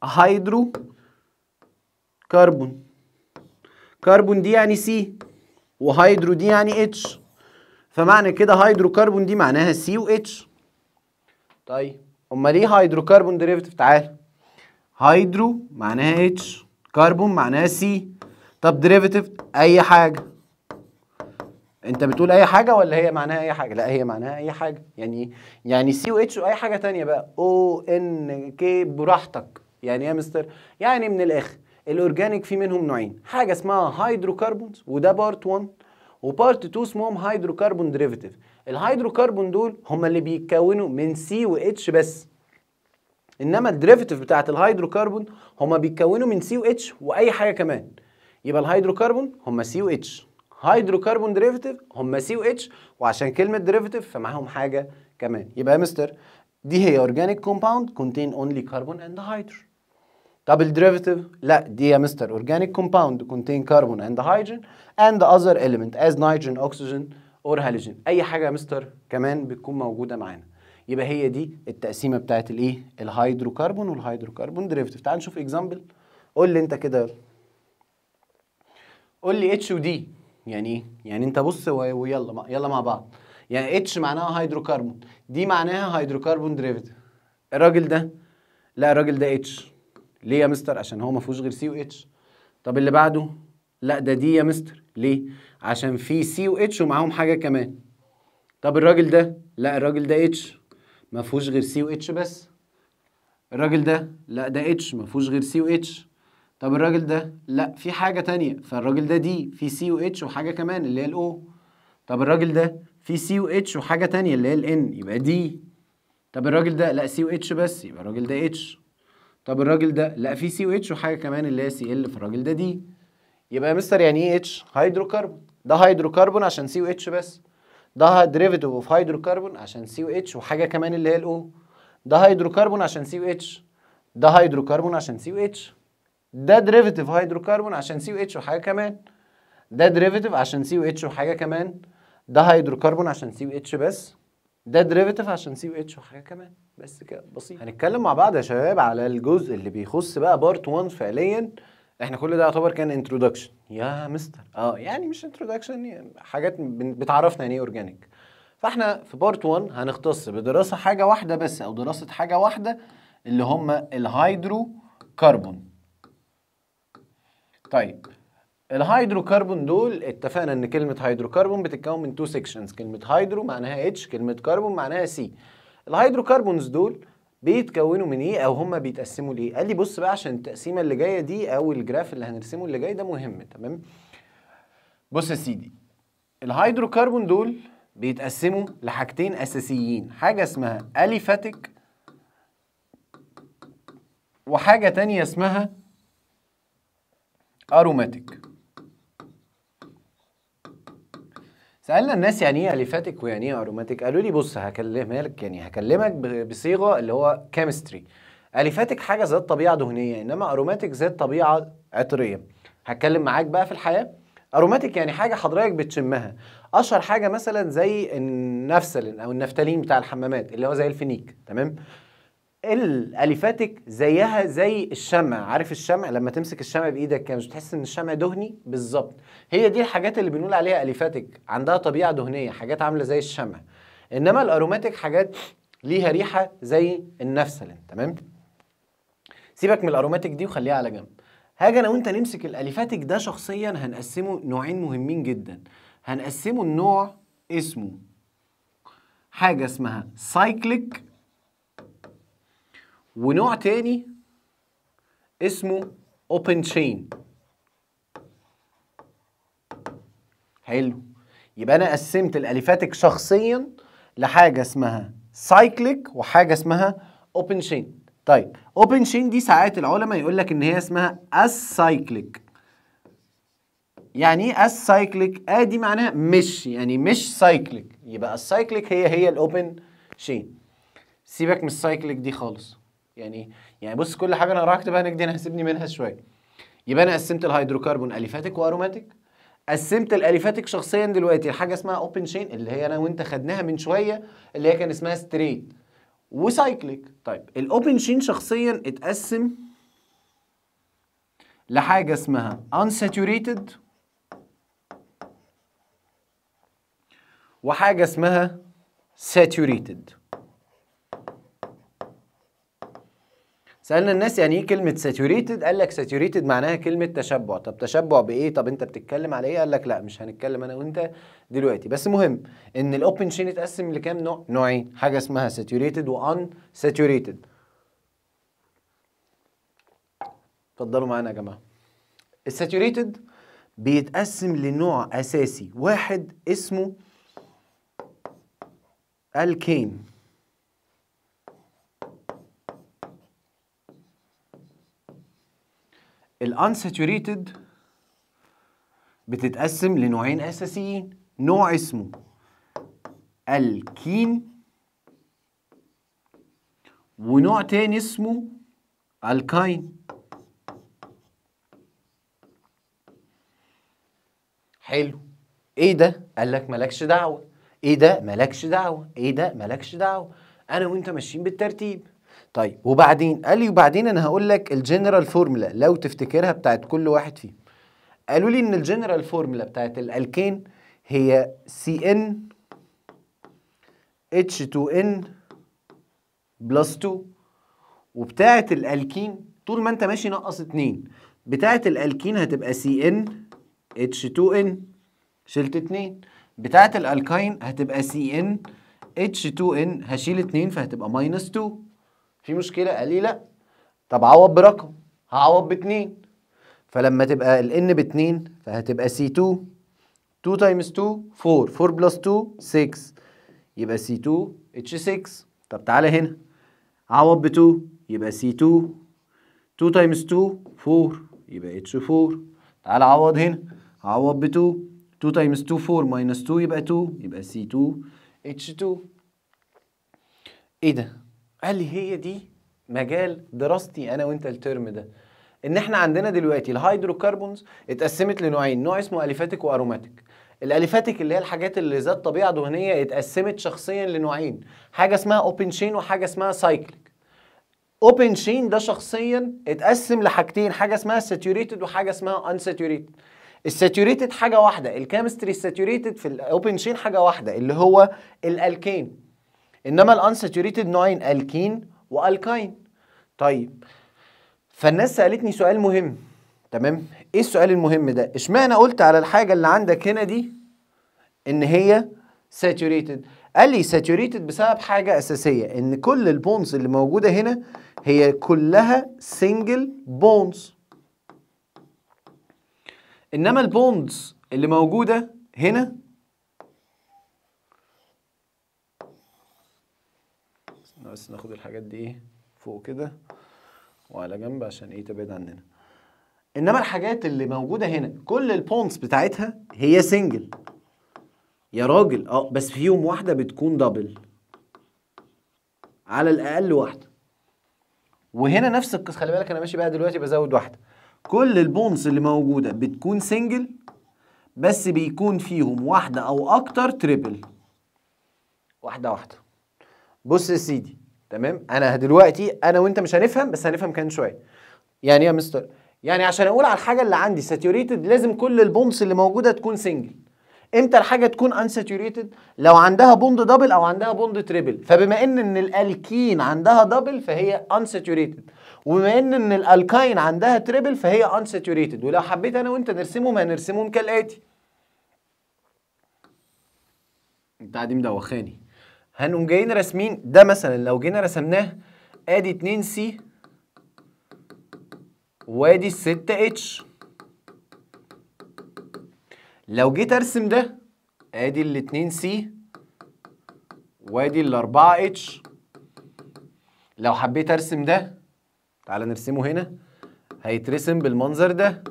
هيدرو كربون كربون دي يعني سي وهيدرو دي يعني اتش فمعنى كده هيدرو كربون دي معناها سي واتش طيب امال ايه هيدرو كربون ديريفيتيف تعال هيدرو معناها اتش كربون معناها سي طب ديريفيتيف اي حاجه انت بتقول اي حاجه ولا هي معناها اي حاجه لا هي معناها اي حاجه يعني يعني سي و اتش واي حاجه تانية بقى او ان كي براحتك يعني ايه يا مستر يعني من الاخر الاورجانيك في منهم نوعين حاجه اسمها هيدروكربونز وده بارت 1 وبارت 2 اسمهم هيدروكربون ديريفيتيف الهيدروكربون دول هم اللي بيتكونوا من سي و اتش بس انما الديريفيتيف بتاعت الهيدروكربون هم بيتكونوا من سي و اتش واي حاجه كمان يبقى الهيدروكربون هم سي و اتش هيدروكربون ديريفيتيف هم سي و اتش وعشان كلمه ديريفيتيف فمعاهم حاجه كمان يبقى يا مستر دي هي اورجانيك كومباوند كونتين اونلي كربون اند هيدروجين double derivative لا دي يا مستر organic compound contain carbon and hydrogen and other element as nitrogen oxygen or halogen اي حاجه يا مستر كمان بتكون موجوده معانا يبقى هي دي التقسيمه بتاعت الايه الهيدروكربون والهيدروكربون ديريفيتيف تعال نشوف اكزامبل قول لي انت كده قول لي اتش ودي يعني ايه يعني انت بص ويلا يلا مع بعض يعني اتش معناها هيدروكربون دي معناها هيدروكربون ديريفيتيف الراجل ده لا الراجل ده اتش ليه يا مستر عشان هو ما فيهوش غير سي واتش طب اللي بعده لا ده دي يا مستر ليه عشان في سي واتش ومعاهم حاجه كمان طب الراجل ده لا الراجل ده اتش ما فيهوش غير سي واتش بس الراجل ده لا ده اتش ما فيهوش غير سي واتش طب الراجل ده لا في حاجه تانية فالراجل ده دي في سي واتش وحاجه كمان اللي هي الاو طب الراجل ده في سي واتش وحاجه تانية اللي هي الان يبقى دي طب الراجل ده لا سي واتش بس يبقى الراجل ده اتش طب الراجل ده لا في سي اتش وحاجه كمان اللي هي سي ال في الراجل ده دي يبقى يا مستر يعني ايه اتش هيدروكربون ده هيدروكربون عشان سي اتش بس ده ديريفيتيف اوف هيدروكربون عشان سي اتش وحاجه كمان اللي هي الاو ده هيدروكربون عشان سي اتش ده هيدروكربون عشان سي اتش ده ديريفيتيف هيدروكربون عشان سي اتش وحاجه كمان ده ديريفيتيف عشان سي اتش وحاجه كمان ده هيدروكربون عشان سي اتش بس ده ديريفيتيف عشان سي اتش وحاجه كمان بس كده بسيط هنتكلم مع بعض يا شباب على الجزء اللي بيخص بقى بارت 1 فعليا احنا كل ده يعتبر كان انترودكشن يا مستر اه يعني مش انترودكشن يعني حاجات بتعرفنا يعني ايه اورجانيك فاحنا في بارت 1 هنختص بدراسه حاجه واحده بس او دراسه حاجه واحده اللي هم الهيدرو كربون طيب الهيدروكربون دول اتفقنا ان كلمه هيدروكربون بتتكون من تو سيكشنز كلمه هيدرو معناها اتش كلمه كربون معناها سي الهيدروكربونز دول بيتكونوا من ايه او هما بيتقسموا لايه قال لي بص بقى عشان التقسيمه اللي جايه دي او الجراف اللي هنرسمه اللي جاي ده مهم تمام بص يا سيدي الهيدروكربون دول بيتقسموا لحاجتين اساسيين حاجه اسمها اليفاتيك وحاجه تانية اسمها اروماتيك سالنا الناس يعني ايه اليفاتيك ويعني ايه اروماتيك قالوا لي بص هكلمها يعني هكلمك بصيغه اللي هو كيمستري اليفاتيك حاجه ذات طبيعه دهنيه انما اروماتيك ذات طبيعه عطريه هتكلم معاك بقى في الحياه اروماتيك يعني حاجه حضرتك بتشمها اشهر حاجه مثلا زي النفسلين او النفتالين بتاع الحمامات اللي هو زي الفينيك تمام الاليفاتك زيها زي الشمع عارف الشمع لما تمسك الشمع بايدك كده مش بتحس ان الشمع دهني بالظبط هي دي الحاجات اللي بنقول عليها اليفاتك عندها طبيعه دهنيه حاجات عامله زي الشمع انما الاروماتيك حاجات ليها ريحه زي النفسلين تمام سيبك من الاروماتيك دي وخليها على جنب هاجي انا وانت نمسك الاليفاتك ده شخصيا هنقسمه نوعين مهمين جدا هنقسمه النوع اسمه حاجه اسمها سايكليك ونوع تاني اسمه open chain حلو يبقى انا قسمت الاليفاتك شخصيا لحاجه اسمها سايكليك وحاجه اسمها اوبن شين طيب اوبن شين دي ساعات العلماء يقول لك ان هي اسمها السايكليك يعني ايه السايكليك اه دي معناها مش يعني مش سايكليك يبقى السايكليك هي هي الاوبن شين سيبك من السايكليك دي خالص يعني يعني بص كل حاجه انا هروح اكتبها دي انا هسيبني منها شويه يبقى انا قسمت الهيدروكربون اليفاتيك واروماتيك قسمت الاليفاتيك شخصيا دلوقتي لحاجه اسمها اوبن شين اللي هي انا وانت خدناها من شويه اللي هي كان اسمها ستريت وسايكليك طيب الاوبن شين شخصيا اتقسم لحاجه اسمها انساتوريتد وحاجه اسمها ساتوريتد سالنا الناس يعني ايه كلمه ساتوريتد قال لك ساتوريتد معناها كلمه تشبع طب تشبع بايه طب انت بتتكلم على ايه قال لك لا مش هنتكلم انا وانت دلوقتي بس مهم ان الاوبن شين اتقسم لكام نوع نوعين حاجه اسمها ساتوريتد وان ساتوريتد اتفضلوا معانا يا جماعه الساتوريتد بيتقسم لنوع اساسي واحد اسمه الكين الانساتوريتد بتتقسم لنوعين اساسيين نوع اسمه الكين ونوع تاني اسمه الكاين حلو ايه ده قال لك مالكش دعوه ايه ده مالكش دعوه ايه ده مالكش دعوه انا وانت ماشيين بالترتيب طيب وبعدين قال لي وبعدين انا هقول لك الجنرال فورمولا لو تفتكرها بتاعت كل واحد فيهم قالوا لي ان الجنرال فورمولا بتاعت الالكين هي سي ان اتش 2 ان بلس 2 وبتاعت الالكين طول ما انت ماشي نقص 2 بتاعت الالكين هتبقى سي ان اتش 2 ان شلت 2 بتاعت الالكين هتبقى سي ان اتش 2 ان هشيل 2 فهتبقى ماينس 2 في مشكله قال لي لا طب عوض برقم هعوض باتنين فلما تبقى ال n باتنين فهتبقى C2 2 تايمز 2 4 4 بلس 2 6 يبقى C2 H6 طب تعالى هنا عوض ب 2 يبقى C2 2 تايمز 2 4 يبقى H4 تعالى عوض هنا عوض ب 2 2 تايمز 2 4 ماينس 2 يبقى 2 يبقى C2 H2 ايه ده؟ قال لي هي دي مجال دراستي انا وانت الترم ده ان احنا عندنا دلوقتي الهيدروكربونز اتقسمت لنوعين نوع اسمه اليفاتيك واروماتيك الاليفاتيك اللي هي الحاجات اللي ذات طبيعه دهنيه اتقسمت شخصيا لنوعين حاجه اسمها اوبن شين وحاجه اسمها سايكليك اوبن شين ده شخصيا اتقسم لحاجتين حاجه اسمها ساتوريتد وحاجه اسمها انساتوريتد الساتوريتد حاجه واحده الكيمستري ساتوريتد في الاوبن شين حاجه واحده اللي هو الالكين انما الانساتوريتد نوعين الكين والكاين طيب فالناس سالتني سؤال مهم تمام ايه السؤال المهم ده اشمعنى قلت على الحاجه اللي عندك هنا دي ان هي ساتوريتد قال لي ساتوريتد بسبب حاجه اساسيه ان كل البونز اللي موجوده هنا هي كلها سنجل بونز انما البونز اللي موجوده هنا بس ناخد الحاجات دي ايه فوق كده وعلى جنب عشان ايه تبعد عننا انما الحاجات اللي موجوده هنا كل البونتس بتاعتها هي سنجل يا راجل اه بس فيهم واحده بتكون دبل على الاقل واحده وهنا نفس القصه خلي بالك انا ماشي بقى دلوقتي بزود واحده كل البونز اللي موجوده بتكون سنجل بس بيكون فيهم واحده او اكتر تريبل واحده واحده بص يا سيدي تمام انا دلوقتي انا وانت مش هنفهم بس هنفهم كمان شويه يعني يا مستر يعني عشان اقول على الحاجه اللي عندي ساتيوريتد لازم كل البوندز اللي موجوده تكون سنجل امتى الحاجه تكون انساتيوريتد لو عندها بوند دبل او عندها بوند تريبل فبما ان ان الالكين عندها دبل فهي انساتيوريتد وبما ان ان الالكاين عندها تريبل فهي انساتيوريتد ولو حبيت انا وانت نرسمهم هنرسمهم كالاتي التعديم ده وخاني هنقوم جايين راسمين ده مثلا لو جينا رسمناه ادي 2 سي وادي 6 اتش لو جيت ارسم ده ادي ال 2 سي وادي ال 4 اتش لو حبيت ارسم ده تعال نرسمه هنا هيترسم بالمنظر ده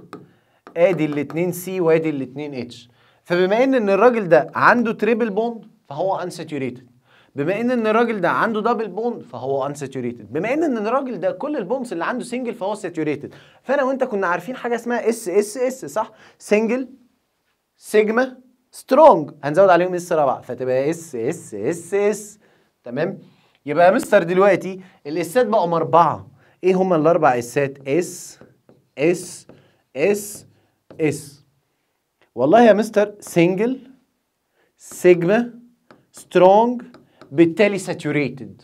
ادي ال 2 سي وادي ال 2 اتش فبما ان ان الراجل ده عنده تريبل بوند فهو انساتوريتد بما ان ان الراجل ده عنده دبل بوند فهو انساتوريتد بما ان ان الراجل ده كل البوندز اللي عنده سنجل فهو ساتوريتد فانا وانت كنا عارفين حاجه اسمها اس اس اس صح سنجل سيجما سترونج هنزود عليهم اس رابعه فتبقى اس اس اس اس تمام يبقى يا مستر دلوقتي الاسات بقوا اربعه ايه هما الاربع اسات اس اس اس اس والله يا مستر سنجل سيجما سترونج بالتالي ساتوريتد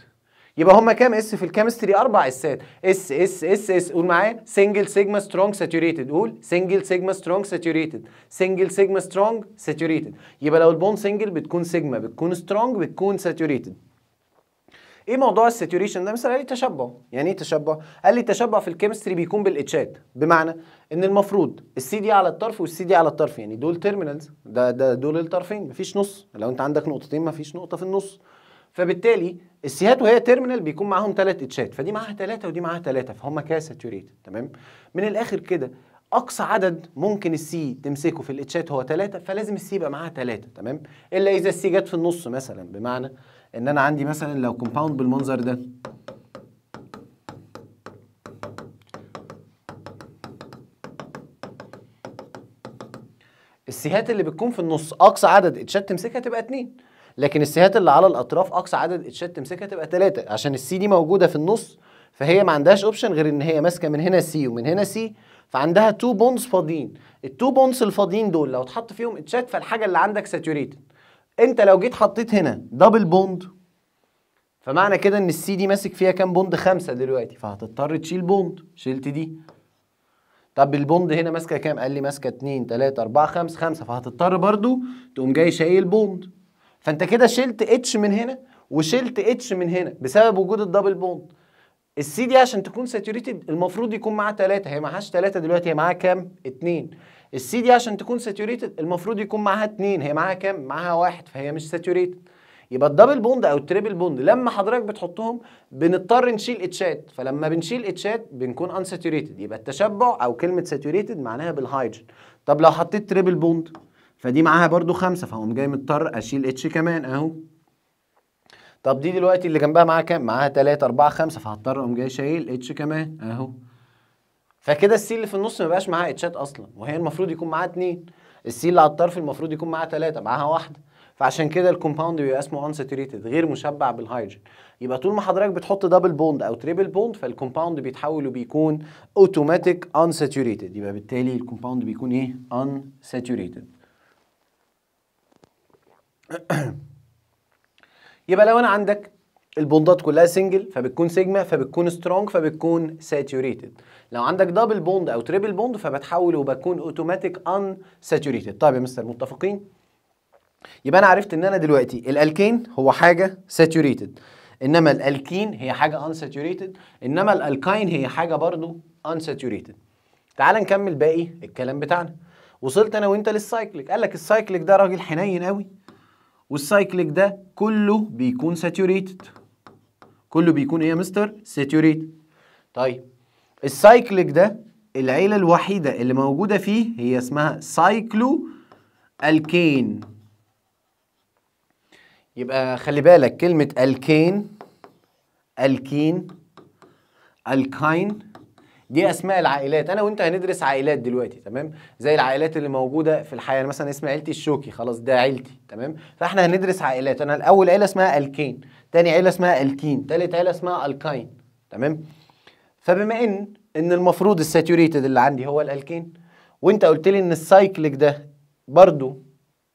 يبقى هما كام اس في الكيمستري اربع اسات اس اس اس اس قول معايا سنجل سيجما سترونج ساتوريتد قول سنجل سيجما سترونج ساتوريتد سنجل سيجما سترونج ساتوريتد يبقى لو البون سنجل بتكون سيجما بتكون سترونج بتكون ساتوريتد ايه موضوع الساتوريشن ده مثلا قال لي تشبع يعني ايه تشبع قال لي تشبع في الكيمستري بيكون بالاتشات بمعنى ان المفروض السي دي على الطرف والسي دي على الطرف يعني دول تيرمينالز ده ده دول الطرفين مفيش نص لو انت عندك نقطتين مفيش نقطه في النص فبالتالي السيهات وهي تيرمينال بيكون معاهم ثلاث اتشات فدي معاها ثلاثه ودي معاها ثلاثه فهم كده ساتوريتد تمام من الاخر كده اقصى عدد ممكن السي تمسكه في الاتشات هو ثلاثه فلازم السي يبقى معاها ثلاثه تمام الا اذا السي جت في النص مثلا بمعنى ان انا عندي مثلا لو كومباوند بالمنظر ده السيهات اللي بتكون في النص اقصى عدد اتشات تمسكها تبقى اتنين لكن السيهات اللي على الاطراف اقصى عدد اتشات تمسكها تبقى ثلاثه عشان السي دي موجوده في النص فهي ما عندهاش اوبشن غير ان هي ماسكه من هنا سي ومن هنا سي فعندها تو بونز فاضيين التو بونز الفاضيين دول لو اتحط فيهم اتشات فالحاجه اللي عندك ساتوريتد انت لو جيت حطيت هنا دبل بوند فمعنى كده ان السي دي ماسك فيها كام بوند خمسة دلوقتي فهتضطر تشيل بوند شلت دي طب البوند هنا ماسكه كام قال لي ماسكه 2 3 4 5 5 فهتضطر برضو تقوم جاي شايل بوند فانت كده شلت اتش من هنا وشلت اتش من هنا بسبب وجود الدبل بوند السي دي عشان تكون ساتوريتد المفروض يكون معاها 3 هي معهاش 3 دلوقتي هي معاها كام 2 السي دي عشان تكون ساتوريتد المفروض يكون معاها 2 هي معاها كام معاها 1 فهي مش ساتوريتد يبقى الدبل بوند او التريبل بوند لما حضرتك بتحطهم بنضطر نشيل اتشات فلما بنشيل اتشات بنكون انساتوريتد يبقى التشبع او كلمه ساتوريتد معناها بالهايدروجين طب لو حطيت تريبل بوند فدي معاها برضو خمسة فهقوم جاي مضطر أشيل اتش كمان أهو طب دي دلوقتي اللي جنبها معاها كام؟ معاها 3 4 5 فهضطر اقوم جاي شايل اتش كمان اهو فكده السي اللي في النص ما بقاش معاها اتشات اصلا وهي المفروض يكون معاها اتنين السي اللي على الطرف المفروض يكون معاها تلاتة معاها واحده فعشان كده الكومباوند بيبقى اسمه انساتوريتد غير مشبع بالهيدروجين يبقى طول ما حضرتك بتحط دبل بوند او تريبل بوند فالكومباوند بيتحول وبيكون اوتوماتيك انساتوريتد يبقى بالتالي الكومباوند بيكون ايه انساتوريتد يبقى لو انا عندك البوندات كلها سنجل فبتكون سيجما فبتكون سترونج فبتكون ساتوريتد لو عندك دبل بوند او تريبل بوند فبتحول وبكون اوتوماتيك ان ساتوريتد طيب يا مستر متفقين يبقى انا عرفت ان انا دلوقتي الالكين هو حاجه ساتوريتد انما الالكين هي حاجه ان ساتوريتد انما الالكاين هي حاجه برضو ان ساتوريتد تعال نكمل باقي الكلام بتاعنا وصلت انا وانت للسايكليك قال لك السايكليك ده راجل حنين قوي والسايكليك ده كله بيكون ساتوريتد كله بيكون ايه يا مستر ساتوريتد طيب السايكليك ده العيله الوحيده اللي موجوده فيه هي اسمها سايكلو الكين يبقى خلي بالك كلمه الكين الكين الكاين دي اسماء العائلات انا وانت هندرس عائلات دلوقتي تمام زي العائلات اللي موجوده في الحياه مثلا اسم عيلتي الشوكي خلاص ده عيلتي تمام فاحنا هندرس عائلات انا الاول عيله اسمها الكين تاني عيله اسمها الكين تالت عيله اسمها الكاين تمام فبما ان ان المفروض الساتوريتد اللي عندي هو الالكين وانت قلت لي ان السايكليك ده برضو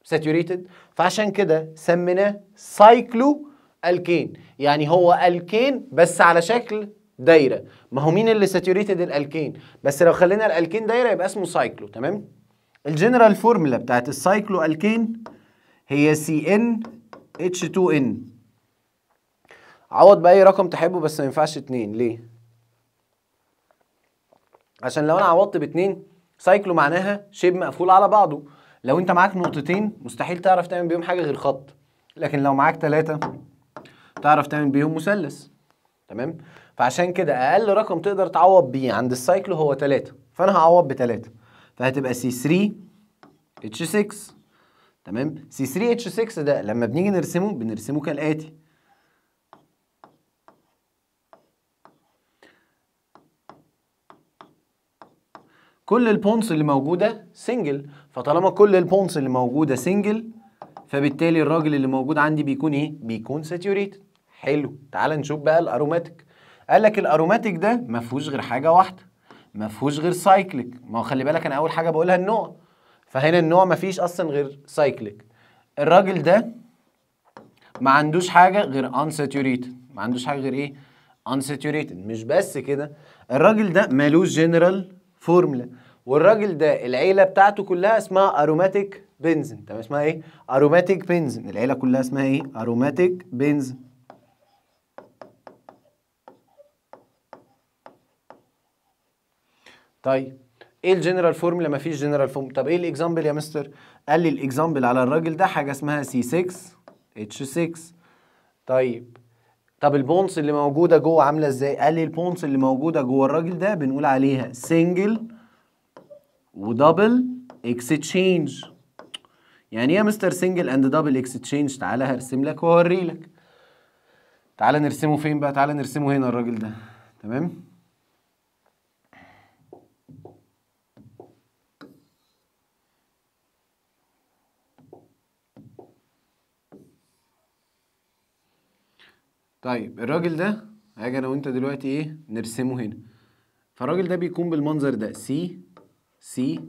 ساتوريتد فعشان كده سميناه سايكلو الكين يعني هو الكين بس على شكل دايره ما هو مين اللي ساتوريتد الالكين بس لو خلينا الالكين دايره يبقى اسمه سايكلو تمام الجنرال فورمولا بتاعت السايكلو الكين هي سي ان اتش 2 ان عوض باي رقم تحبه بس ما ينفعش 2 ليه عشان لو انا عوضت باتنين سايكلو معناها شيب مقفول على بعضه لو انت معاك نقطتين مستحيل تعرف تعمل بيهم حاجه غير خط لكن لو معاك ثلاثه تعرف تعمل بيهم مثلث تمام فعشان كده اقل رقم تقدر تعوض بيه عند السايكلو هو 3 فانا هعوض ب 3 فهتبقى سي 3 اتش 6 تمام سي 3 اتش 6 ده لما بنيجي نرسمه بنرسمه كالاتي كل البونز اللي موجوده سنجل فطالما كل البونز اللي موجوده سنجل فبالتالي الراجل اللي موجود عندي بيكون ايه بيكون ساتيوريتد حلو تعال نشوف بقى الاروماتيك قال لك الاروماتيك ده ما فيهوش غير حاجه واحده ما فيهوش غير سايكليك ما هو خلي بالك انا اول حاجه بقولها النوع فهنا النوع ما فيش اصلا غير سايكليك الراجل ده ما عندوش حاجه غير انساتوريتد ما عندوش حاجه غير ايه انساتوريتد مش بس كده الراجل ده مالوش جنرال فورمولا والراجل ده العيله بتاعته كلها اسمها اروماتيك بنزين طب اسمها ايه اروماتيك بنزين العيله كلها اسمها ايه اروماتيك بنزين طيب ايه الجنرال فورم لما فيش جنرال فورم طب ايه الاكزامبل يا مستر قال لي الاكزامبل على الراجل ده حاجه اسمها سي 6 اتش 6 طيب طب البونص اللي موجوده جوه عامله ازاي قال لي البونص اللي موجوده جوه الراجل ده بنقول عليها سنجل ودبل اكستشينج يعني ايه يا مستر سنجل اند دبل اكستشينج تعالى هرسم لك واوري لك تعالى نرسمه فين بقى تعالى نرسمه هنا الراجل ده تمام طيب الراجل ده هاجي انا وانت دلوقتي ايه نرسمه هنا فالراجل ده بيكون بالمنظر ده سي سي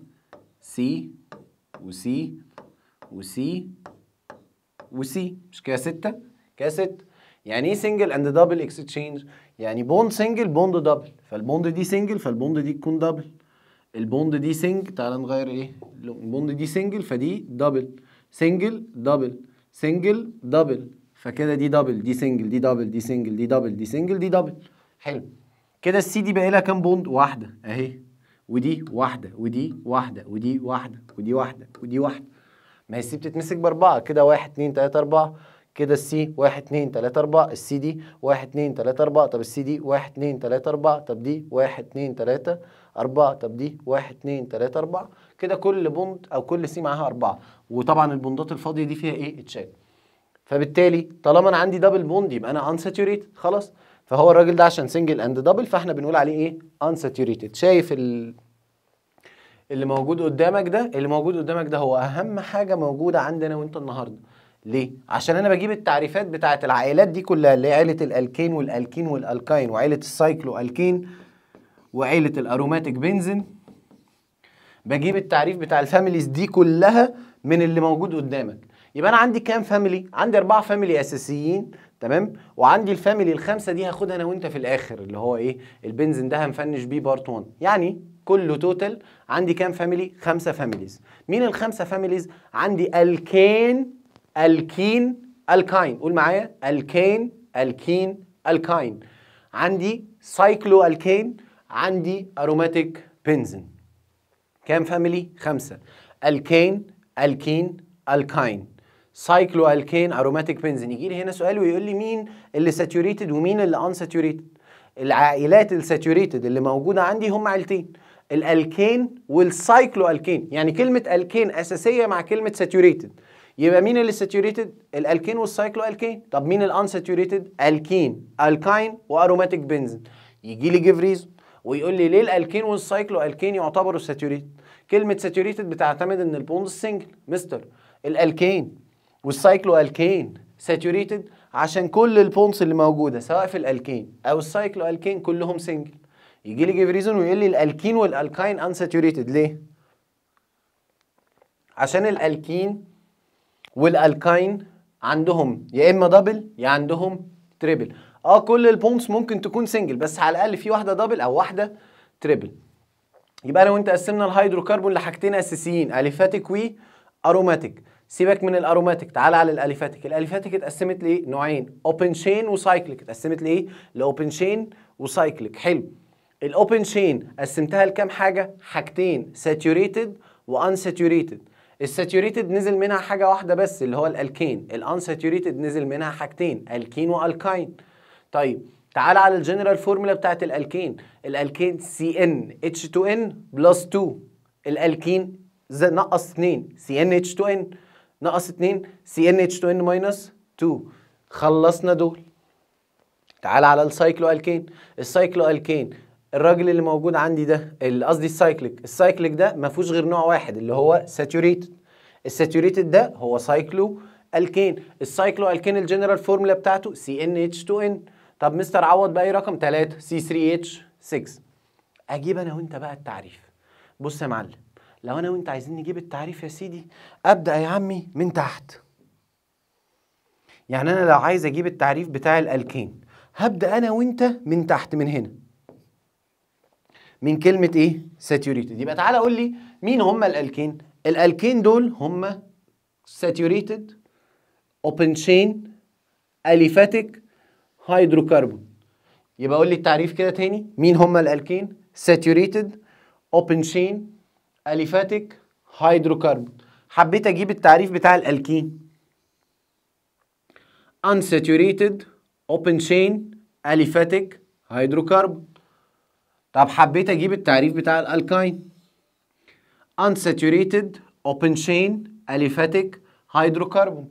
سي وسي وسي وسي مش كده ستة كده ستة يعني ايه سنجل اند دبل اكستشينج يعني بوند سنجل بوند دبل فالبوند دي سنجل فالبوند دي تكون دبل البوند دي سنج تعال نغير ايه البوند دي سنجل فدي دبل سنجل دبل سنجل دبل فكده دي دبل دي سنجل دي دبل دي سنجل دي دبل دي سنجل دي دبل حلو كده السي دي باقي لها كام بوند واحده اهي ودي واحده ودي واحده ودي واحده ودي واحده ودي واحده ما هي السي بتتمسك باربعه كده 1 2 3 4 كده السي 1 2 3 4 السي دي 1 2 3 4 طب السي دي 1 2 3 4 طب دي 1 2 3 4 طب دي 1 2 3 4 كده كل بوند او كل سي معاها اربعه وطبعا البوندات الفاضيه دي فيها ايه اتشال فبالتالي طالما انا عندي دبل بوند يبقى انا unsaturated خلاص فهو الراجل ده عشان سنجل اند دبل فاحنا بنقول عليه ايه unsaturated شايف ال... اللي موجود قدامك ده اللي موجود قدامك ده هو اهم حاجه موجوده عندنا وانت النهارده ليه عشان انا بجيب التعريفات بتاعه العائلات دي كلها اللي هي عائله الالكين والالكين والالكاين وعائله السايكلو الكين وعائله الاروماتيك بنزين بجيب التعريف بتاع الفاميليز دي كلها من اللي موجود قدامك يبقى انا عندي كام فاميلي عندي اربعه فاميلي اساسيين تمام وعندي الفاميلي الخمسه دي هاخدها انا وانت في الاخر اللي هو ايه البنزين ده هنفنش بيه بارت 1 يعني كله توتال عندي كام فاميلي خمسه فاميليز مين الخمسه فاميليز عندي الكين الكين الكاين قول معايا الكين الكين الكاين عندي سايكلو الكين عندي اروماتيك بنزين كام فاميلي خمسه الكين الكين الكاين سايكلو الكين اروماتيك بنزين يجي لي هنا سؤال ويقول لي مين اللي ساتوريتد ومين اللي ان ساتوريتد العائلات الساتوريتد اللي موجوده عندي هم عائلتين الالكين والسايكلو الكين يعني كلمه الكين اساسيه مع كلمه ساتوريتد يبقى مين اللي ساتوريتد الالكين والسايكلو الكين طب مين الان ساتوريتد الكين الكاين واروماتيك بنزين يجي لي جيف ريزون ويقول لي ليه الالكين والسايكلو الكين يعتبروا ساتوريتد كلمه ساتوريتد بتعتمد ان البوند سنجل مستر الالكين والسايكلو الكين ساتوريتد عشان كل البونس اللي موجوده سواء في الالكين او السايكلو الكين كلهم سنجل يجي لي جيف ريزون ويقول لي الالكين والالكاين انساتوريتد ليه عشان الالكين والالكاين عندهم يا اما دبل يا عندهم تريبل اه كل البونس ممكن تكون سنجل بس على الاقل في واحده دبل او واحده تريبل يبقى لو انت قسمنا الهيدروكربون لحاجتين اساسيين الفاتيك و اروماتيك سيبك من الاروماتيك تعال على الاليفاتيك الاليفاتيك اتقسمت لنوعين اوبن شين وسايكليك اتقسمت لايه لاوبن شين وسايكليك حلو الاوبن شين قسمتها لكام حاجه حاجتين ساتوريتد ساتوريتد الساتوريتد نزل منها حاجه واحده بس اللي هو الالكين ساتوريتد نزل منها حاجتين الكين والكاين طيب تعال على الجنرال فورمولا بتاعت الالكين الالكين سي ان اتش 2 ان بلس 2 الالكين نقص 2 سي ان اتش 2 ان ناقص 2 سي ان اتش 2 ماينس 2 خلصنا دول تعال على السايكلو الكين السايكلو الكين الراجل اللي موجود عندي ده قصدي السايكليك السايكليك ده ما فيهوش غير نوع واحد اللي هو ساتوريتد الساتوريتد ده هو سايكلو الكين السايكلو الكين الجنرال فورمولا بتاعته سي ان اتش 2 ان طب مستر عوض باي رقم 3 سي 3 اتش 6 اجيب انا وانت بقى التعريف بص يا معلم لو انا وانت عايزين نجيب التعريف يا سيدي ابدا يا عمي من تحت يعني انا لو عايز اجيب التعريف بتاع الالكين هبدا انا وانت من تحت من هنا من كلمه ايه ساتوريتد يبقى تعالى قول لي مين هم الالكين الالكين دول هم ساتوريتد اوبن تشين اليفاتيك هيدروكربون يبقى قول لي التعريف كده تاني مين هم الالكين ساتوريتد اوبن تشين اليفاتيك هيدروكربون حبيت اجيب التعريف بتاع الالكين unsaturated open chain aliphatic hydrocarbon طب حبيت اجيب التعريف بتاع الالكاين unsaturated open chain aliphatic hydrocarbon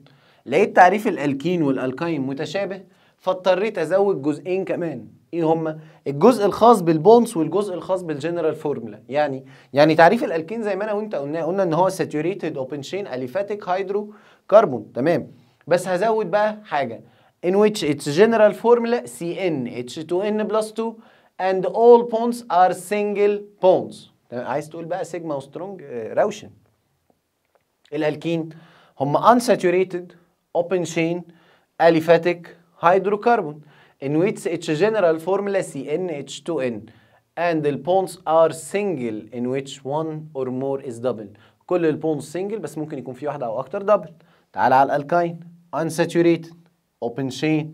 لقيت تعريف الالكين والالكاين متشابه فاضطريت ازود جزئين كمان ايه هما؟ الجزء الخاص بالبونس والجزء الخاص بالجنرال فورمولا يعني يعني تعريف الالكين زي ما انا وانت قلنا قلنا ان هو ساتوريتد اوبن شين اليفاتيك هيدرو كربون تمام بس هزود بقى حاجه in which its general formula h 2 n plus 2 and all bonds are single bonds عايز تقول بقى سيجما وسترونج آه، روشن الالكين هما unsaturated open chain aliphatic hydrocarbon in which its general formula CnH2n and the bonds are single in which one or more is double كل البونز single بس ممكن يكون في واحدة أو أكتر دبل. تعال على الالكين, unsaturated open chain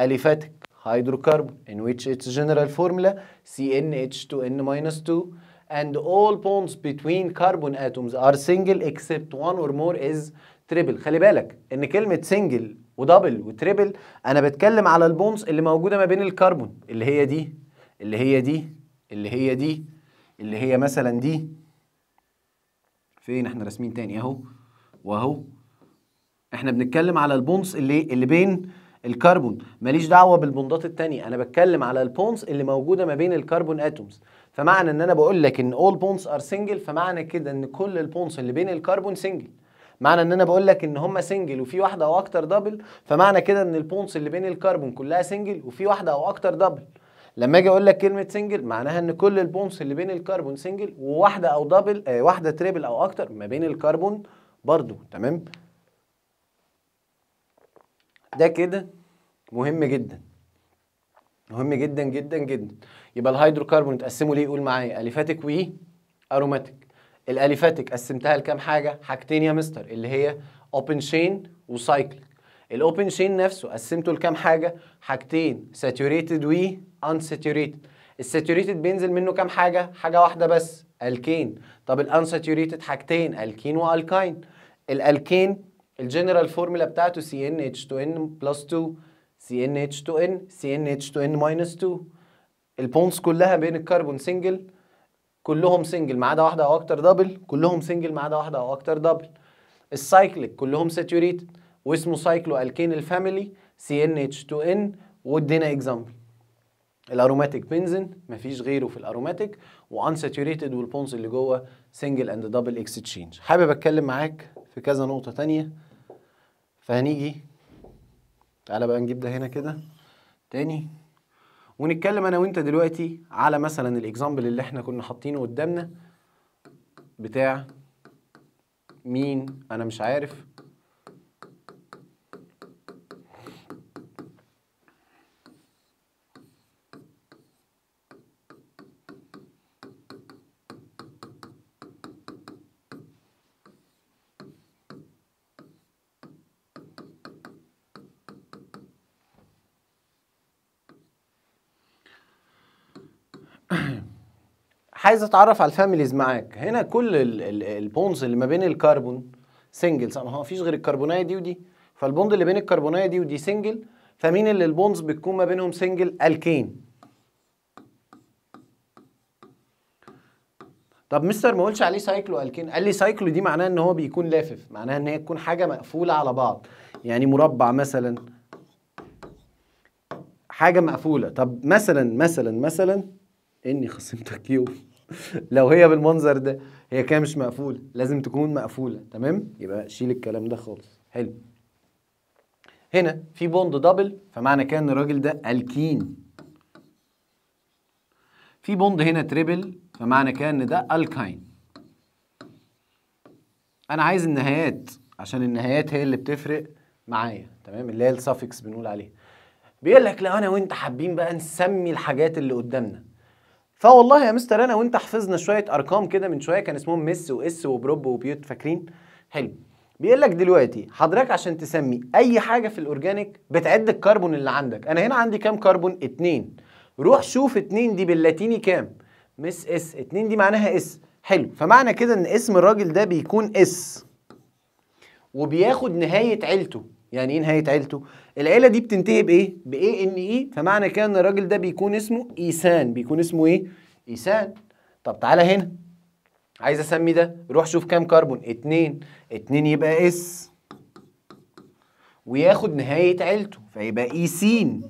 aliphatic hydrocarbon in which its general formula CnH2n-2 and all bonds between carbon atoms are single except one or more is triple خلي بالك ان كلمة single ودبل وتريبل انا بتكلم على البونز اللي موجوده ما بين الكربون اللي هي دي اللي هي دي اللي هي دي اللي هي مثلا دي فين احنا راسمين تاني اهو واهو احنا بنتكلم على البونز اللي اللي بين الكربون ماليش دعوه بالبوندات التانية انا بتكلم على البونز اللي موجوده ما بين الكربون اتومز فمعنى ان انا بقول لك ان all bonds are single فمعنى كده ان كل البونز اللي بين الكربون single معنى ان انا بقول لك ان هما سنجل وفي واحده او اكتر دبل فمعنى كده ان البونس اللي بين الكربون كلها سنجل وفي واحده او اكتر دبل لما اجي اقول لك كلمه سنجل معناها ان كل البونس اللي بين الكربون سنجل وواحده او دبل آه واحده تريبل او اكتر ما بين الكربون برضو تمام ده كده مهم جدا مهم جدا جدا جدا يبقى الهيدروكربون اتقسموا ليه قول معايا اليفاتيك وي اروماتيك الاليفاتك قسمتها لكام حاجه حاجتين يا مستر اللي هي اوبن شين وسايكليك الاوبن شين نفسه قسمته لكام حاجه حاجتين ساتوريتد و ان الساتوريتد بينزل منه كام حاجه حاجه واحده بس الكين طب الانساتوريتد حاجتين الكين والكاين الالكين الجنرال فورمولا بتاعته سي ان اتش 2 ان بلس 2 سي ان اتش 2 ان سي ان اتش 2 ان ماينس 2 البونز كلها بين الكربون سنجل كلهم سنجل ما عدا واحده او اكتر دبل كلهم سنجل ما عدا واحده او اكتر دبل السايكليك كلهم ساتوريت واسمه سايكلو الكين الفاميلي سي ان اتش 2 ان وادينا اكزامبل الاروماتيك بنزين مفيش غيره في الاروماتيك ساتوريتد والبونز اللي جوه سنجل اند دبل تشينج حابب اتكلم معاك في كذا نقطه تانية فهنيجي تعالى بقى نجيب ده هنا كده تاني ونتكلم انا وانت دلوقتي على مثلا الاكزامبل اللي احنا كنا حاطينه قدامنا بتاع مين انا مش عارف عايز اتعرف على الفاميليز معاك هنا كل البونز اللي ما بين الكربون سنجلز ما هو فيش غير الكربونيه دي ودي فالبوند اللي بين الكربونيه دي ودي سنجل فمين اللي البونز بتكون ما بينهم سنجل الكين طب مستر ما قلتش عليه سايكلو الكين قال لي سايكلو دي معناها ان هو بيكون لافف معناها ان هي تكون حاجه مقفوله على بعض يعني مربع مثلا حاجه مقفوله طب مثلا مثلا مثلا اني خصمتك يوم لو هي بالمنظر ده هي كده مش مقفوله لازم تكون مقفوله تمام يبقى شيل الكلام ده خالص حلو هنا في بوند دبل فمعنى كده ان الراجل ده الكين في بوند هنا تريبل فمعنى كده ان ده الكاين انا عايز النهايات عشان النهايات هي اللي بتفرق معايا تمام اللي هي السافكس بنقول عليها بيقول لك لو انا وانت حابين بقى نسمي الحاجات اللي قدامنا فوالله يا مستر انا وانت حفظنا شويه ارقام كده من شويه كان اسمهم مس واس وبروب وبيوت فاكرين حلو بيقول لك دلوقتي حضرتك عشان تسمي اي حاجه في الاورجانيك بتعد الكربون اللي عندك انا هنا عندي كام كربون اتنين روح شوف اتنين دي باللاتيني كام مس اس اتنين دي معناها اس حلو فمعنى كده ان اسم الراجل ده بيكون اس وبياخد نهايه عيلته يعني ايه نهايه عيلته العيله دي بتنتهي بايه بايه ان ايه فمعنى كده ان الراجل ده بيكون اسمه ايسان بيكون اسمه ايه ايسان طب تعالى هنا عايز اسمي ده روح شوف كام كربون اتنين اتنين يبقى اس وياخد نهايه عيلته فيبقى ايسين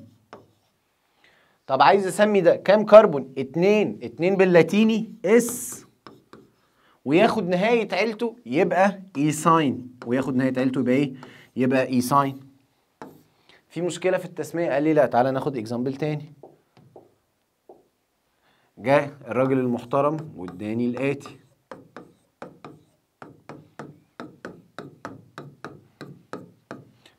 طب عايز اسمي ده كام كربون اتنين اتنين باللاتيني اس وياخد نهايه عيلته يبقى ايساين وياخد نهايه عيلته يبقى ايه يبقى اي e ساين في مشكله في التسميه قال لي لا تعالى ناخد اكزامبل تاني جاء الراجل المحترم واداني الاتي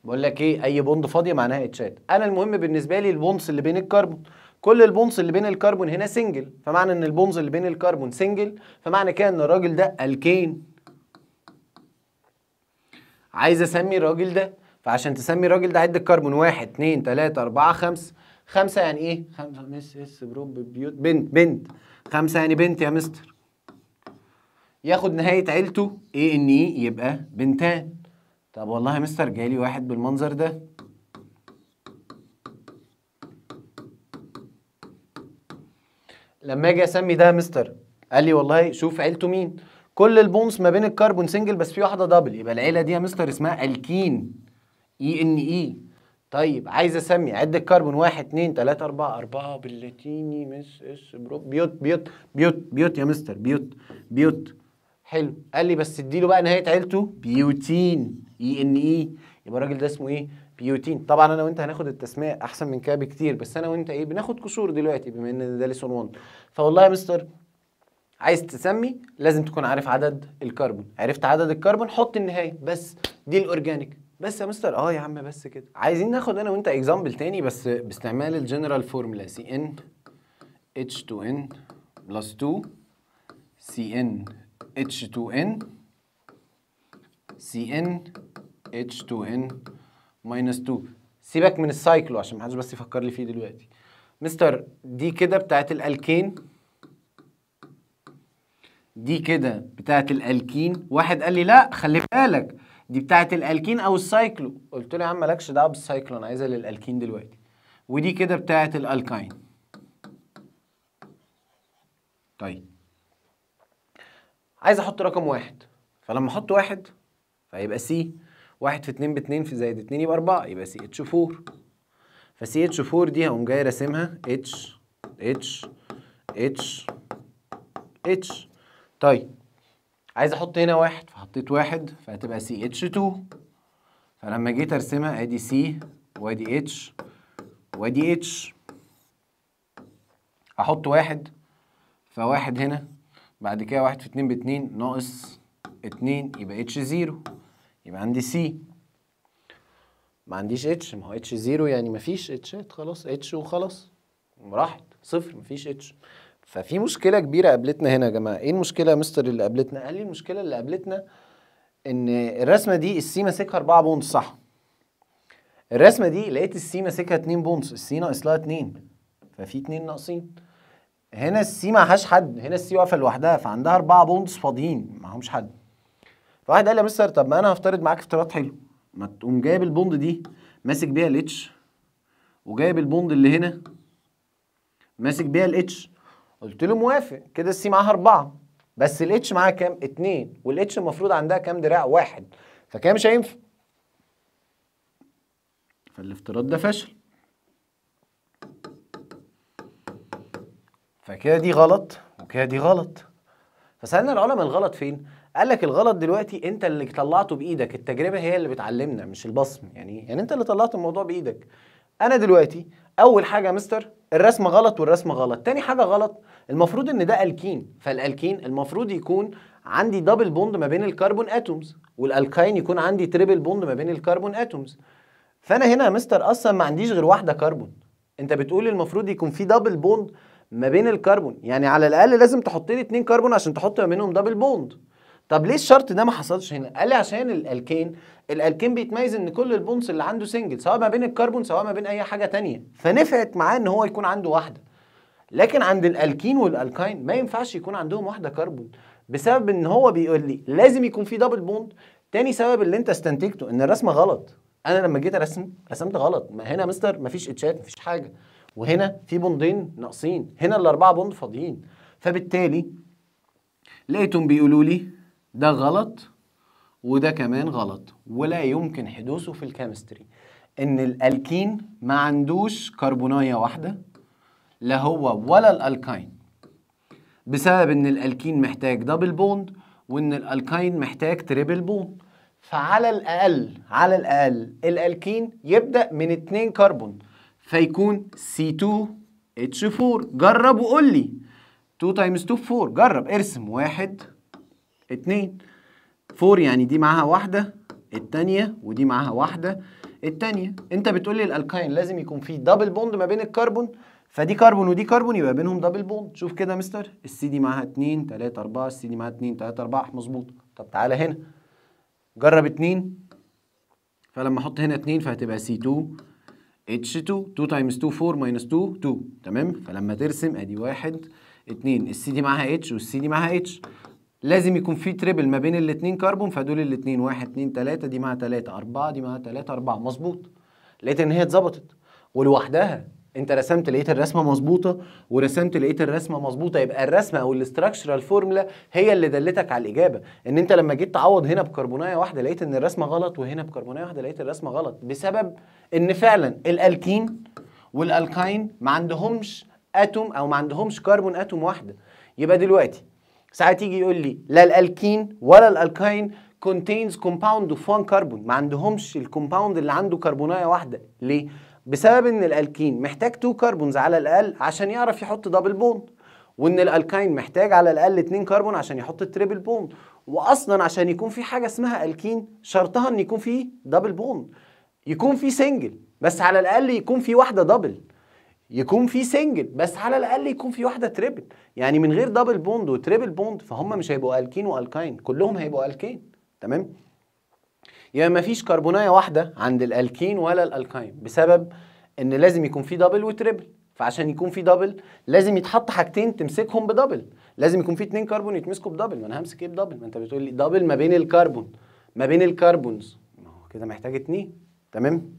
بقول لك ايه اي بوند فاضيه معناها اتشات انا المهم بالنسبه لي البونص اللي بين الكربون كل البونص اللي بين الكربون هنا سنجل فمعنى ان البونز اللي بين الكربون سنجل فمعنى كده ان الراجل ده الكين عايز اسمي الراجل ده فعشان تسمي الراجل ده عد الكربون واحد اتنين تلاته اربعه خمسه خمسه يعني ايه؟ خمسه مس اس بروب بيوت بنت بنت خمسه يعني بنت يا مستر ياخد نهايه عيلته ايه ان ايه يبقى بنتان طب والله يا مستر جالي واحد بالمنظر ده لما اجي اسمي ده يا مستر قال لي والله شوف عيلته مين كل البونس ما بين الكربون سنجل بس في واحده دبل يبقى العيله دي يا مستر اسمها الكين اي ان اي طيب عايز اسمي عد الكربون 1 2 3 4 4 باللاتيني مس اس برو بيوت بيوت بيوت بيوت يا مستر بيوت بيوت حلو قال لي بس اديله بقى نهايه عيلته بيوتين اي ان اي يبقى الراجل ده اسمه ايه بيوتين طبعا انا وانت هناخد التسميه احسن من كده بكتير بس انا وانت ايه بناخد كسور دلوقتي بما ان ده ليسون 1 فوالله يا مستر عايز تسمي لازم تكون عارف عدد الكربون عرفت عدد الكربون حط النهايه بس دي الاورجانيك بس يا مستر اه يا عم بس كده عايزين ناخد انا وانت اكزامبل تاني بس باستعمال الجنرال فورمولا سي ان H2N بلس 2 CN H2N CN H2N ماينس 2 سيبك من السايكلو عشان محدش بس يفكر لي فيه دلوقتي مستر دي كده بتاعت الالكين دي كده بتاعت الالكين واحد قال لي لا خلي بالك دي بتاعت الالكين او السايكلو قلت له يا عم مالكش دعوه بالسايكلو انا عايزها للالكين دلوقتي ودي كده بتاعت الالكاين طيب عايز احط رقم واحد فلما احط واحد فيبقى سي واحد في اتنين باتنين في زائد اتنين يبقى اربعة يبقى سي اتش فور فسي اتش فور دي هقوم جاي راسمها اتش اتش اتش اتش طيب عايز احط هنا واحد فحطيت واحد فهتبقى سي اتش 2 فلما جيت ارسمها ادي سي وادي اتش وادي اتش احط واحد فواحد هنا بعد كده واحد في اتنين باتنين ناقص اتنين يبقى اتش زيرو يبقى عندي سي ما عنديش اتش ما هو اتش زيرو يعني مفيش اتشات خلاص اتش وخلاص راحت صفر مفيش اتش ففي مشكله كبيره قابلتنا هنا يا جماعه ايه المشكله يا مستر اللي قابلتنا قال لي المشكله اللي قابلتنا ان الرسمه دي السي ماسكها 4 بونص صح الرسمه دي لقيت السي ماسكها 2 بونص السي ناقص لها 2 ففي 2 ناقصين هنا السي معهاش حد هنا السي واقفه لوحدها فعندها 4 بونص فاضيين معهمش حد فواحد قال لي يا مستر طب ما انا هفترض معاك افتراض حلو ما تقوم جايب البوند دي ماسك بيها الاتش وجايب البوند اللي هنا ماسك بيها الاتش قلت له موافق كده السي معاها اربعه بس الاتش معاها كام؟ اتنين والاتش المفروض عندها كام دراع؟ واحد فكده مش هينفع فالافتراض ده فشل فكده دي غلط وكده دي غلط فسألنا العلماء الغلط فين؟ قال لك الغلط دلوقتي انت اللي طلعته بايدك التجربه هي اللي بتعلمنا مش البصم يعني يعني انت اللي طلعت الموضوع بايدك انا دلوقتي اول حاجه يا مستر الرسمه غلط والرسمه غلط تاني حاجه غلط المفروض ان ده الكين فالالكين المفروض يكون عندي دبل بوند ما بين الكربون اتومز والالكاين يكون عندي تريبل بوند ما بين الكربون اتومز فانا هنا يا مستر اصلا ما عنديش غير واحده كربون انت بتقول المفروض يكون في دبل بوند ما بين الكربون يعني على الاقل لازم تحط لي اتنين كربون عشان تحط ما بينهم دبل بوند طب ليه الشرط ده ما حصلش هنا؟ قال لي عشان الالكين الالكين بيتميز ان كل البونس اللي عنده سنجل سواء ما بين الكربون سواء ما بين اي حاجه ثانيه فنفعت معاه ان هو يكون عنده واحده لكن عند الالكين والالكاين ما ينفعش يكون عندهم واحده كربون بسبب ان هو بيقول لي لازم يكون في دبل بوند تاني سبب اللي انت استنتجته ان الرسمه غلط انا لما جيت ارسم رسمت غلط ما هنا مستر مفيش اتشات مفيش حاجه وهنا في بوندين ناقصين هنا الاربعه بوند فاضيين فبالتالي لقيتهم بيقولوا لي ده غلط وده كمان غلط ولا يمكن حدوثه في الكيمستري ان الالكين ما عندوش كربونايه واحده لا هو ولا الالكاين بسبب ان الالكين محتاج دبل بوند وان الالكاين محتاج تريبل بوند فعلى الاقل على الاقل الالكين يبدا من 2 كربون فيكون C2H4 جرب وقول لي 2 تايمز 2 4 جرب ارسم واحد اتنين 4 يعني دي معاها واحده التانية ودي معاها واحده التانية انت بتقول لي الالكاين لازم يكون فيه دبل بوند ما بين الكربون فدي كربون ودي كربون يبقى بينهم دبل بوند شوف كده يا مستر السي دي معاها 2 3 4 السي دي معاها 2 3 4 مظبوط طب تعالى هنا جرب 2 فلما احط هنا 2 فهتبقى سي 2 اتش 2 2 تايمز 2 4 ماينس 2 2 تمام فلما ترسم ادي 1 2 السي دي معاها اتش والسي دي معاها اتش لازم يكون في تريبل ما بين الاثنين كربون فدول الاثنين 1 2 3 دي معاها 3 4 دي معاها 3 4 مظبوط لقيت ان هي اتظبطت ولوحدها انت رسمت لقيت الرسمه مظبوطه ورسمت لقيت الرسمه مظبوطه يبقى الرسمه او الاستراكشرال فورمولا هي اللي دلتك على الاجابه ان انت لما جيت تعوض هنا بكربونايه واحده لقيت ان الرسمه غلط وهنا بكربونايه واحده لقيت الرسمه غلط بسبب ان فعلا الالكين والالكاين ما عندهمش اتوم او ما عندهمش كربون اتوم واحده يبقى دلوقتي ساعات يجي يقول لي لا الالكين ولا الالكاين contains compound of one carbon ما عندهمش الكومباوند اللي عنده كربونايه واحده ليه بسبب ان الالكين محتاج تو كربونز على الاقل عشان يعرف يحط دبل بوند وان الالكين محتاج على الاقل 2 كربون عشان يحط التريبل بوند واصلا عشان يكون في حاجه اسمها الكين شرطها ان يكون في دبل بوند يكون في سنجل بس على الاقل يكون في واحده دبل يكون في سنجل بس على الاقل يكون في واحده تريبل يعني من غير دبل بوند وتريبل بوند فهم مش هيبقوا الكين والكين كلهم هيبقوا الكين تمام يبقى ما فيش كربونايه واحده عند الالكين ولا الالكاين بسبب ان لازم يكون في دبل وتريبل فعشان يكون في دبل لازم يتحط حاجتين تمسكهم بدبل لازم يكون في اتنين كربون يتمسكوا بدبل ما انا همسك ايه بدبل ما انت بتقول لي دبل ما بين الكربون ما بين الكربونز ما هو كده محتاج اتنين تمام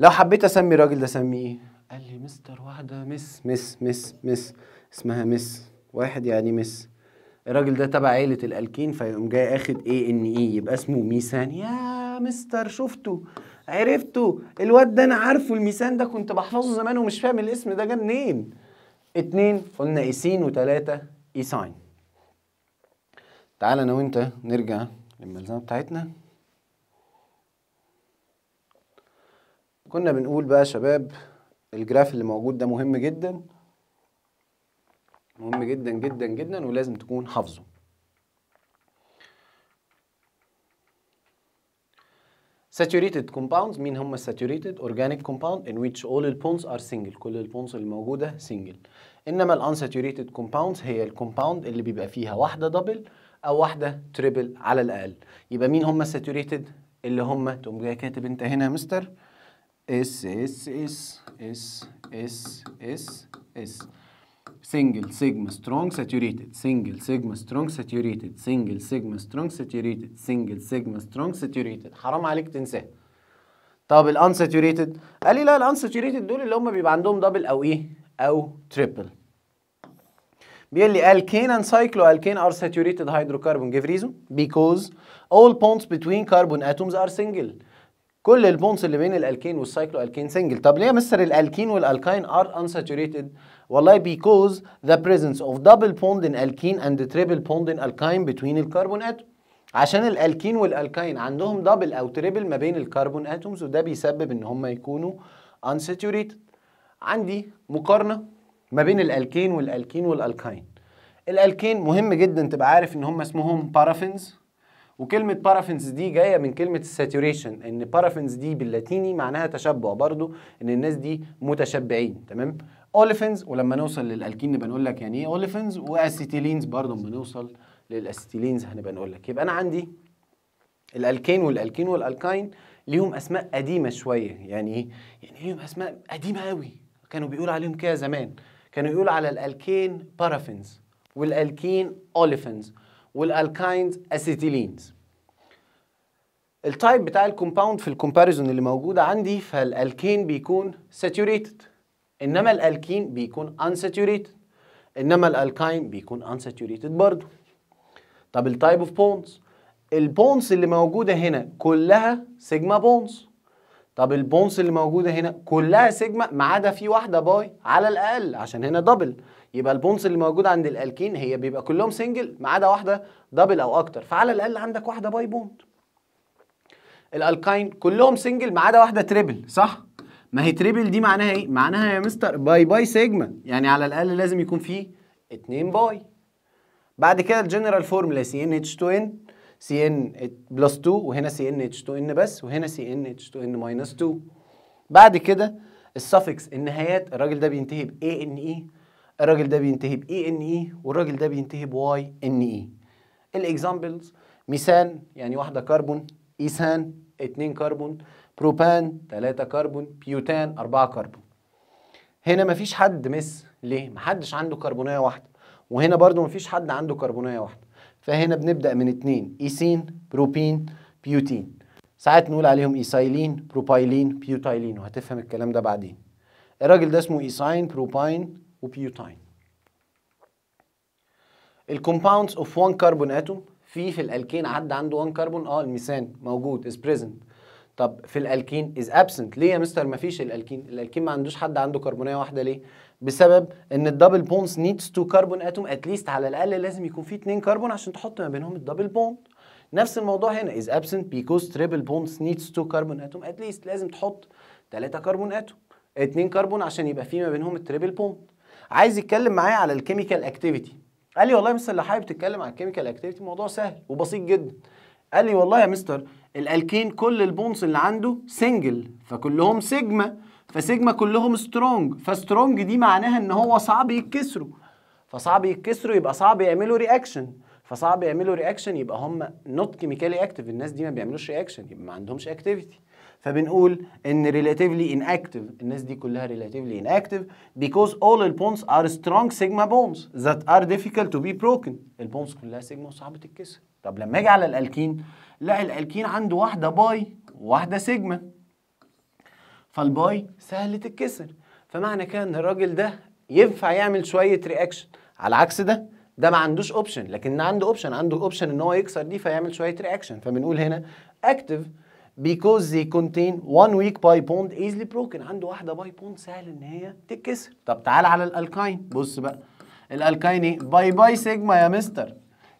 لو حبيت اسمي الراجل ده اسميه ايه قال لي مستر واحده مس مس مس مس اسمها مس واحد يعني مس الراجل ده تبع عيله الالكين فيقوم جاي اخد اي ان اي يبقى اسمه ميسان يا مستر شفته عرفته الواد ده انا عارفه الميسان ده كنت بحفظه زمان ومش فاهم الاسم ده جه منين اتنين قلنا ايسين وتلاتة ايساين تعال انا وانت نرجع للملزمه بتاعتنا كنا بنقول بقى شباب الجراف اللي موجود ده مهم جدا مهم جدا جدا جدا ولازم تكون حافظه saturated compounds مين هم saturated organic compound in which all البونز are single كل البونز الموجودة single إنما ال unsaturated compounds هي الكومباوند اللي بيبقى فيها واحدة دبل أو واحدة تريبل على الأقل يبقى مين هم saturated اللي هم تقوم جاي كاتب أنت هنا مستر S اس اس اس اس اس اس single sigma strong saturated single sigma strong saturated single sigma strong saturated single sigma strong saturated حرام عليك تنساه طب الانساتيوريتد قال لي لا الانساتيوريتد دول اللي هم بيبقى عندهم دبل او ايه او تريبل بيقول لي الكين and cycloalkane are saturated hydrocarbon give reason because all bonds between carbon atoms are single كل البونز اللي بين الالكين والسايكلو الكين سنجل طب ليه يا مستر الالكين والالكاين ار انساتوريتد والله because the presence of double bond in alkene and triple bond in alkyne between الكربون اتوم عشان الالكين والالكاين عندهم دبل او تريبل ما بين الكربون اتومز وده بيسبب ان هم يكونوا unsaturated عندي مقارنه ما بين الالكين والالكين والالكاين الالكين مهم جدا تبقى عارف ان هم اسمهم بارافينز وكلمة بارافينز دي جاية من كلمة الساتوريشن ان بارافينز دي باللاتيني معناها تشبع برضو ان الناس دي متشبعين تمام اوليفينز ولما نوصل للالكين نبقى نقول لك يعني ايه اوليفينز واسيتيلينز برضه لما نوصل للاسيتيلينز هنبقى نقول لك يبقى انا عندي الالكين والالكين والالكاين ليهم اسماء قديمه شويه يعني ايه يعني ليهم اسماء قديمه قوي كانوا بيقولوا عليهم كده زمان كانوا يقول على الالكين بارافينز والالكين اوليفينز والالكاينز اسيتيلينز التايب بتاع الكومباوند في الكومباريزون اللي موجوده عندي فالالكين بيكون ساتوريتد انما الالكين بيكون unsaturated انما الالكاين بيكون unsaturated برضه طب التايب اوف بونز البونز اللي موجوده هنا كلها سيجما بونز طب البونز اللي موجوده هنا كلها سيجما ما عدا في واحده باي على الاقل عشان هنا دبل يبقى البونز اللي موجوده عند الالكين هي بيبقى كلهم سنجل ما عدا واحده دبل او اكتر فعلى الاقل عندك واحده باي بوند الالكاين كلهم سنجل ما عدا واحده تريبل صح ما هي تريبل دي معناها ايه؟ معناها يا مستر باي باي سيجما يعني على الاقل لازم يكون فيه اتنين باي بعد كده الجنرال فورمولا سي ان اتش 2 ان سي ان بلس 2 وهنا سي ان اتش 2 ان بس وهنا سي ان اتش 2 ان ماينس 2 بعد كده السفكس النهايات الراجل ده بينتهي ب اي ان اي الراجل ده بينتهي ب اي ان اي والراجل ده بينتهي بواي ان اي الاكزامبلز ميثان يعني واحده كربون ايثان اتنين كربون بروبان 3 كربون بيوتان 4 كربون هنا مفيش حد مس ليه محدش عنده كربونيه واحده وهنا برضو مفيش حد عنده كربونيه واحده فهنا بنبدا من اتنين ايسين بروبين بيوتين ساعات نقول عليهم ايسايلين بروبايلين بيوتايلين وهتفهم الكلام ده بعدين الراجل ده اسمه ايساين بروباين وبيوتاين الكومباوندز اوف 1 كربون اتوم في في الالكين عدى عنده 1 كربون اه الميثان موجود از بريزنت طب في الالكين از ابسنت ليه يا مستر ما فيش الالكين الالكين ما عندوش حد عنده كربونيه واحده ليه بسبب ان الدبل بونز نيدز تو كربون اتوم اتليست على الاقل لازم يكون في اتنين كربون عشان تحط ما بينهم الدبل بوند نفس الموضوع هنا از ابسنت بيكوز تريبل بونز نيدز تو كربون اتوم اتليست لازم تحط ثلاثة كربون اتوم اتنين كربون عشان يبقى في ما بينهم التريبل بوند عايز يتكلم معايا على الكيميكال اكتيفيتي قال لي والله يا مستر لو حابب تتكلم على الكيميكال اكتيفيتي الموضوع سهل وبسيط جدا قال لي والله يا مستر الالكين كل البونص اللي عنده سنجل فكلهم سيجما فسيجما كلهم سترونج فسترونج دي معناها ان هو صعب يتكسروا فصعب يتكسروا يبقى صعب يعملوا رياكشن فصعب يعملوا رياكشن يبقى هم نوت كيميكالي اكتف الناس دي ما بيعملوش رياكشن يبقى ما عندهمش اكتيفيتي فبنقول ان ريلاتيفلي اكتف الناس دي كلها ريلاتيفلي اكتف بيكوز اول البونز ار سترونج سيجما بونز ذات ار ديفيكالت تو بي بروكن البونز كلها سيجما وصعبه تتكسر طب لما اجي على الالكين لا الالكين عنده واحده باي وواحده سيجما فالباي سهل تتكسر فمعنى كده ان الراجل ده ينفع يعمل شويه رياكشن على عكس ده ده ما عندوش اوبشن لكن عنده اوبشن عنده اوبشن ان هو يكسر دي فيعمل شويه رياكشن فبنقول هنا اكتف because they contain one weak باي بوند easily broken عنده واحده باي بوند سهل ان هي تتكسر طب تعال على الالكاين بص بقى الالكاين ايه باي باي سيجما يا مستر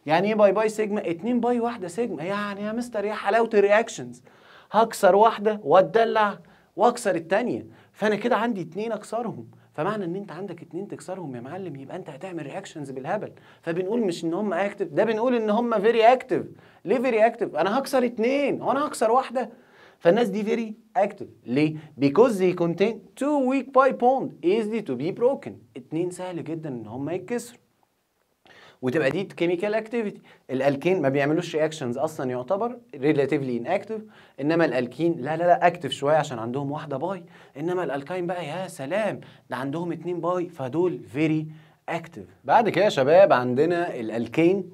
يعني ايه باي باي سيجما 2 باي واحده سيجما يعني يا مستر يا حلاوه الرياكشنز هكسر واحده واتدلع واكسر الثانيه فانا كده عندي اتنين اكسرهم فمعنى ان انت عندك اتنين تكسرهم يا معلم يبقى انت هتعمل رياكشنز بالهبل فبنقول مش ان هم اكتف ده بنقول ان هم فيري اكتف ليه فيري اكتف انا هكسر اتنين وانا هكسر واحده فالناس دي فيري اكتف ليه بيكوز they كونتين تو ويك باي بوند ايزلي تو بي بروكن، اتنين سهل جدا ان هم يتكسروا وتبقى دي كيميكال اكتيفيتي الالكين ما بيعملوش رياكشنز اصلا يعتبر ريلاتيفلي ان اكتيف انما الالكين لا لا لا اكتيف شويه عشان عندهم واحده باي انما الالكاين بقى يا سلام ده عندهم اتنين باي فدول فيري اكتيف بعد كده يا شباب عندنا الالكين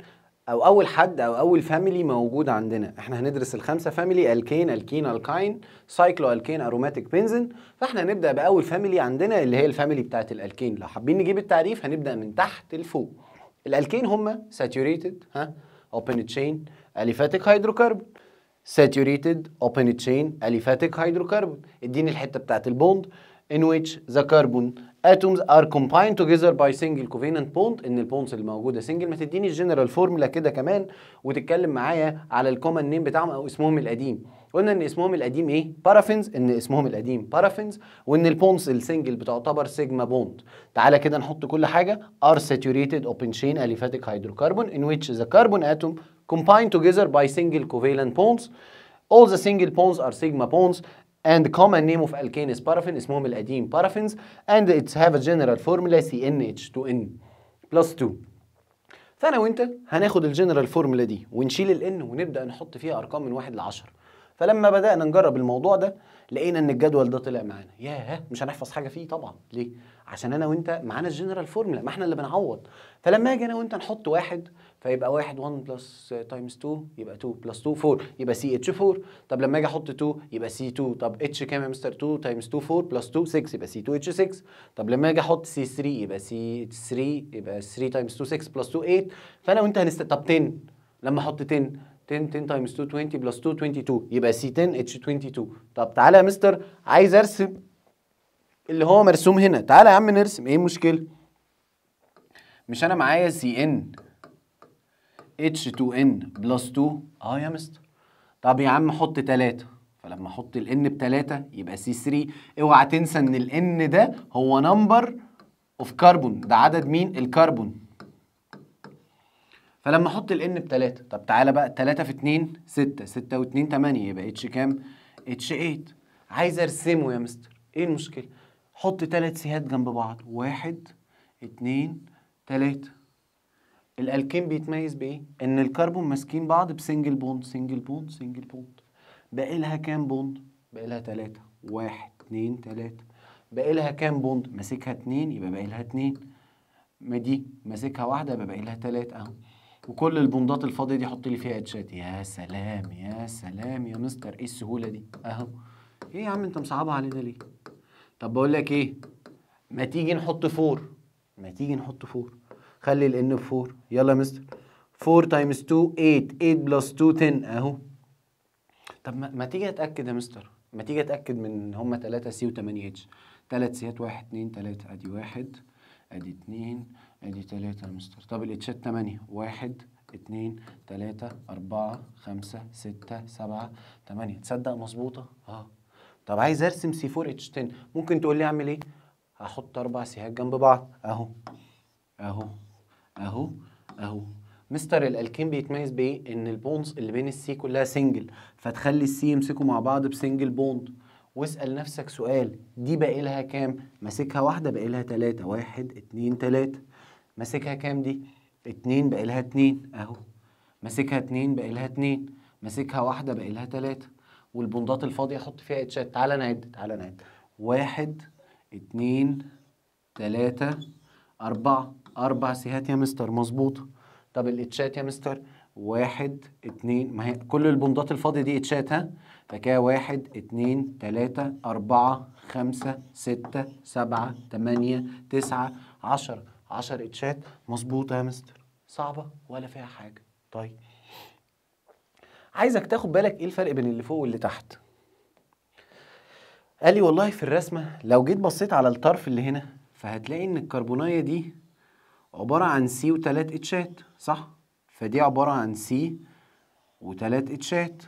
او اول حد او اول فاميلي موجود عندنا احنا هندرس الخمسه فاميلي الكين الكين الكاين سايكلو الكين اروماتيك بنزين فاحنا هنبدا باول فاميلي عندنا اللي هي الفاميلي بتاعه الالكين لو حابين نجيب التعريف هنبدا من تحت لفوق الالكين هما ساتوريتد ها اوبن تشين اليفاتيك هيدروكربون ساتوريتد اوبن تشين اليفاتيك هيدروكربون اديني الحته بتاعت البوند ان ويتش ذا كربون اتومز ار combined together باي سنجل كوفيننت بوند ان البوندز اللي موجوده سنجل ما تديني الجنرال فورمولا كده كمان وتتكلم معايا على الكومن نيم بتاعهم او اسمهم القديم قلنا ان اسمهم القديم ايه بارافينز ان اسمهم القديم بارافينز وان البونز السنجل بتعتبر سيجما بوند تعالى كده نحط كل حاجه ار ساتوريتد اوبن تشين اليفاتيك هيدروكربون ان ويتش ذا كربون اتوم combined together by single covalent bonds all the single bonds are sigma bonds and the common name of alkane is paraffin اسمهم القديم paraffins and it's have a general formula CnH2n plus 2 فانا وانت هناخد الجنرال فورمولا دي ونشيل ال n ونبدا نحط فيها ارقام من 1 ل 10 فلما بدانا نجرب الموضوع ده لقينا ان الجدول ده طلع معانا ياه مش هنحفظ حاجه فيه طبعا ليه عشان انا وانت معانا الجنرال فورمولا ما احنا اللي بنعوض فلما اجي انا وانت نحط واحد فيبقى واحد 1 بلس تايمز 2 يبقى 2 بلس 2 4 يبقى سي اتش 4 طب لما اجي احط 2 يبقى سي 2 طب اتش كام يا مستر 2 تايمز 2 4 بلس 2 6 يبقى سي 2 اتش 6 طب لما اجي احط سي 3 يبقى سي 3 يبقى 3 تايمز 2 6 بلس 2 8 فانا وانت هنست طب 10 لما احط 10 10 10 تايمز 2 20 بلس 2 22 يبقى سي 10 اتش 22 طب تعالى يا مستر عايز ارسم اللي هو مرسوم هنا تعالى يا عم نرسم ايه المشكله مش انا معايا سي ان اتش 2 ان بلس 2 اه يا مستر طب يا عم حط 3 فلما احط الان ب 3 يبقى سي 3 اوعى تنسى ان الان ده هو نمبر اوف كربون ده عدد مين الكربون فلما احط n ب 3 طب تعالى بقى 3 في 2 6 6 و2 8 يبقى اتش كام؟ اتش 8 عايز ارسمه يا مستر ايه المشكلة؟ حط تلات سيهات جنب بعض واحد اتنين تلاتة الالكين بيتميز بايه؟ ان الكربون ماسكين بعض بسنجل بوند سنجل بوند سنجل بوند باقي لها كام بوند؟ باقي لها تلاتة واحد اتنين تلاتة باقي لها كام بوند؟ ماسكها اتنين يبقى باقي لها اتنين ما دي ماسكها واحدة يبقى باقي لها تلاتة اهو وكل البندات الفاضيه دي حط لي فيها اتشات يا سلام يا سلام يا مستر ايه السهوله دي اهو ايه يا عم انت مصعبها علينا ليه طب بقول لك ايه ما تيجي نحط فور ما تيجي نحط فور خلي الان فور يلا يا مستر 4 تايمز 2 8 8 بلس 2 10 اهو طب ما تيجي اتاكد يا مستر ما تيجي اتاكد من هم 3 سي و 8 اتش 3 سيات 1 2 3 ادي 1 ادي 2 ادي 3 يا مستر طب الاتشات 8 1 2 3 4 5 6 7 8 تصدق مظبوطه اه طب عايز ارسم سي 4 اتش 10 ممكن تقول لي اعمل ايه هحط اربع سيهات جنب بعض اهو اهو اهو اهو مستر الالكين بيتميز بايه ان البونز اللي بين السي كلها سنجل فتخلي السي يمسكوا مع بعض بسنجل بوند واسال نفسك سؤال دي باقي لها كام ماسكها واحده باقي لها 3 1 2 3 ماسكها كام دي؟ اتنين بقى لها اتنين اهو ماسكها اتنين بقى لها اتنين ماسكها واحدة بقى لها تلاتة والبندات الفاضية احط فيها اتشات تعالى نعد تعالى نعد واحد اتنين تلاتة أربعة أربع سيهات يا مستر مظبوط طب الاتشات يا مستر واحد اتنين ما هي كل البندات الفاضية دي اتشات ها فكده واحد اتنين تلاتة أربعة خمسة ستة سبعة تمانية تسعة عشرة 10 اتشات مظبوطه يا مستر صعبه ولا فيها حاجه طيب عايزك تاخد بالك ايه الفرق بين اللي فوق واللي تحت قال لي والله في الرسمه لو جيت بصيت على الطرف اللي هنا فهتلاقي ان الكربونيه دي عباره عن سي وثلاث اتشات صح فدي عباره عن سي وثلاث اتشات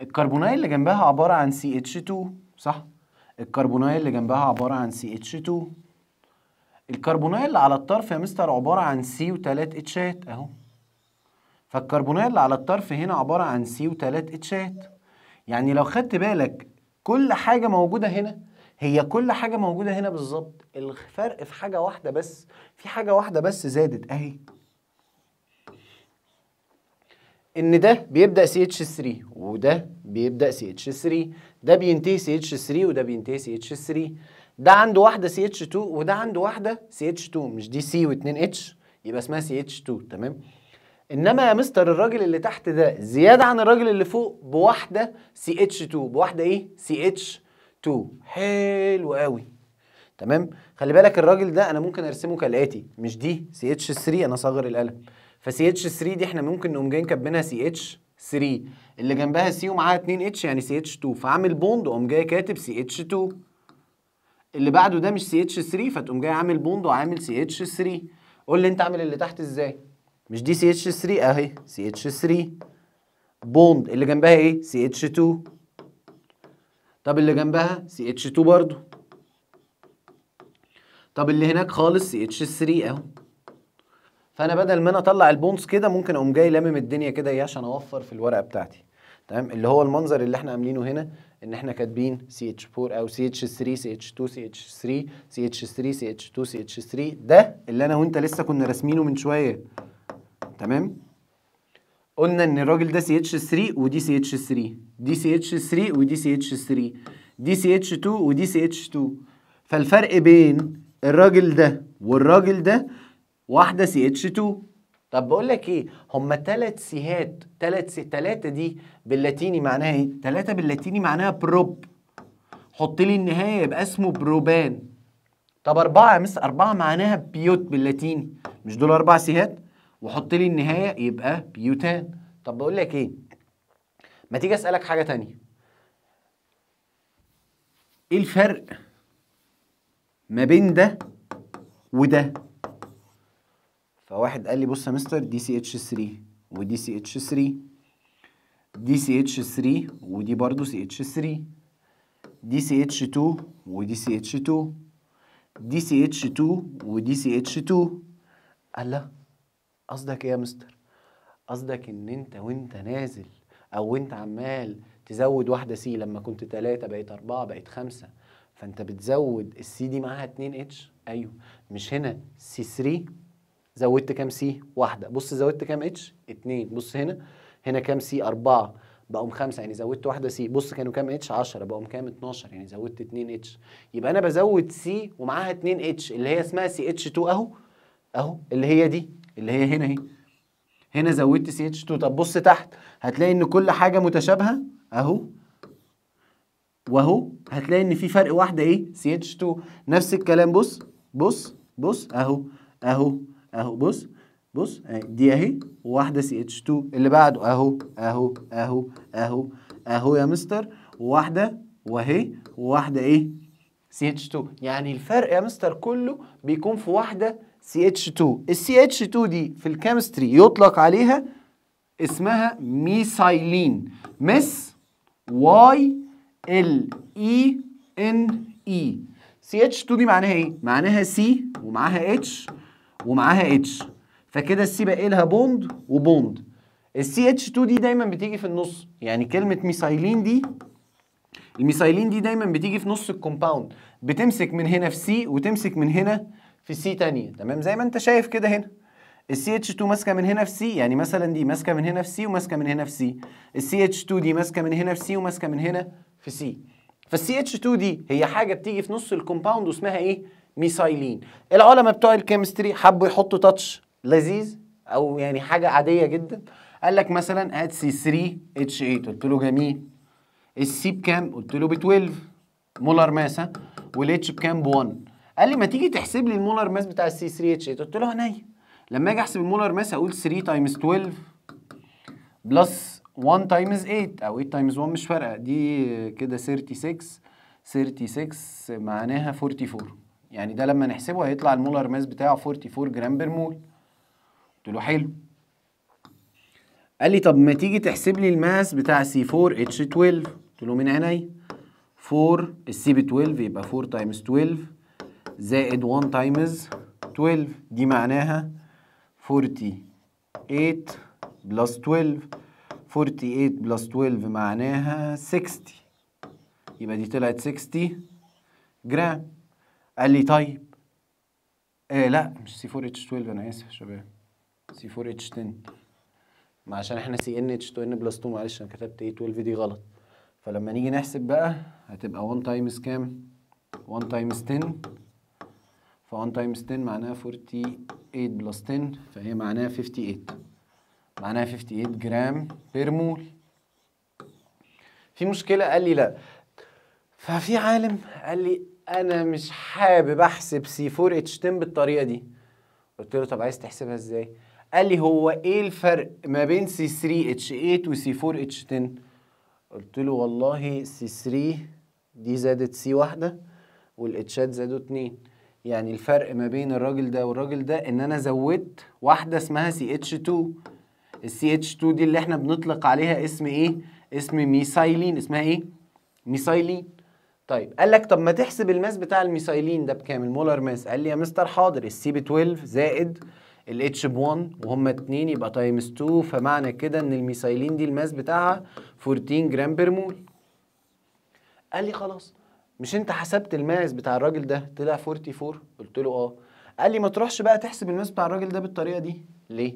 الكربونيه اللي جنبها عباره عن سي اتش 2 صح الكربونيه اللي جنبها عباره عن سي اتش 2 الكربونيل اللي على الطرف يا مستر عبارة عن سي وتلات اتشات اهو فالكربونيل اللي على الطرف هنا عبارة عن سي وتلات اتشات يعني لو خدت بالك كل حاجة موجودة هنا هي كل حاجة موجودة هنا بالظبط الفرق في حاجة واحدة بس في حاجة واحدة بس زادت اهي ان ده بيبدا سي اتش 3 وده بيبدا سي اتش 3 ده بينتهي سي اتش 3 وده بينتهي سي اتش 3 ده عنده واحده سي اتش 2 وده عنده واحده سي اتش 2 مش دي سي و2 اتش يبقى اسمها سي اتش 2 تمام انما يا مستر الراجل اللي تحت ده زياده عن الراجل اللي فوق بواحده سي اتش 2 بواحده ايه سي اتش 2 حلو قوي تمام خلي بالك الراجل ده انا ممكن ارسمه كالاتي مش دي سي اتش 3 انا صغر القلم فسي اتش 3 دي احنا ممكن نقوم جايين كاتبينها سي اتش 3 اللي جنبها سي ومعاها 2 اتش يعني سي اتش 2 فعامل بوند واقوم جاي كاتب سي اتش 2 اللي بعده ده مش سي اتش 3 فتقوم جاي عامل بوند وعامل سي اتش 3 قول لي انت عامل اللي تحت ازاي مش دي سي اتش 3 اهي سي اتش 3 بوند اللي جنبها ايه سي اتش 2 طب اللي جنبها سي اتش 2 برضو طب اللي هناك خالص سي اتش 3 اهو فانا بدل ما انا اطلع البوندز كده ممكن اقوم جاي لامم الدنيا كده ايه عشان اوفر في الورقه بتاعتي تمام اللي هو المنظر اللي احنا عاملينه هنا ان احنا كاتبين CH4 او CH3 CH2 CH3 CH3 CH2 CH3 ده اللي انا وانت لسه كنا راسمينه من شويه تمام قلنا ان الراجل ده CH3 ودي CH3 دي CH3 ودي CH3 دي CH2 ودي CH2 فالفرق بين الراجل ده والراجل ده واحده CH2 طب بقول لك ايه هم ثلاث سيهات ثلاث ثلاثه دي باللاتيني معناها ايه ثلاثه باللاتيني معناها بروب حط لي النهايه يبقى اسمه بروبان طب أربعة يا مس أربعة معناها بيوت باللاتيني مش دول أربع سيهات وحط لي النهاية يبقى بيوتان طب بقول لك إيه ما تيجي أسألك حاجة تانية إيه الفرق ما بين ده وده فواحد قال لي بص يا مستر دي سي اتش 3 ودي سي اتش 3 دي سي اتش 3 ودي برضه سي اتش 3 دي سي اتش 2 ودي سي اتش 2 دي سي اتش 2 ودي سي اتش 2 قال لا قصدك ايه يا مستر قصدك ان انت وانت نازل او وانت عمال تزود واحدة سي لما كنت تلاتة بقيت أربعة بقيت خمسة فأنت بتزود السي دي معاها اتنين اتش أيوه مش هنا سي 3 زودت كام سي واحده بص زودت كام اتش اتنين بص هنا هنا كام سي اربعه بقوم خمسة يعني زودت واحدة سي بص كانوا كام اتش 10 بقوم كام 12 يعني زودت اتنين اتش يبقى أنا بزود سي ومعاها اتنين اتش اللي هي اسمها سي اتش 2 أهو أهو اللي هي دي اللي هي هنا اهي هنا زودت سي اتش 2 طب بص تحت هتلاقي إن كل حاجة متشابهة أهو وأهو هتلاقي إن في فرق واحدة إيه سي اتش 2 نفس الكلام بص بص بص أهو أهو اهو بص بص دي اهي واحده سي اتش 2 اللي بعده اهو اهو اهو اهو اهو يا مستر واحده واهي واحده ايه سي اتش 2 يعني الفرق يا مستر كله بيكون في واحده سي اتش 2 السي اتش 2 دي في الكيمستري يطلق عليها اسمها ميسايلين مس واي ال اي ان اي سي اتش 2 دي معناها ايه معناها سي ومعاها اتش ومعاها اتش فكده السي بقى لها بوند وبوند السي اتش 2 دي دايما بتيجي في النص يعني كلمه ميثايلين دي الميثايلين دي دايما بتيجي في نص الكومباوند بتمسك من هنا في سي وتمسك من هنا في سي تانية تمام زي ما انت شايف كده هنا السي اتش 2 ماسكه من هنا في سي يعني مثلا دي ماسكه من هنا في سي وماسكه من هنا في سي السي اتش 2 دي ماسكه من هنا في سي وماسكه من هنا في سي فالسي اتش 2 دي هي حاجه بتيجي في نص الكومباوند واسمها ايه ميسايلين العلماء بتوع الكيمستري حبوا يحطوا تاتش لذيذ او يعني حاجه عاديه جدا قال لك مثلا هات سي 3 اتش 8 قلت له جميل السي بكام قلت له ب 12 مولر ماسه والاتش بكام ب 1 قال لي ما تيجي تحسب لي المولر ماس بتاع السي 3 اتش 8 قلت له هني لما اجي احسب المولر ماس اقول 3 تايمز 12 بلس 1 تايمز 8 او 8 تايمز 1 مش فارقه دي كده 36 36 معناها 44 يعني ده لما نحسبه هيطلع المولر ماس بتاعه 44 جرام بير مول قلت له حلو قال لي طب ما تيجي تحسب لي الماس بتاع سي 4 اتش 12 قلت له من عيني 4 السي ب 12 يبقى 4 تايمز 12 زائد 1 تايمز 12 دي معناها 48 بلس 12 48 بلس 12 معناها 60 يبقى دي طلعت 60 جرام قال لي طيب آه لا مش سي 4 اتش 12 انا اسف يا شباب سي 4 اتش 10 ما عشان احنا سي ان اتش 2 بلس 2 معلش انا كتبت ايه 12 دي غلط فلما نيجي نحسب بقى هتبقى 1 تايمز كام 1 تايمز 10 ف 1 تايمز 10 معناها 48 بلس 10 فهي معناها 58 معناها 58 جرام بير مول في مشكله قال لي لا ففي عالم قال لي انا مش حابب احسب سي 4 اتش 10 بالطريقه دي قلت له طب عايز تحسبها ازاي قال لي هو ايه الفرق ما بين سي 3 اتش 8 وسي 4 اتش 10 قلت له والله سي 3 دي زادت سي واحده والاتشات زادوا اتنين يعني الفرق ما بين الراجل ده والراجل ده ان انا زودت واحده اسمها سي اتش 2 السي اتش 2 دي اللي احنا بنطلق عليها اسم ايه اسم ميسايلين اسمها ايه ميسايلين طيب قال لك طب ما تحسب الماس بتاع الميسايلين ده بكام المولر ماس قال لي يا مستر حاضر السي ب 12 زائد الاتش ب 1 وهم اتنين يبقى تايمز 2 فمعنى كده ان الميسايلين دي الماس بتاعها 14 جرام بير مول قال لي خلاص مش انت حسبت الماس بتاع الراجل ده طلع 44 قلت له اه قال لي ما تروحش بقى تحسب الماس بتاع الراجل ده بالطريقه دي ليه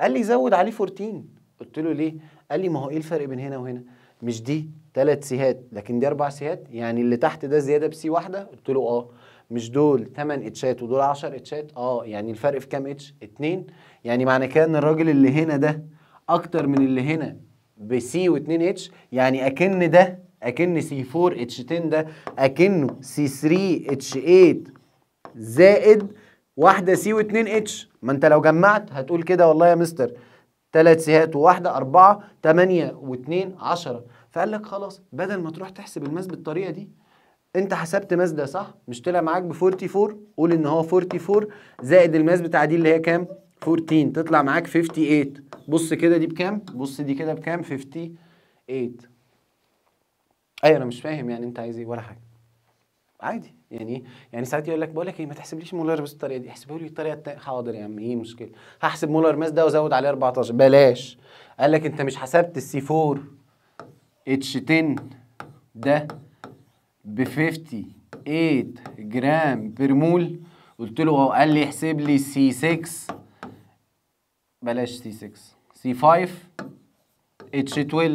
قال لي زود عليه 14 قلت له ليه قال لي ما هو ايه الفرق بين هنا وهنا مش دي ثلاث سيهات لكن دي اربع سيهات يعني اللي تحت ده زياده بسي واحده قلت له اه مش دول 8 اتشات ودول 10 اتشات اه يعني الفرق في كام اتش 2 يعني معنى كده ان الراجل اللي هنا ده اكتر من اللي هنا بسي و2 اتش يعني اكن ده اكن سي 4 اتش 10 ده اكنه سي 3 اتش 8 زائد واحده سي و2 اتش ما انت لو جمعت هتقول كده والله يا مستر ثلاث سهات وواحدة أربعة تمانية واتنين عشرة فقال لك خلاص بدل ما تروح تحسب الماس بالطريقة دي انت حسبت ماس ده صح مش طلع معاك ب 44 قول ان هو 44 زائد الماس بتاع دي اللي هي كام 14 تطلع معاك 58 بص كده دي بكام بص دي كده بكام 58 ايوه انا مش فاهم يعني انت عايز ايه ولا حاجه عادي يعني يعني ساعات يقول لك بقول لك ايه ما تحسبليش مولر بس الطريقه دي احسبه لي الطريقه الثانيه حاضر يا عم ايه المشكله هحسب مولر ماس ده وازود عليه 14 بلاش قال لك انت مش حسبت السي 4 اتش 10 ده ب 58 جرام بير مول قلت له أه. قال لي احسب لي سي 6 بلاش سي 6 سي 5 اتش 12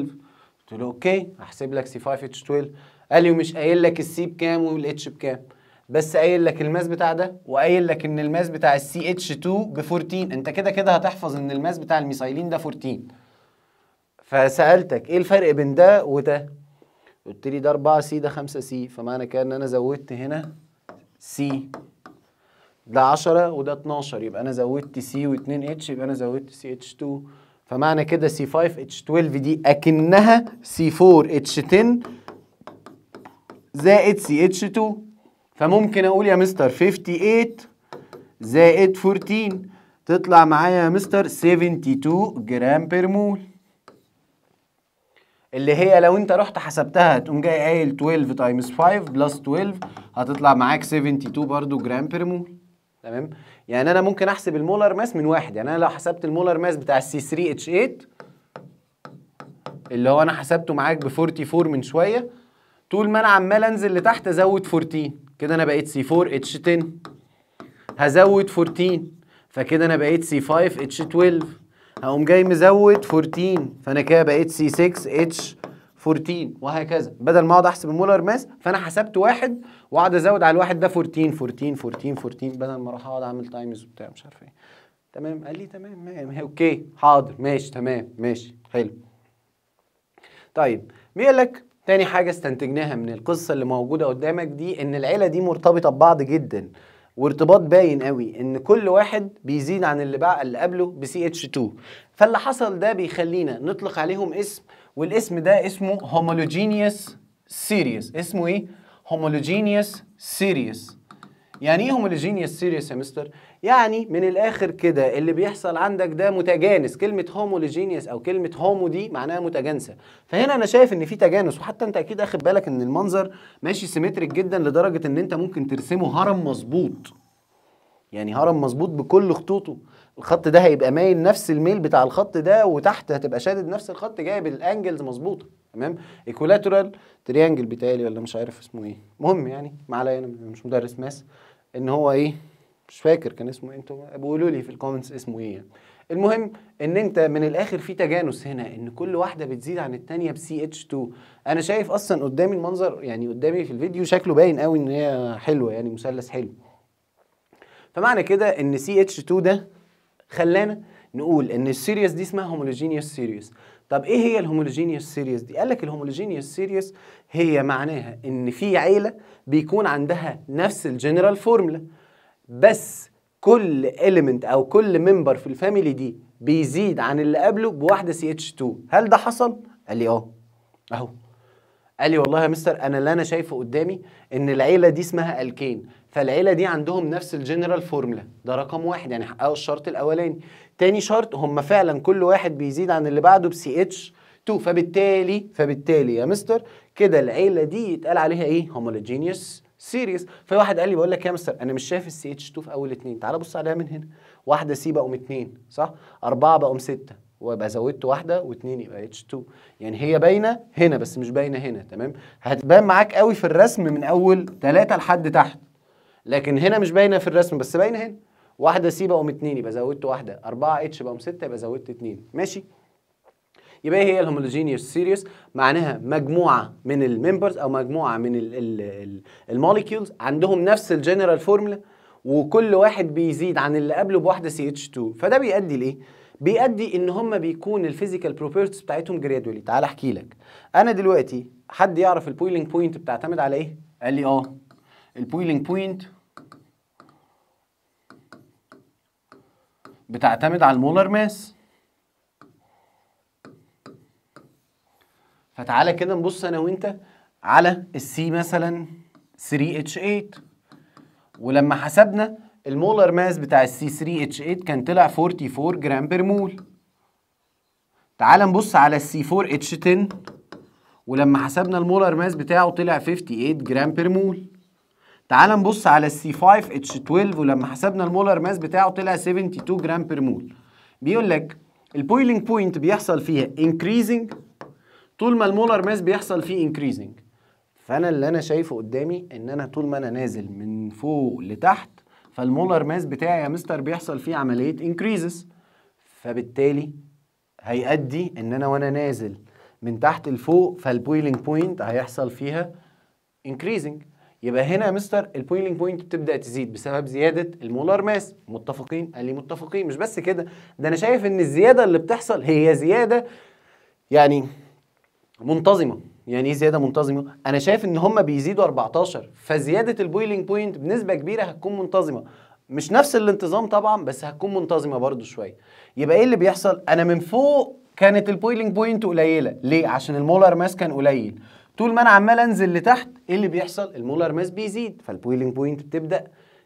قلت له اوكي هحسب لك سي 5 اتش 12 قال لي ومش قايل لك السي بكام والاتش بكام بس قايل لك الماس بتاع ده وقايل لك ان الماس بتاع السي اتش 2 ب 14 انت كده كده هتحفظ ان الماس بتاع الميثايلين ده 14 فسالتك ايه الفرق بين ده وده قلت لي ده 4 سي ده 5 سي فمعنى كده ان انا زودت هنا سي ده 10 وده 12 يبقى انا زودت سي و2 اتش يبقى انا زودت سي اتش 2 فمعنى كده سي 5 اتش 12 دي اكنها سي 4 اتش 10 زائد سي اتش 2 فممكن اقول يا مستر 58 زائد 14 تطلع معايا يا مستر 72 جرام بير مول اللي هي لو انت رحت حسبتها تقوم جاي قايل 12 تايمز 5 بلس 12 هتطلع معاك 72 برضو جرام بير مول تمام يعني انا ممكن احسب المولر ماس من واحد يعني انا لو حسبت المولر ماس بتاع السي 3 اتش 8 اللي هو انا حسبته معاك ب 44 من شويه طول ما انا عمال انزل لتحت ازود 14 كده انا بقيت سي 4 اتش 10 هزود 14 فكده انا بقيت سي 5 اتش 12 هقوم جاي مزود 14 فانا كده بقيت سي 6 اتش 14 وهكذا بدل ما اقعد احسب المولر ماس فانا حسبت واحد واقعد ازود على الواحد ده 14 14 14 14 بدل ما اروح اقعد اعمل تايمز وبتاع مش عارف ايه تمام قال لي تمام ما اوكي حاضر ماشي تمام ماشي حلو طيب مين قال لك تاني حاجة استنتجناها من القصة اللي موجودة قدامك دي إن العيلة دي مرتبطة ببعض جدا وارتباط باين قوي ان كل واحد بيزيد عن اللي بقى اللي قبله ب ch 2 فاللي حصل ده بيخلينا نطلق عليهم اسم والاسم ده اسمه هومولوجينيوس سيريوس اسمه ايه هومولوجينيوس سيريوس يعني ايه هومولوجينيوس سيريوس يا مستر يعني من الاخر كده اللي بيحصل عندك ده متجانس كلمه هومولوجينيوس او كلمه هومو دي معناها متجانسه فهنا انا شايف ان في تجانس وحتى انت اكيد اخد بالك ان المنظر ماشي سيمتريك جدا لدرجه ان انت ممكن ترسمه هرم مظبوط يعني هرم مظبوط بكل خطوطه الخط ده هيبقى مايل نفس الميل بتاع الخط ده وتحت هتبقى شادد نفس الخط جايب الانجلز مظبوطه تمام ايكولاترال تريانجل بتاعي ولا مش عارف اسمه ايه المهم يعني ما علينا مش مدرس ماس ان هو ايه مش فاكر كان اسمه ايه انتوا بيقولوا لي في الكومنتس اسمه ايه يعني. المهم ان انت من الاخر في تجانس هنا ان كل واحده بتزيد عن الثانيه بسي اتش 2 انا شايف اصلا قدامي المنظر يعني قدامي في الفيديو شكله باين قوي ان هي حلوه يعني مثلث حلو فمعنى كده ان سي اتش 2 ده خلانا نقول ان السيريس دي اسمها هوموجينيوس سيريس طب ايه هي الهوموجينيوس سيريس دي قال لك الهوموجينيوس سيريس هي معناها ان في عيله بيكون عندها نفس الجنرال فورمولا بس كل إليمنت أو كل ممبر في الفاميلي دي بيزيد عن اللي قبله بواحدة سي اتش 2 هل ده حصل؟ قال لي اه أهو قال لي والله يا مستر أنا اللي أنا شايفه قدامي إن العيلة دي اسمها ألكين فالعيلة دي عندهم نفس الجنرال فورملا ده رقم واحد يعني حققوا الشرط الأولاني تاني شرط هم فعلا كل واحد بيزيد عن اللي بعده بسي اتش 2 فبالتالي فبالتالي يا مستر كده العيله دي يتقال عليها ايه هومولوجينيوس سيريس في واحد قال لي بقول لك يا مستر انا مش شايف السي اتش 2 في اول اتنين تعال بص عليها من هنا واحده سي بقوا اتنين صح اربعه بقوا سته ويبقى زودت واحده واثنين يبقى اتش 2 يعني هي باينه هنا بس مش باينه هنا تمام هتبان معاك قوي في الرسم من اول ثلاثه لحد تحت لكن هنا مش باينه في الرسم بس باينه هنا واحده سي بقوا اتنين يبقى زودت واحده اربعه اتش بقوا سته يبقى زودت اتنين ماشي يبقى ايه هي الهوموجينيوس سيريوس معناها مجموعه من الممبرز او مجموعه من الموليكيولز عندهم نفس الجنرال فورمولا وكل واحد بيزيد عن اللي قبله بواحده سي اتش 2 فده بيؤدي لايه بيؤدي ان هم بيكون الفيزيكال بروبرتيز بتاعتهم جرادولي تعال احكي لك انا دلوقتي حد يعرف البويلنج بوينت بتعتمد على ايه قال لي اه البويلنج بوينت بتعتمد على المولر ماس تعالى كده نبص انا وانت على السي مثلا 3H8 ولما حسبنا المولر ماس بتاع السي 3H8 كان طلع 44 جرام بير مول تعالى نبص على السي 4H10 ولما حسبنا المولر ماس بتاعه طلع 58 جرام بير مول تعالى نبص على السي 5H12 ولما حسبنا المولر ماس بتاعه طلع 72 جرام بير مول بيقول لك البويلنج بوينت بيحصل فيها increasing طول ما المولر ماس بيحصل فيه انكريزنج فانا اللي انا شايفه قدامي ان انا طول ما انا نازل من فوق لتحت فالمولر ماس بتاعي يا مستر بيحصل فيه عمليه انكريزز فبالتالي هيأدي ان انا وانا نازل من تحت لفوق فالبويلنج بوينت هيحصل فيها انكريزنج يبقى هنا يا مستر البويلنج بوينت بتبدا تزيد بسبب زياده المولار ماس متفقين قال لي متفقين مش بس كده ده انا شايف ان الزياده اللي بتحصل هي زياده يعني منتظمه يعني ايه زياده منتظمه انا شايف ان هم بيزيدوا 14 فزياده البويلنج بوينت بنسبه كبيره هتكون منتظمه مش نفس الانتظام طبعا بس هتكون منتظمه برضو شويه يبقى ايه اللي بيحصل انا من فوق كانت البويلنج بوينت قليله ليه عشان المولر ماس كان قليل طول ما انا عمال انزل لتحت ايه اللي بيحصل المولر ماس بيزيد فالبويلنج بوينت بتبدا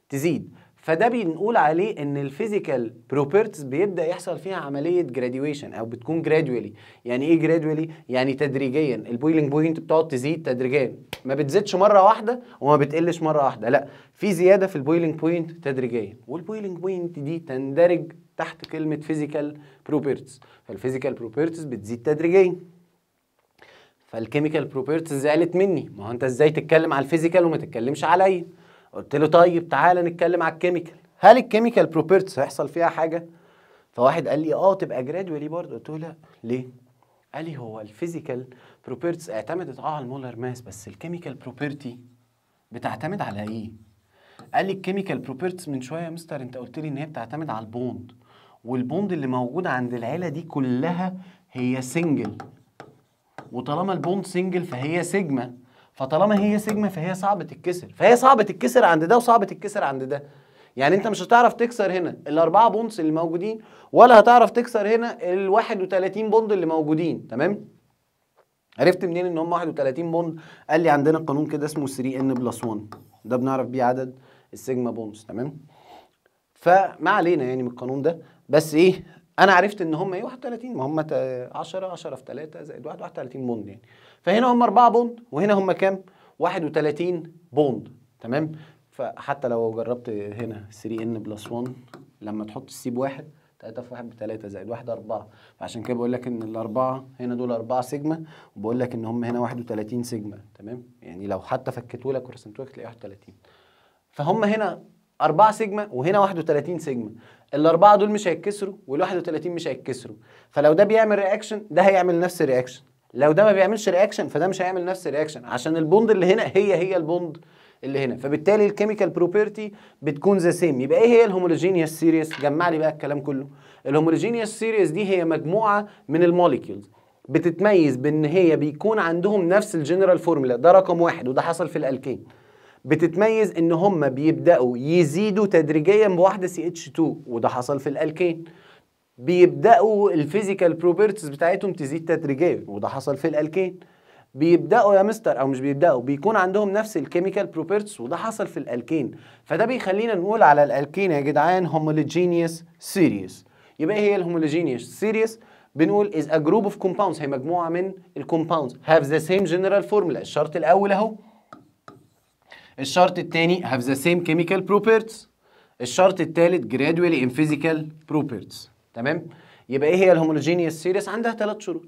تزيد فده بنقول عليه ان الفيزيكال بروبرتيز بيبدا يحصل فيها عمليه جراديويشن او بتكون جرادولي يعني ايه جرادولي يعني تدريجيا البويلنج بوينت بتقعد تزيد تدريجيا ما بتزيدش مره واحده وما بتقلش مره واحده لا في زياده في البويلنج بوينت تدريجيا والبويلنج بوينت دي تندرج تحت كلمه فيزيكال بروبرتيز فالفيزيكال بروبرتيز بتزيد تدريجيا فالكيميكال بروبرتيز زعلت مني ما هو انت ازاي تتكلم على الفيزيكال وما تتكلمش عليا قلت له طيب تعالى نتكلم على الكيميكال هل الكيميكال بروبرتس هيحصل فيها حاجه فواحد قال لي اه تبقى جرادولي برضه قلت له لا ليه قال لي هو الفيزيكال بروبرتس اعتمدت اه على المولر ماس بس الكيميكال بروبرتي بتعتمد على ايه قال لي الكيميكال بروبرتس من شويه يا مستر انت قلت لي ان هي بتعتمد على البوند والبوند اللي موجود عند العيله دي كلها هي سنجل وطالما البوند سنجل فهي سيجما فطالما هي سيجما فهي صعبه تتكسر فهي صعبه تتكسر عند ده وصعبه تتكسر عند ده يعني انت مش هتعرف تكسر هنا الاربعه بونص اللي موجودين ولا هتعرف تكسر هنا ال31 بوند اللي موجودين تمام عرفت منين ان هم 31 بوند قال لي عندنا قانون كده اسمه 3 ان بلس 1 ده بنعرف بيه عدد السيجما بوندز تمام فما علينا يعني من القانون ده بس ايه انا عرفت ان هم ايه 31 ما هم 10 10 في 3 زائد 1 31 بوند يعني فهنا هم 4 بوند وهنا هم كام 31 بوند تمام فحتى لو جربت هنا 3 ان بلس 1 لما تحط السي بواحد 3 في 1 ب 3 زائد 1 4 فعشان كده بقول لك ان الاربعه هنا دول 4 سيجما وبقول لك ان هم هنا 31 سيجما تمام يعني لو حتى فكيتوا لك ورسمتوا لك تلاقي 31 فهم هنا 4 سيجما وهنا 31 سيجما الاربعه دول مش هيتكسروا وال 31 مش هيتكسروا فلو ده بيعمل رياكشن ده هيعمل نفس الرياكشن لو ده ما بيعملش رياكشن فده مش هيعمل نفس الرياكشن عشان البوند اللي هنا هي هي البوند اللي هنا فبالتالي الكيميكال بروبرتي بتكون ذا سيم يبقى ايه هي الهوموجينيوس سيريس جمع لي بقى الكلام كله الهوموجينيوس سيريس دي هي مجموعه من الموليكيولز بتتميز بان هي بيكون عندهم نفس الجنرال فورمولا ده رقم واحد وده حصل في الالكين بتتميز ان هم بيبداوا يزيدوا تدريجيا بواحده سي اتش 2 وده حصل في الالكين بيبداوا الفيزيكال بروبرتيز بتاعتهم تزيد تدريجيا وده حصل في الالكين بيبداوا يا مستر او مش بيبداوا بيكون عندهم نفس الكيميكال بروبرتيز وده حصل في الالكين فده بيخلينا نقول على الالكين يا جدعان هوموجينيوس سيريس يبقى ايه هي الهوموجينيوس سيريس بنقول is a group of compounds هي مجموعه من الكومباوندز have the same general formula الشرط الاول اهو الشرط الثاني have the same chemical properties الشرط الثالث gradually in physical properties تمام يبقى ايه هي الهوموجينيوس سيريس عندها ثلاث شروط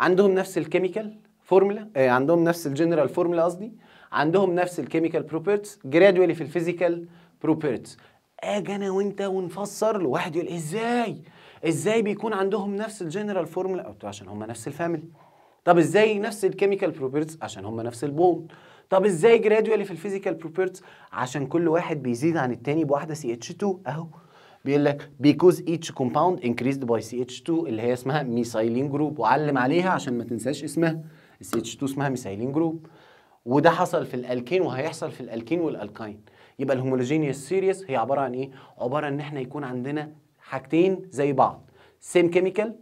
عندهم نفس الكيميكال فورمولا آه عندهم نفس الجنرال فورمولا قصدي عندهم نفس الكيميكال بروبرتيز جرادولي في الفيزيكال بروبرتيز اجي انا وانت ونفسر له واحد يقول ازاي ازاي بيكون عندهم نفس الجنرال فورمولا عشان هم نفس الفاميلي طب ازاي نفس الكيميكال بروبرتيز عشان هم نفس البون طب ازاي جرادولي في الفيزيكال بروبرتيز عشان كل واحد بيزيد عن التاني بواحده سي اتش 2 اهو بيقول لك بيكوز ايتش كومباوند انكريزد باي سي اتش 2 اللي هي اسمها ميسايلين جروب وعلم عليها عشان ما تنساش اسمها السي اتش 2 اسمها ميسايلين جروب وده حصل في الالكين وهيحصل في الالكين والالكاين يبقى الهوموجينيوس سيريس هي عباره عن ايه عباره ان احنا يكون عندنا حاجتين زي بعض سيم كيميكال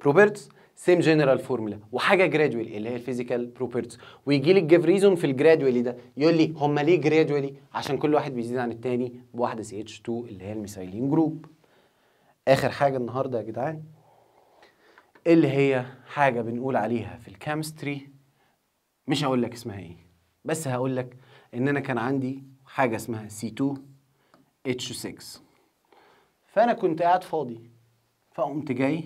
بروبرتس سيم جنرال فورمولا وحاجه جرادوالي اللي هي الفيزيكال بروبرتيز ويجي لي الجيف ريزون في الجرادوالي ده يقول لي هم ليه جرادوالي عشان كل واحد بيزيد عن الثاني بواحده سي اتش 2 اللي هي الميثايلين جروب اخر حاجه النهارده يا جدعان اللي هي حاجه بنقول عليها في الكيمستري مش هقول لك اسمها ايه بس هقول لك ان انا كان عندي حاجه اسمها سي 2 اتش 6 فانا كنت قاعد فاضي فقمت جاي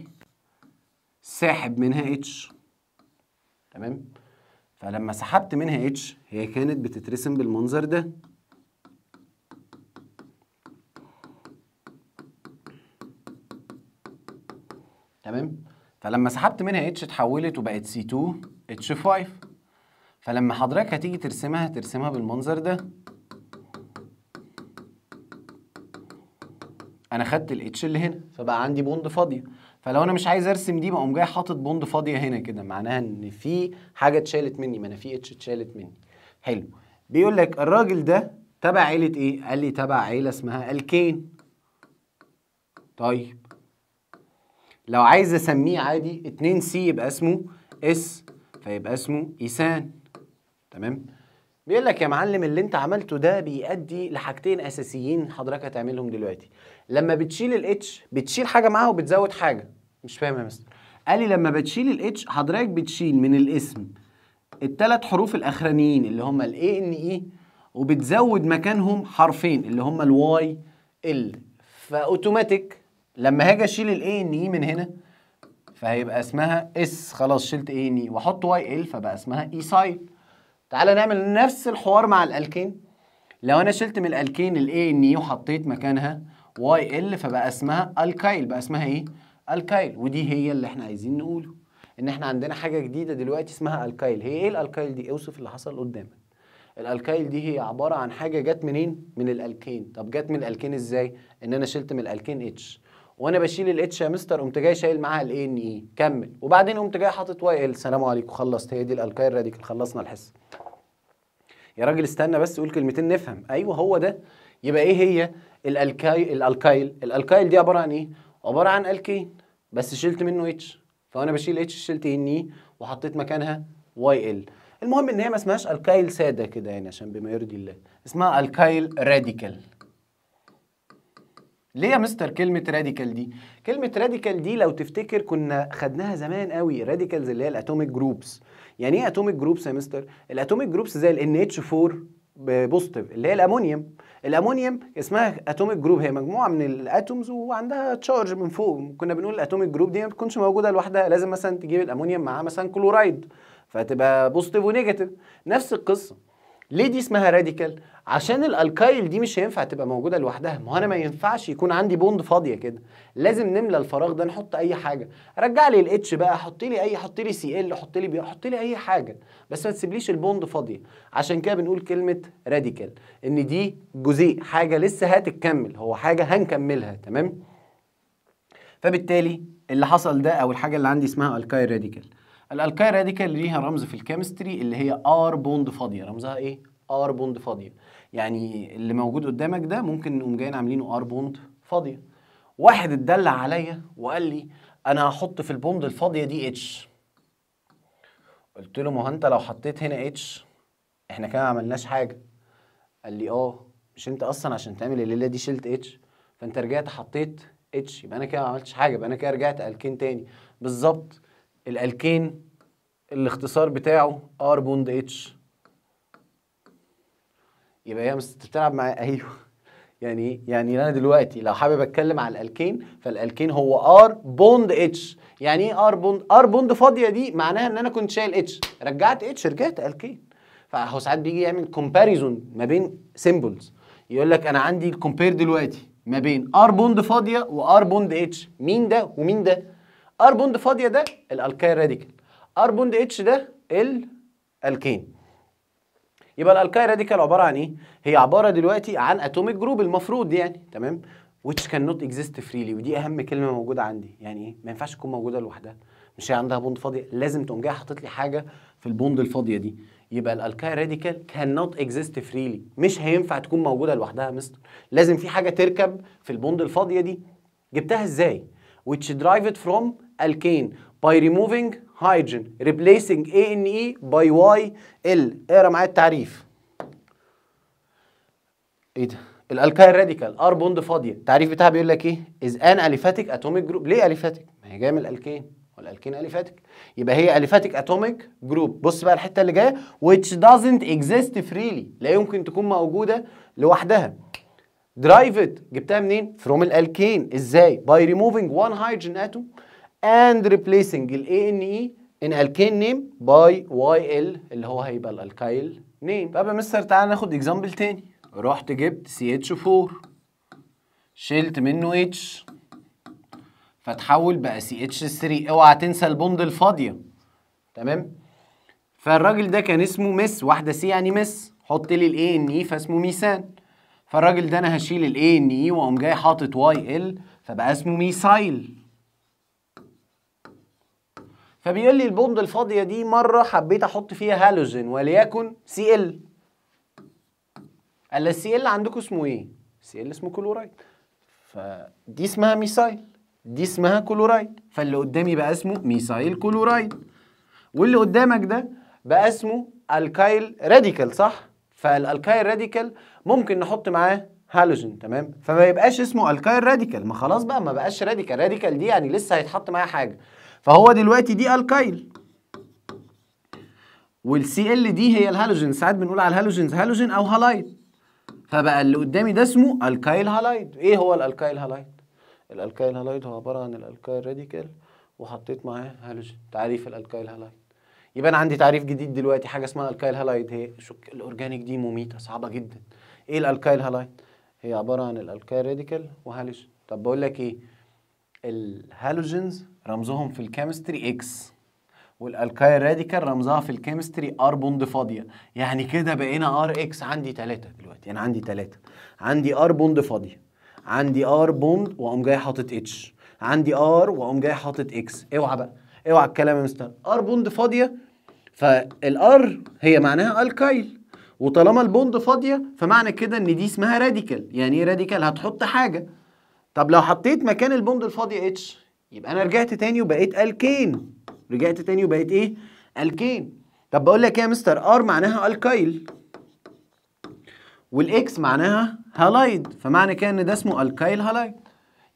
ساحب منها اتش تمام فلما سحبت منها اتش هي كانت بتترسم بالمنظر ده تمام فلما سحبت منها اتش اتحولت وبقت سي 2 اتش 5 فلما حضرتك هتيجي ترسمها هترسمها بالمنظر ده انا خدت الاتش اللي هنا فبقى عندي بوند فاضيه فلو انا مش عايز ارسم دي بقوم جاي حاطط بوند فاضيه هنا كده معناها ان في حاجه اتشالت مني ما انا في اتش اتشالت مني حلو بيقول لك الراجل ده تبع عيله ايه قال لي تبع عيله اسمها الكين طيب لو عايز اسميه عادي 2 سي يبقى اسمه اس فيبقى اسمه ايسان تمام بيقول لك يا معلم اللي انت عملته ده بيؤدي لحاجتين اساسيين حضرتك هتعملهم دلوقتي لما بتشيل الاتش بتشيل حاجه معاها وبتزود حاجه مش فاهم يا مستر قال لي لما بتشيل الاتش حضرتك بتشيل من الاسم التلات حروف الاخرانيين اللي هم الاي ان اي e وبتزود مكانهم حرفين اللي هم الواي ال فاوتوماتيك لما هاجي اشيل الاي ان اي e من هنا فهيبقى اسمها اس خلاص شلت اي ان اي واحط واي ال فبقى اسمها اي سايل تعالى نعمل نفس الحوار مع الالكين لو انا شلت من الالكين الاي ان اي e وحطيت مكانها واي ال فبقى اسمها الكايل بقى اسمها ايه الكايل ودي هي اللي احنا عايزين نقوله ان احنا عندنا حاجه جديده دلوقتي اسمها الكايل هي ايه الالكايل دي اوصف اللي حصل قدامك الالكايل دي هي عباره عن حاجه جت منين من الالكين طب جت من الالكين ازاي ان انا شلت من الالكين اتش وانا بشيل الاتش يا مستر قمت جاي شايل معاها الاي ان اي e. كمل وبعدين قمت جاي حاطط واي ال سلام عليكم خلصت هي دي الالكايل راديكال خلصنا الحصه يا راجل استنى بس قول كلمتين نفهم ايوه هو ده يبقى ايه هي الالكايل الالكايل الالكايل دي عباره عن ايه عباره عن الكين بس شلت منه اتش فانا بشيل اتش شلت ان اي وحطيت مكانها واي ال المهم ان هي ما اسمهاش الكايل ساده كده يعني عشان بما يرضي الله اسمها الكايل راديكال ليه يا مستر كلمة راديكال دي؟ كلمة راديكال دي لو تفتكر كنا خدناها زمان قوي راديكالز اللي هي الاتوميك جروبس. يعني ايه اتوميك جروبس يا مستر؟ الاتوميك جروبس زي ال NH4 بوزيتيف اللي هي الامونيوم الامونيوم اسمها اتوميك جروب هي مجموعه من الاتومز وعندها تشارج من فوق كنا بنقول الاتوميك جروب دي ما بتكونش موجوده لوحدها لازم مثلا تجيب الامونيوم معاها مثلا كلورايد فتبقى بوزيتيف ونيجاتيف نفس القصه ليه دي اسمها راديكال عشان الالكايل دي مش هينفع تبقى موجوده لوحدها ما هو انا ما ينفعش يكون عندي بوند فاضيه كده لازم نملى الفراغ ده نحط اي حاجه رجع لي الاتش بقى حط لي اي حط لي سي ال حط لي بي حط لي اي حاجه بس ما تسيبليش البوند فاضيه عشان كده بنقول كلمه راديكال ان دي جزيء حاجه لسه هتتكمل هو حاجه هنكملها تمام فبالتالي اللي حصل ده او الحاجه اللي عندي اسمها الكايل راديكال الالكاي راديكال ليها رمز في الكيمستري اللي هي ار بوند فاضيه رمزها ايه ار بوند فاضيه يعني اللي موجود قدامك ده ممكن نقوم جايين عاملينه ار بوند فاضيه واحد اتدلع عليا وقال لي انا هحط في البوند الفاضيه دي اتش قلت له ما هو انت لو حطيت هنا اتش احنا كده ما عملناش حاجه قال لي اه مش انت اصلا عشان تعمل الليله دي شلت اتش فانت رجعت حطيت اتش يبقى انا كده ما عملتش حاجه يبقى انا كده رجعت الكين تاني بالظبط الالكين الاختصار بتاعه ار بوند اتش يبقى هي بتلعب معايا ايوه يعني يعني انا دلوقتي لو حابب اتكلم على الالكين فالالكين هو ار بوند اتش يعني ايه ار بوند ار بوند فاضيه دي معناها ان انا كنت شايل اتش رجعت اتش رجعت الكين فهو ساعات بيجي يعمل كومباريزون ما بين سيمبلز يقول لك انا عندي الكومبير دلوقتي ما بين ار بوند فاضيه وار بوند اتش مين ده ومين ده ار بوند فاضيه ده الالكايل راديكال ار بوند اتش ده الالكين يبقى الالكايل راديكال عباره عن ايه هي عباره دلوقتي عن اتوميك جروب المفروض يعني تمام which cannot exist freely ودي اهم كلمه موجوده عندي يعني ايه ما ينفعش تكون موجوده لوحدها مش هي عندها بوند فاضيه لازم تقوم جايه حاطط لي حاجه في البوند الفاضيه دي يبقى الالكايل راديكال نوت اكزيست فريلي مش هينفع تكون موجوده لوحدها مستر لازم في حاجه تركب في البوند الفاضيه دي جبتها ازاي which derived from alkane by removing hydrogen replacing ANE by YL اقرا ايه معايا التعريف ايه ده الالكايل راديكال ار بوند فاضيه التعريف بتاعها بيقول لك ايه از ان اليفاتيك اتوميك جروب ليه اليفاتيك ما هي جايه من الالكين والالكين اليفاتيك يبقى هي اليفاتيك اتوميك جروب بص بقى الحته اللي جايه which doesn't exist freely لا يمكن تكون موجوده لوحدها درايفد جبتها منين فروم الالكين ازاي باي ريموفينج 1 هيدروجين اتوم and replacing ال ANE in alkane name by YL اللي هو هيبقى الالكايل name. طب يا مستر تعالى ناخد اكزامبل تاني رحت جبت CH4 شلت منه H فتحول بقى CH3 اوعى تنسى البوند الفاضيه تمام فالراجل ده كان اسمه مس واحده C يعني مس حط لي A ان E فاسمه ميسان فالراجل ده انا هشيل A ان E واقوم جاي حاطط YL فبقى اسمه ميسايل فبيقول لي البوند الفاضيه دي مره حبيت احط فيها هالوجين وليكن سي ال قال السي ال عندكم اسمه ايه؟ سي ال اسمه كلورايد فدي اسمها ميسايل دي اسمها كلورايد فاللي قدامي بقى اسمه ميسايل كلورايد واللي قدامك ده بقى اسمه الكايل راديكال صح؟ فالالكايل راديكال ممكن نحط معاه هالوجين تمام؟ فما يبقاش اسمه الكايل راديكال ما خلاص بقى ما بقاش راديكال راديكال دي يعني لسه هيتحط معاها حاجه فهو دلوقتي دي الكايل والسي ال دي هي الهالوجين ساعات بنقول على الهالوجينز هالوجين او هالايد فبقى اللي قدامي ده اسمه الكايل هالايد ايه هو الالكايل هالايد الالكايل هالايد هو عباره عن الالكايل راديكال وحطيت معاه هالوجين تعريف الالكايل هالايد يبقى انا عندي تعريف جديد دلوقتي حاجه اسمها الكايل هالايد هي شك الاورجانيك دي مميته صعبه جدا ايه الالكايل هالايد هي عباره عن الالكايل راديكال وهالوجين طب بقول لك ايه الهالوجينز رمزهم في الكيمستري اكس والالكايل راديكال رمزها في الكيمستري ار بوند فاضيه يعني كده بقينا ار اكس عندي 3 دلوقتي انا يعني عندي 3 عندي ار بوند فاضيه عندي ار بوند واقوم جاي حاطط اتش عندي ار واقوم جاي حاطط اكس اوعى بقى اوعى الكلام يا مستر ار بوند فاضيه فالار هي معناها الكايل وطالما البوند فاضيه فمعنى كده ان دي اسمها راديكال يعني ايه راديكال هتحط حاجه طب لو حطيت مكان البوند الفاضيه اتش يبقى انا رجعت تاني وبقيت الكين رجعت تاني وبقيت ايه الكين طب بقول لك ايه يا مستر ار معناها الكايل والاكس معناها هالايد فمعنى كده ان ده اسمه الكايل هالايد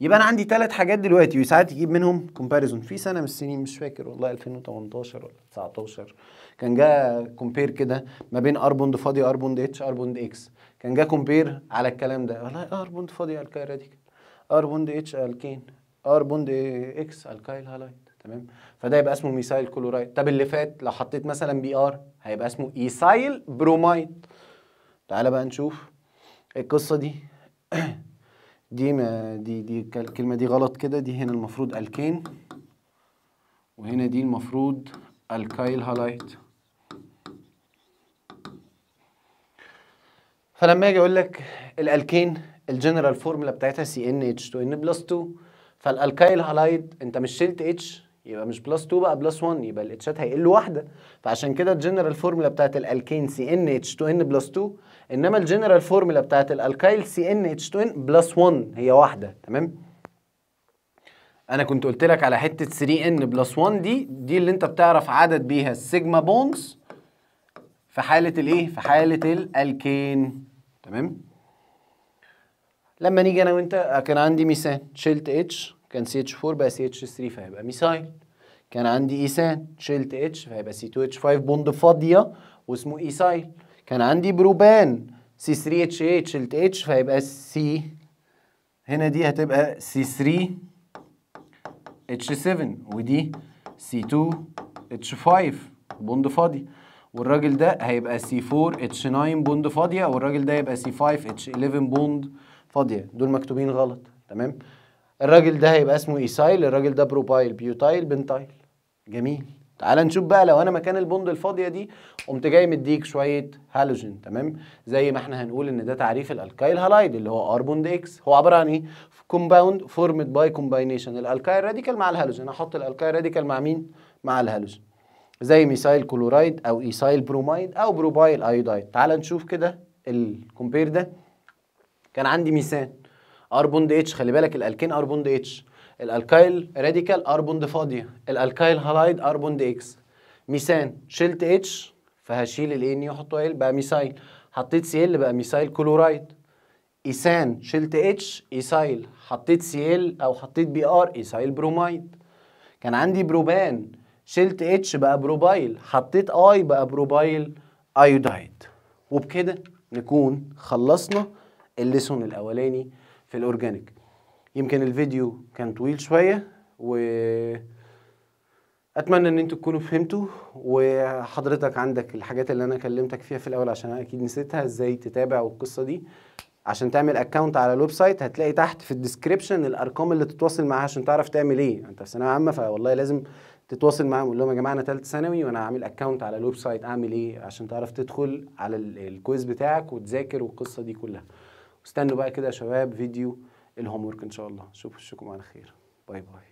يبقى انا عندي ثلاث حاجات دلوقتي وساعات يجيب منهم كومباريزون في سنه من السنين مش فاكر والله 2018 ولا 19 كان جا كومبير كده ما بين ار بوند فاضي ار بوند اتش ار بوند اكس كان جا كومبير على الكلام ده والله ار بوند فاضي الكاي راديكال ار بوند اتش الكين ار بوند اكس الكايل هالايد تمام فده يبقى اسمه ميسايل كلورايد طب اللي فات لو حطيت مثلا بي ار هيبقى اسمه ايسايل برومايد تعالى بقى نشوف القصه دي دي ما دي دي الكلمه دي غلط كده دي هنا المفروض الكين وهنا دي المفروض الكايل هالايد فلما اجي اقول لك الالكين الجنرال فورمولا بتاعتها سي ان اتش 2 ان بلس 2 فالالكايل هالايد انت مش شلت اتش يبقى مش بلس 2 بقى بلس 1 يبقى الاتشات هيقل واحده فعشان كده الجنرال فورمولا بتاعت الالكين سي ان اتش 2 ان بلس 2 انما الجنرال فورمولا بتاعت الالكايل سي ان اتش 2 ان بلس 1 هي واحده تمام انا كنت قلت لك على حته 3 ان بلس 1 دي دي اللي انت بتعرف عدد بيها السيجما بونز في حاله الايه في حاله الالكين تمام لما نيجي انا وانت آه، كان عندي ميثان شلت اتش كان سي اتش 4 بقى سي اتش 3 فهيبقى ميثايل كان عندي ايثان شلت اتش فهيبقى سي 2 اتش 5 بوند فاضيه واسمه ايثايل كان عندي بروبان سي 3 اتش 8 شلت اتش فهيبقى سي هنا دي هتبقى سي 3 اتش 7 ودي سي 2 اتش 5 بوند فاضي والراجل ده هيبقى سي 4 اتش 9 بوند فاضيه والراجل ده هيبقى سي 5 اتش 11 بوند فاضيه دول مكتوبين غلط تمام الراجل ده هيبقى اسمه ايسايل الراجل ده بروبايل بيوتايل بنتايل جميل تعال نشوف بقى لو انا مكان البوند الفاضيه دي قمت جاي مديك شويه هالوجين تمام زي ما احنا هنقول ان ده تعريف الالكايل هالايد اللي هو ار بوند اكس هو عباره عن ايه كومباوند فورمد باي كومباينيشن الالكايل راديكال مع الهالوجين احط الالكايل راديكال مع مين مع الهالوجين زي ميسايل كلورايد او ايسايل برومايد او بروبايل ايودايد تعال نشوف كده الكومبير ده كان عندي ميثان ار بوند اتش خلي بالك الالكين ار بوند اتش الالكايل راديكال ار بوند فاضيه الالكايل هالايد ار بوند اكس ميثان شلت اتش فهشيل ان واحطه ال بقى ميثايل حطيت سي ال بقى ميثايل كلورايد ايثان شلت اتش ايثايل حطيت سي ال او حطيت بي ار ايثايل برومايد كان عندي بروبان شلت اتش بقى بروبايل حطيت اي بقى بروبايل ايودايد وبكده نكون خلصنا الليسون الاولاني في الاورجانيك يمكن الفيديو كان طويل شويه و اتمنى ان انتوا تكونوا فهمتوا وحضرتك عندك الحاجات اللي انا كلمتك فيها في الاول عشان انا اكيد نسيتها ازاي تتابع والقصه دي عشان تعمل اكونت على الويب سايت هتلاقي تحت في الديسكربشن الارقام اللي تتواصل معاها عشان تعرف تعمل ايه انت في ثانويه عامه فوالله لازم تتواصل معاهم قول لهم يا جماعه انا ثالثه ثانوي وانا عامل اكونت على الويب سايت اعمل ايه عشان تعرف تدخل على الكويز بتاعك وتذاكر والقصه دي كلها استنوا بقى كده يا شباب فيديو الهوم ورك ان شاء الله وشكم على خير باي باي